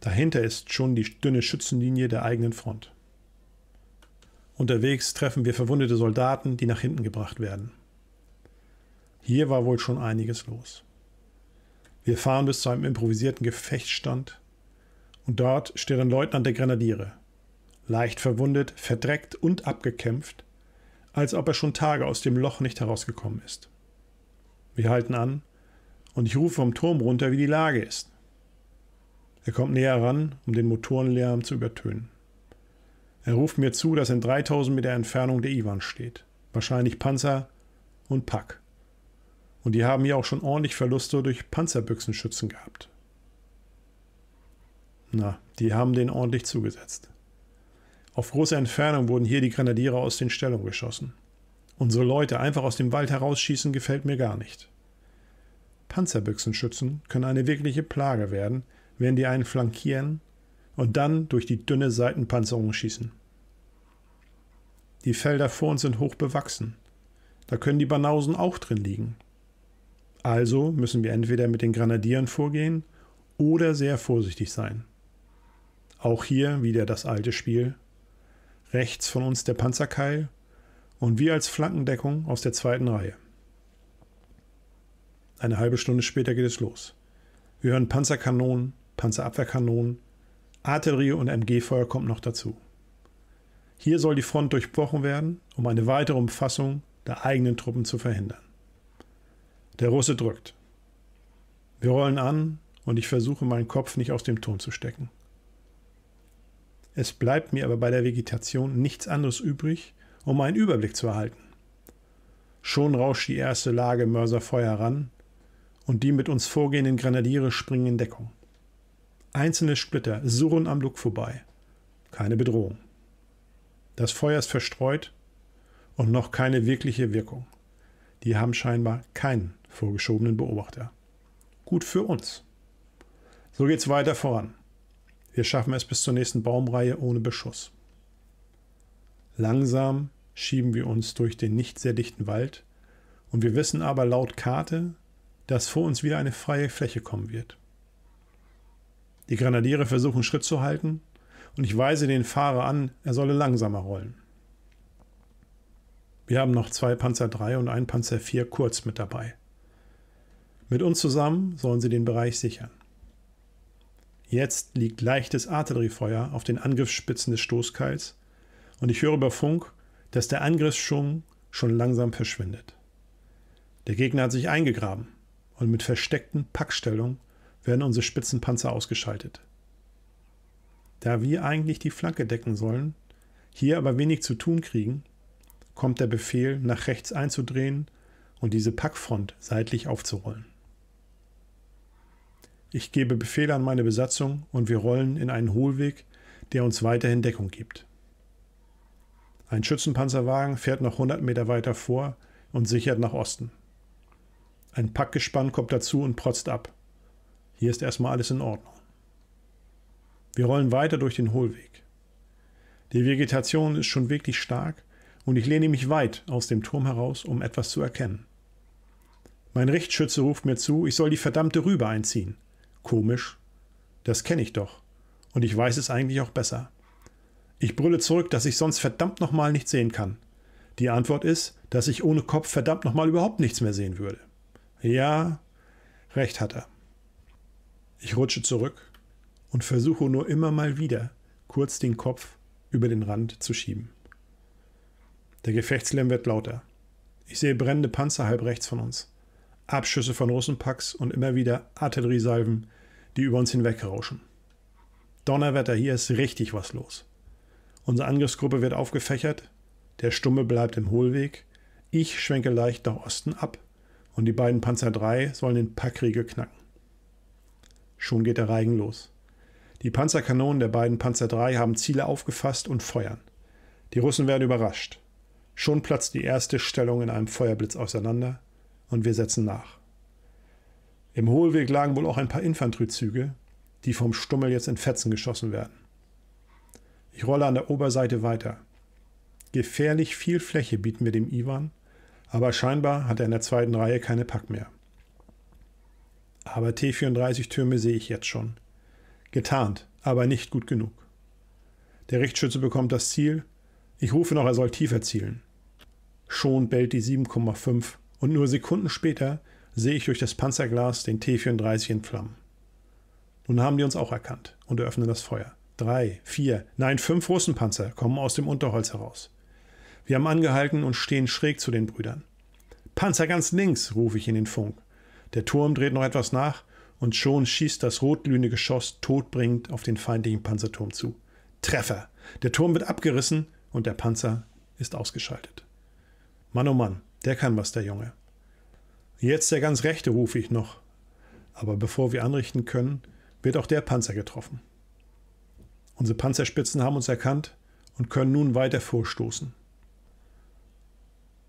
Dahinter ist schon die dünne Schützenlinie der eigenen Front. Unterwegs treffen wir verwundete Soldaten, die nach hinten gebracht werden. Hier war wohl schon einiges los. Wir fahren bis zu einem improvisierten Gefechtsstand und dort steht ein Leutnant der Grenadiere. Leicht verwundet, verdreckt und abgekämpft, als ob er schon Tage aus dem Loch nicht herausgekommen ist. Wir halten an, und ich rufe vom Turm runter, wie die Lage ist. Er kommt näher ran, um den Motorenlärm zu übertönen. Er ruft mir zu, dass in 3000 Meter Entfernung der Iwan steht. Wahrscheinlich Panzer und Pack. Und die haben ja auch schon ordentlich Verluste durch Panzerbüchsenschützen gehabt. Na, die haben den ordentlich zugesetzt. Auf große Entfernung wurden hier die Grenadiere aus den Stellungen geschossen. Unsere Leute einfach aus dem Wald herausschießen gefällt mir gar nicht. Panzerbüchsenschützen können eine wirkliche Plage werden, wenn die einen flankieren und dann durch die dünne Seitenpanzerung schießen. Die Felder vor uns sind hoch bewachsen. Da können die Banausen auch drin liegen. Also müssen wir entweder mit den Grenadieren vorgehen oder sehr vorsichtig sein. Auch hier wieder das alte Spiel rechts von uns der Panzerkeil und wir als Flankendeckung aus der zweiten Reihe. Eine halbe Stunde später geht es los. Wir hören Panzerkanonen, Panzerabwehrkanonen, Artillerie und MG-Feuer kommt noch dazu. Hier soll die Front durchbrochen werden, um eine weitere Umfassung der eigenen Truppen zu verhindern. Der Russe drückt. Wir rollen an und ich versuche, meinen Kopf nicht aus dem Turm zu stecken. Es bleibt mir aber bei der Vegetation nichts anderes übrig, um einen Überblick zu erhalten. Schon rauscht die erste Lage Mörserfeuer ran und die mit uns vorgehenden Grenadiere springen in Deckung. Einzelne Splitter surren am Look vorbei. Keine Bedrohung. Das Feuer ist verstreut und noch keine wirkliche Wirkung. Die haben scheinbar keinen vorgeschobenen Beobachter. Gut für uns. So geht's weiter voran. Wir schaffen es bis zur nächsten Baumreihe ohne Beschuss. Langsam schieben wir uns durch den nicht sehr dichten Wald und wir wissen aber laut Karte, dass vor uns wieder eine freie Fläche kommen wird. Die Grenadiere versuchen Schritt zu halten und ich weise den Fahrer an, er solle langsamer rollen. Wir haben noch zwei Panzer 3 und einen Panzer 4 kurz mit dabei. Mit uns zusammen sollen sie den Bereich sichern. Jetzt liegt leichtes Artilleriefeuer auf den Angriffsspitzen des Stoßkeils und ich höre über Funk, dass der Angriffsschwung schon langsam verschwindet. Der Gegner hat sich eingegraben und mit versteckten Packstellungen werden unsere Spitzenpanzer ausgeschaltet. Da wir eigentlich die Flanke decken sollen, hier aber wenig zu tun kriegen, kommt der Befehl, nach rechts einzudrehen und diese Packfront seitlich aufzurollen. Ich gebe Befehle an meine Besatzung und wir rollen in einen Hohlweg, der uns weiterhin Deckung gibt. Ein Schützenpanzerwagen fährt noch 100 Meter weiter vor und sichert nach Osten. Ein Packgespann kommt dazu und protzt ab. Hier ist erstmal alles in Ordnung. Wir rollen weiter durch den Hohlweg. Die Vegetation ist schon wirklich stark und ich lehne mich weit aus dem Turm heraus, um etwas zu erkennen. Mein Richtschütze ruft mir zu, ich soll die verdammte Rübe einziehen. Komisch. Das kenne ich doch. Und ich weiß es eigentlich auch besser. Ich brülle zurück, dass ich sonst verdammt nochmal nichts sehen kann. Die Antwort ist, dass ich ohne Kopf verdammt nochmal überhaupt nichts mehr sehen würde. Ja, recht hat er. Ich rutsche zurück und versuche nur immer mal wieder, kurz den Kopf über den Rand zu schieben. Der Gefechtslärm wird lauter. Ich sehe brennende Panzer halb rechts von uns. Abschüsse von Russenpacks und immer wieder Artilleriesalven, die über uns hinwegrauschen. Donnerwetter, hier ist richtig was los. Unsere Angriffsgruppe wird aufgefächert, der Stumme bleibt im Hohlweg, ich schwenke leicht nach Osten ab und die beiden Panzer 3 sollen den Packriegel knacken. Schon geht der Reigen los. Die Panzerkanonen der beiden Panzer 3 haben Ziele aufgefasst und feuern. Die Russen werden überrascht. Schon platzt die erste Stellung in einem Feuerblitz auseinander und wir setzen nach. Im Hohlweg lagen wohl auch ein paar Infanteriezüge, die vom Stummel jetzt in Fetzen geschossen werden. Ich rolle an der Oberseite weiter. Gefährlich viel Fläche bieten wir dem Iwan, aber scheinbar hat er in der zweiten Reihe keine Pack mehr. Aber T-34-Türme sehe ich jetzt schon. Getarnt, aber nicht gut genug. Der Richtschütze bekommt das Ziel. Ich rufe noch, er soll tiefer zielen. Schon bellt die 7,5 und nur Sekunden später sehe ich durch das Panzerglas den T-34 in Flammen. Nun haben die uns auch erkannt und eröffnen das Feuer. Drei, vier, nein, fünf Russenpanzer kommen aus dem Unterholz heraus. Wir haben angehalten und stehen schräg zu den Brüdern. Panzer ganz links, rufe ich in den Funk. Der Turm dreht noch etwas nach und schon schießt das rotglühende Geschoss todbringend auf den feindlichen Panzerturm zu. Treffer! Der Turm wird abgerissen und der Panzer ist ausgeschaltet. Mann oh Mann, der kann was, der Junge. Jetzt der ganz rechte, rufe ich noch. Aber bevor wir anrichten können, wird auch der Panzer getroffen. Unsere Panzerspitzen haben uns erkannt und können nun weiter vorstoßen.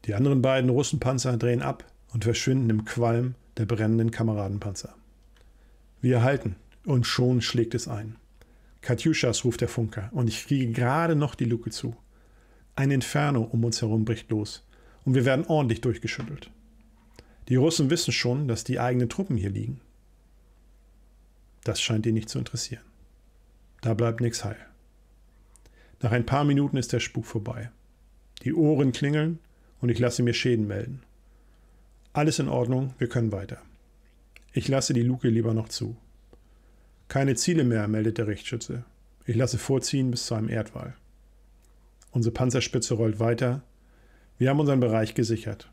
Die anderen beiden Russenpanzer drehen ab und verschwinden im Qualm der brennenden Kameradenpanzer. Wir halten und schon schlägt es ein. Katjuschas ruft der Funker und ich kriege gerade noch die Luke zu. Ein Inferno um uns herum bricht los und wir werden ordentlich durchgeschüttelt. Die Russen wissen schon, dass die eigenen Truppen hier liegen. Das scheint ihn nicht zu interessieren. Da bleibt nichts heil. Nach ein paar Minuten ist der Spuk vorbei. Die Ohren klingeln und ich lasse mir Schäden melden. Alles in Ordnung, wir können weiter. Ich lasse die Luke lieber noch zu. Keine Ziele mehr, meldet der Richtschütze. Ich lasse vorziehen bis zu einem Erdwall. Unsere Panzerspitze rollt weiter wir haben unseren Bereich gesichert.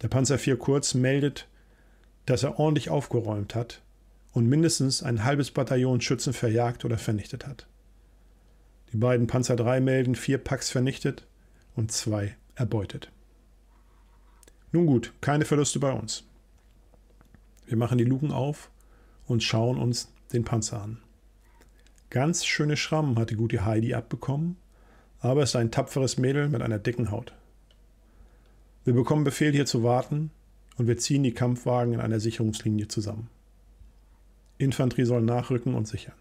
Der Panzer 4 Kurz meldet, dass er ordentlich aufgeräumt hat und mindestens ein halbes Bataillon Schützen verjagt oder vernichtet hat. Die beiden Panzer 3 melden vier Packs vernichtet und zwei erbeutet. Nun gut, keine Verluste bei uns. Wir machen die Luken auf und schauen uns den Panzer an. Ganz schöne Schrammen hat die gute Heidi abbekommen, aber es ist ein tapferes Mädel mit einer dicken Haut. Wir bekommen Befehl, hier zu warten und wir ziehen die Kampfwagen in einer Sicherungslinie zusammen. Infanterie soll nachrücken und sichern.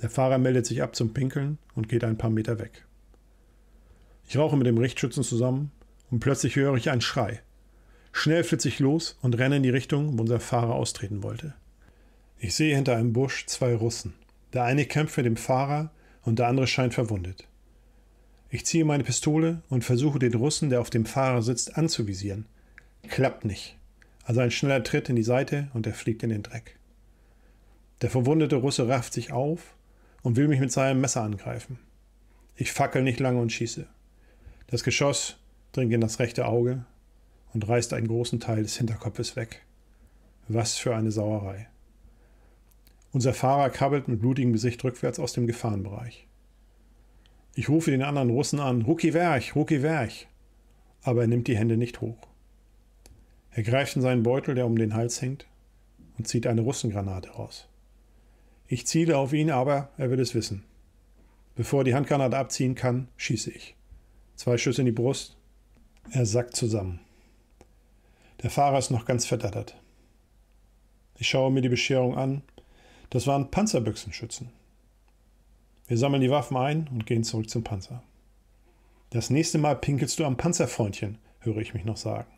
Der Fahrer meldet sich ab zum Pinkeln und geht ein paar Meter weg. Ich rauche mit dem Richtschützen zusammen und plötzlich höre ich einen Schrei. Schnell flitze ich los und renne in die Richtung, wo unser Fahrer austreten wollte. Ich sehe hinter einem Busch zwei Russen. Der eine kämpft mit dem Fahrer und der andere scheint verwundet. Ich ziehe meine Pistole und versuche den Russen, der auf dem Fahrer sitzt, anzuvisieren. Klappt nicht. Also ein schneller Tritt in die Seite und er fliegt in den Dreck. Der verwundete Russe rafft sich auf und will mich mit seinem Messer angreifen. Ich fackel nicht lange und schieße. Das Geschoss dringt in das rechte Auge und reißt einen großen Teil des Hinterkopfes weg. Was für eine Sauerei. Unser Fahrer krabbelt mit blutigem Gesicht rückwärts aus dem Gefahrenbereich. Ich rufe den anderen Russen an, Rucki Werch, Rucki Werch. Aber er nimmt die Hände nicht hoch. Er greift in seinen Beutel, der um den Hals hängt, und zieht eine Russengranate raus. Ich ziele auf ihn, aber er will es wissen. Bevor er die Handgranate abziehen kann, schieße ich. Zwei Schüsse in die Brust. Er sackt zusammen. Der Fahrer ist noch ganz verdattert. Ich schaue mir die Bescherung an. Das waren Panzerbüchsenschützen. Wir sammeln die Waffen ein und gehen zurück zum Panzer. Das nächste Mal pinkelst du am Panzerfreundchen, höre ich mich noch sagen.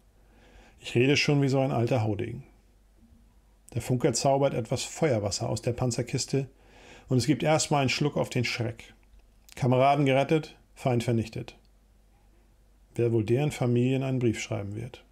Ich rede schon wie so ein alter Haudegen. Der Funker zaubert etwas Feuerwasser aus der Panzerkiste und es gibt erstmal einen Schluck auf den Schreck. Kameraden gerettet, Feind vernichtet. Wer wohl deren Familien einen Brief schreiben wird.